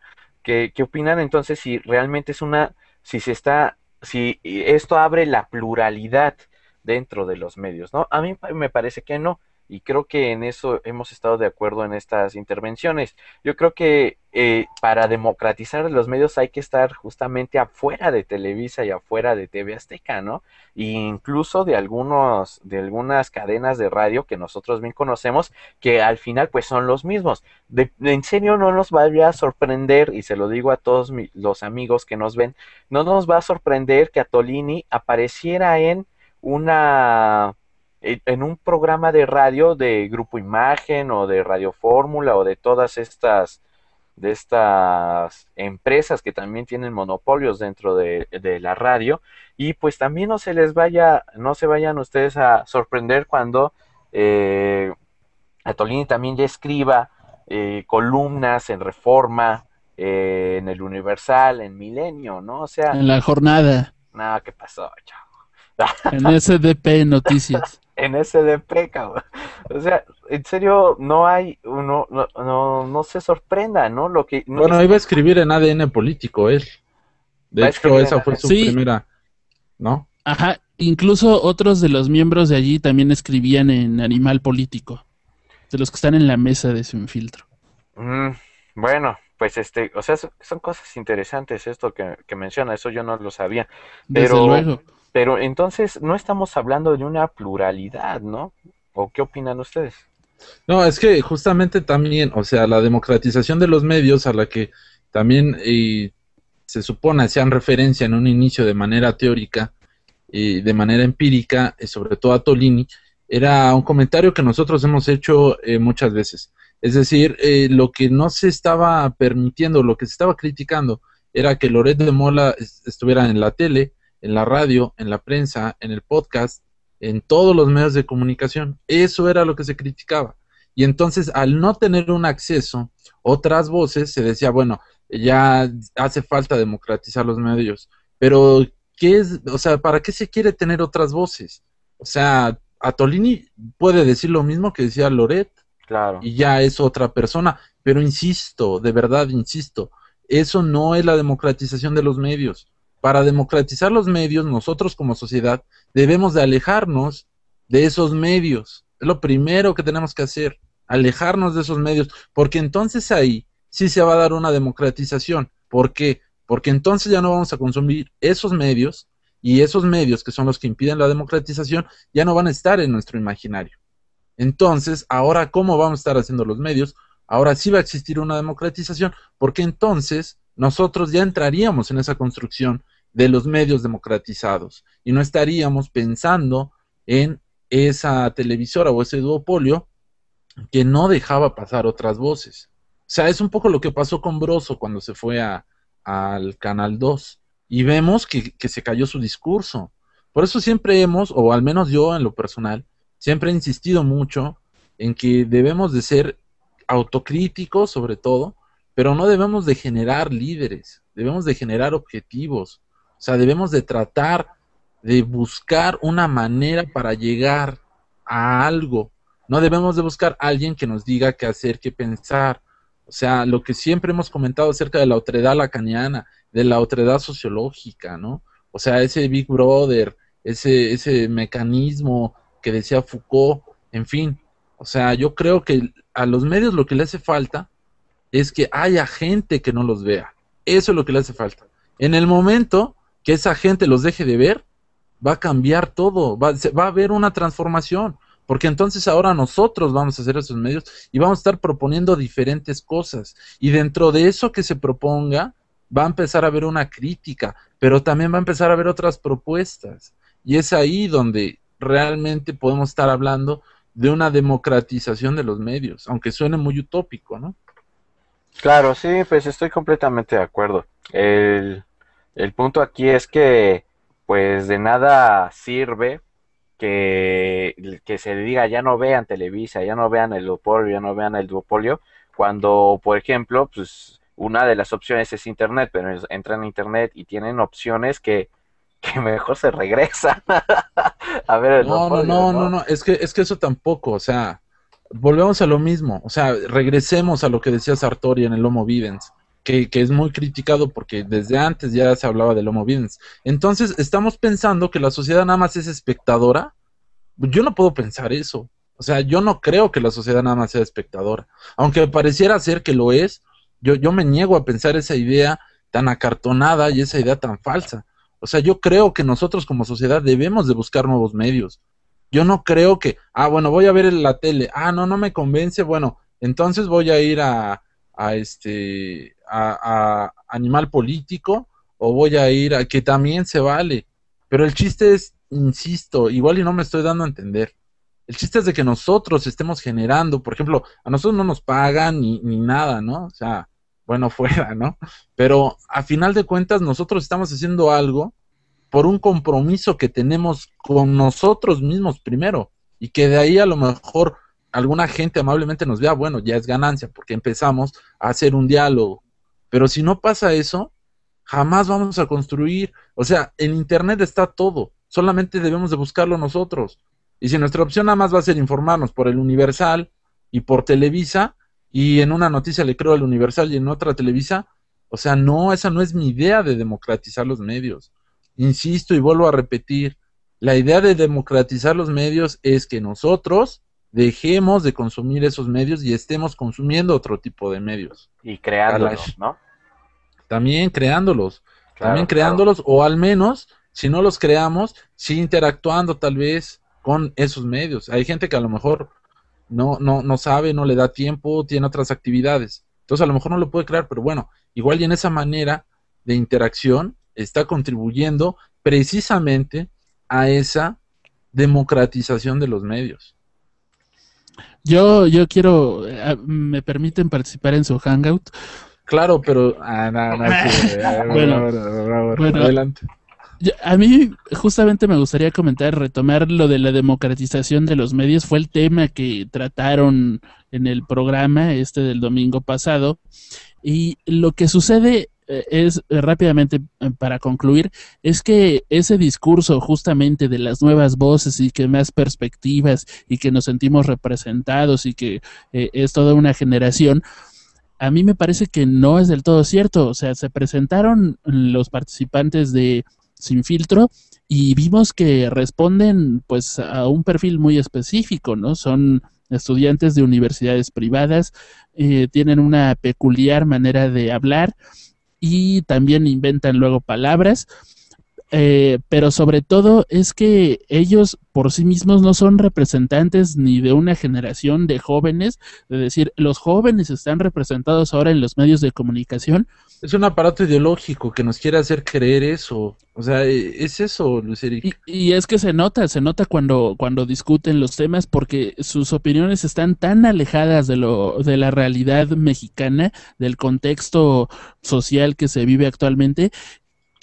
¿qué, qué opinan entonces si realmente es una, si se está, si esto abre la pluralidad dentro de los medios, ¿no? A mí me parece que no y creo que en eso hemos estado de acuerdo en estas intervenciones. Yo creo que eh, para democratizar los medios hay que estar justamente afuera de Televisa y afuera de TV Azteca, ¿no? E incluso de algunos, de algunas cadenas de radio que nosotros bien conocemos, que al final pues son los mismos. De, en serio no nos vaya a sorprender, y se lo digo a todos los amigos que nos ven, no nos va a sorprender que a Tolini apareciera en una eh, en un programa de radio de Grupo Imagen o de Radio Fórmula o de todas estas de estas empresas que también tienen monopolios dentro de, la radio y pues también no se les vaya no se vayan ustedes a sorprender cuando eh, Atolini también ya escriba eh, columnas en Reforma eh, en el Universal en Milenio no o sea en la jornada nada qué pasó chao [laughs] En SDP Noticias. en SDP, cabrón. O sea, en serio, no hay, uno no, no, se sorprenda, ¿no? Lo que, bueno, iba a escribir en ADN político él. De hecho, esa fue su primera, ¿no? Ajá, incluso otros de los miembros de allí también escribían en Animal Político, de los que están en la mesa de su infiltro. Mm, bueno, pues este, o sea, son cosas interesantes esto que, menciona, eso yo no lo sabía. Pero, luego. Pero entonces no estamos hablando de una pluralidad, ¿no? ¿O qué opinan ustedes? No, es que justamente también, o sea, la democratización de los medios a la que también eh, se supone hacían referencia en un inicio de manera teórica y eh, de manera empírica, eh, sobre todo a Tolini, era un comentario que nosotros hemos hecho muchas veces. Es decir, lo que no se estaba permitiendo, lo que se estaba criticando, era que Loret de Mola estuviera en la tele, en la radio, en la prensa, en el podcast, en todos los medios de comunicación. Eso era lo que se criticaba. Y entonces, al no tener un acceso, otras voces se decía, bueno, ya hace falta democratizar los medios. Pero, ¿qué es? O sea, ¿para qué se quiere tener otras voces? O sea, Atolini puede decir lo mismo que decía Loret. Claro. Y ya es otra persona. Pero insisto, de verdad insisto, eso no es la democratización de los medios para democratizar los medios, nosotros como sociedad debemos de alejarnos de esos medios. Es lo primero que tenemos que hacer, alejarnos de esos medios, porque entonces ahí sí se va a dar una democratización. ¿Por qué? Porque entonces ya no vamos a consumir esos medios y esos medios que son los que impiden la democratización ya no van a estar en nuestro imaginario. Entonces, ahora cómo vamos a estar haciendo los medios, ahora sí va a existir una democratización, porque entonces nosotros ya entraríamos en esa construcción de los medios democratizados y no estaríamos pensando en esa televisora o ese duopolio que no dejaba pasar otras voces. O sea, es un poco lo que pasó con Broso cuando se fue a, al Canal 2 y vemos que, que se cayó su discurso. Por eso siempre hemos, o al menos yo en lo personal, siempre he insistido mucho en que debemos de ser autocríticos sobre todo, pero no debemos de generar líderes, debemos de generar objetivos, o sea, debemos de tratar de buscar una manera para llegar a algo. No debemos de buscar a alguien que nos diga qué hacer, qué pensar. O sea, lo que siempre hemos comentado acerca de la otredad lacaniana, de la otredad sociológica, ¿no? O sea, ese Big Brother, ese, ese mecanismo que decía Foucault, en fin. O sea, yo creo que a los medios lo que le hace falta es que haya gente que no los vea. Eso es lo que le hace falta. En el momento que esa gente los deje de ver, va a cambiar todo, va, va a haber una transformación, porque entonces ahora nosotros vamos a hacer esos medios y vamos a estar proponiendo diferentes cosas. Y dentro de eso que se proponga, va a empezar a haber una crítica, pero también va a empezar a haber otras propuestas. Y es ahí donde realmente podemos estar hablando de una democratización de los medios, aunque suene muy utópico, ¿no? Claro, sí, pues estoy completamente de acuerdo. El, el punto aquí es que, pues de nada sirve que, que se diga ya no vean Televisa, ya no vean el duopolio, ya no vean el duopolio, cuando, por ejemplo, pues una de las opciones es Internet, pero entran a Internet y tienen opciones que, [laughs] que mejor se regresan. [laughs] a ver, el no, duopolio, no, no, no, es que, es que eso tampoco, o sea, volvemos a lo mismo, o sea, regresemos a lo que decía Sartori en el Homo Vivens que, es muy criticado porque desde antes ya se hablaba del Homo Videns. Entonces, estamos pensando que la sociedad nada más es espectadora. Yo no puedo pensar eso. O sea, yo no creo que la sociedad nada más sea espectadora. Aunque pareciera ser que lo es, yo, yo me niego a pensar esa idea tan acartonada y esa idea tan falsa. O sea, yo creo que nosotros como sociedad debemos de buscar nuevos medios. Yo no creo que, ah, bueno, voy a ver la tele, ah, no, no me convence, bueno, entonces voy a ir a este, a, animal político o voy a ir a que también se vale. Pero el chiste es, insisto, igual y no me estoy dando a entender. El chiste es de que nosotros estemos generando, por ejemplo, a nosotros no nos pagan ni, ni nada, ¿no? O sea, bueno, [laughs] fuera, ¿no? Pero a final de cuentas nosotros estamos haciendo algo por un compromiso que tenemos con nosotros mismos primero y que de ahí a lo mejor alguna gente amablemente nos vea, bueno, ya es ganancia porque empezamos a hacer un diálogo pero si no pasa eso, jamás vamos a construir. O sea, en Internet está todo. Solamente debemos de buscarlo nosotros. Y si nuestra opción nada más va a ser informarnos por el Universal y por Televisa, y en una noticia le creo al Universal y en otra Televisa, o sea, no, esa no es mi idea de democratizar los medios. Insisto y vuelvo a repetir, la idea de democratizar los medios es que nosotros dejemos de consumir esos medios y estemos consumiendo otro tipo de medios. Y crearlos, ¿no? También creándolos. también creándolos o al menos, si no los creamos, sí interactuando tal vez con esos medios. Hay gente que a lo mejor no, no, no sabe, no le da tiempo, tiene otras actividades. Entonces a lo mejor no lo puede crear, pero bueno, igual y en esa manera de interacción está contribuyendo precisamente a esa democratización de los medios. Yo, yo quiero, eh, ah, me permiten participar en su hangout. Claro, pero. Ah, bueno, adelante. a mí, justamente me gustaría comentar, retomar lo de la democratización de los medios. Fue el tema que trataron en el programa este del domingo pasado. Y lo que sucede eh, es eh, rápidamente eh, para concluir, es que ese discurso justamente de las nuevas voces y que más perspectivas y que nos sentimos representados y que es toda una generación, a mí me parece que no es del todo cierto. O sea, se presentaron los participantes de Sin Filtro y vimos que responden pues a un perfil muy específico, ¿no? Son estudiantes de universidades privadas, eh, tienen una peculiar manera de hablar y también inventan luego palabras eh, pero sobre todo es que ellos por sí mismos no son representantes ni de una generación de jóvenes, es decir, los jóvenes están representados ahora en los medios de comunicación. Es un aparato ideológico que nos quiere hacer creer eso, o sea, e, es eso, Luis Eric. Y, y es que se nota, se nota cuando, cuando discuten los temas porque sus opiniones están tan alejadas de, lo, de la realidad mexicana, del contexto social que se vive actualmente,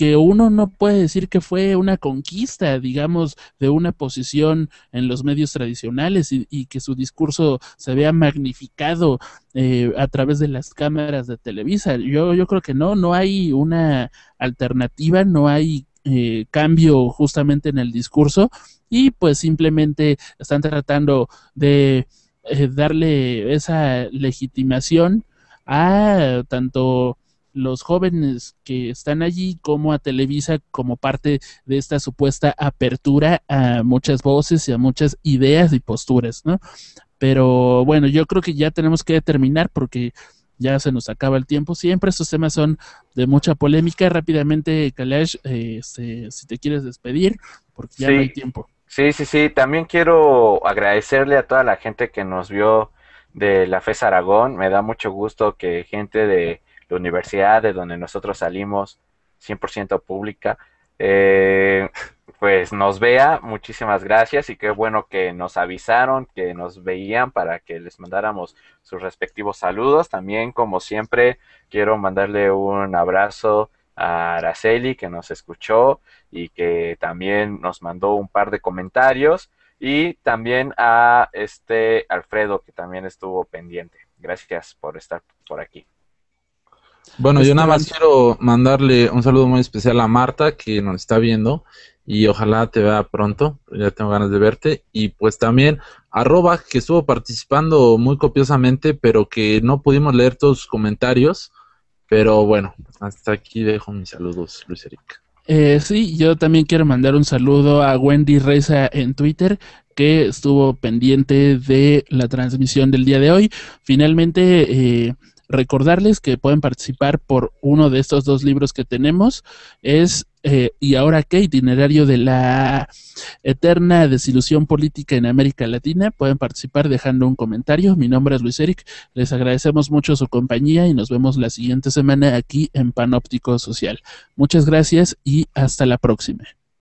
que uno no puede decir que fue una conquista, digamos, de una posición en los medios tradicionales y, que su discurso se vea magnificado eh, a través de las cámaras de Televisa. Yo, yo creo que no, no hay una alternativa, no hay eh, cambio justamente en el discurso y pues simplemente están tratando de eh, darle esa legitimación a tanto los jóvenes que están allí como a Televisa como parte de esta supuesta apertura a muchas voces y a muchas ideas y posturas, ¿no? Pero bueno, yo creo que ya tenemos que terminar porque ya se nos acaba el tiempo. Siempre estos temas son de mucha polémica. Rápidamente, Kalash, este, si te quieres despedir, porque ya no hay tiempo. Sí, sí, sí. También quiero agradecerle a toda la gente que nos vio de la FES Aragón. Me da mucho gusto que gente de de universidad, de donde nosotros salimos 100% pública, eh, pues nos vea. Muchísimas gracias y qué bueno que nos avisaron, que nos veían para que les mandáramos sus respectivos saludos. También, como siempre, quiero mandarle un abrazo a Araceli que nos escuchó y que también nos mandó un par de comentarios y también a este Alfredo que también estuvo pendiente. Gracias por estar por aquí. Bueno, yo nada más este, quiero mandarle un saludo muy especial a Marta que nos está viendo y ojalá te vea pronto, ya tengo ganas de verte. Y pues también a Roba, que estuvo participando muy copiosamente, pero que no pudimos leer todos sus comentarios. Pero bueno, hasta aquí dejo mis saludos, Luis Eric. Eh, sí, yo también quiero mandar un saludo a Wendy Reza en Twitter, que estuvo pendiente de la transmisión del día de hoy. Finalmente, eh, Recordarles que pueden participar por uno de estos dos libros que tenemos. Es eh, y ahora qué itinerario de la eterna desilusión política en América Latina. Pueden participar dejando un comentario. Mi nombre es Luis Eric. Les agradecemos mucho su compañía y nos vemos la siguiente semana aquí en Panóptico Social. Muchas gracias y hasta la próxima.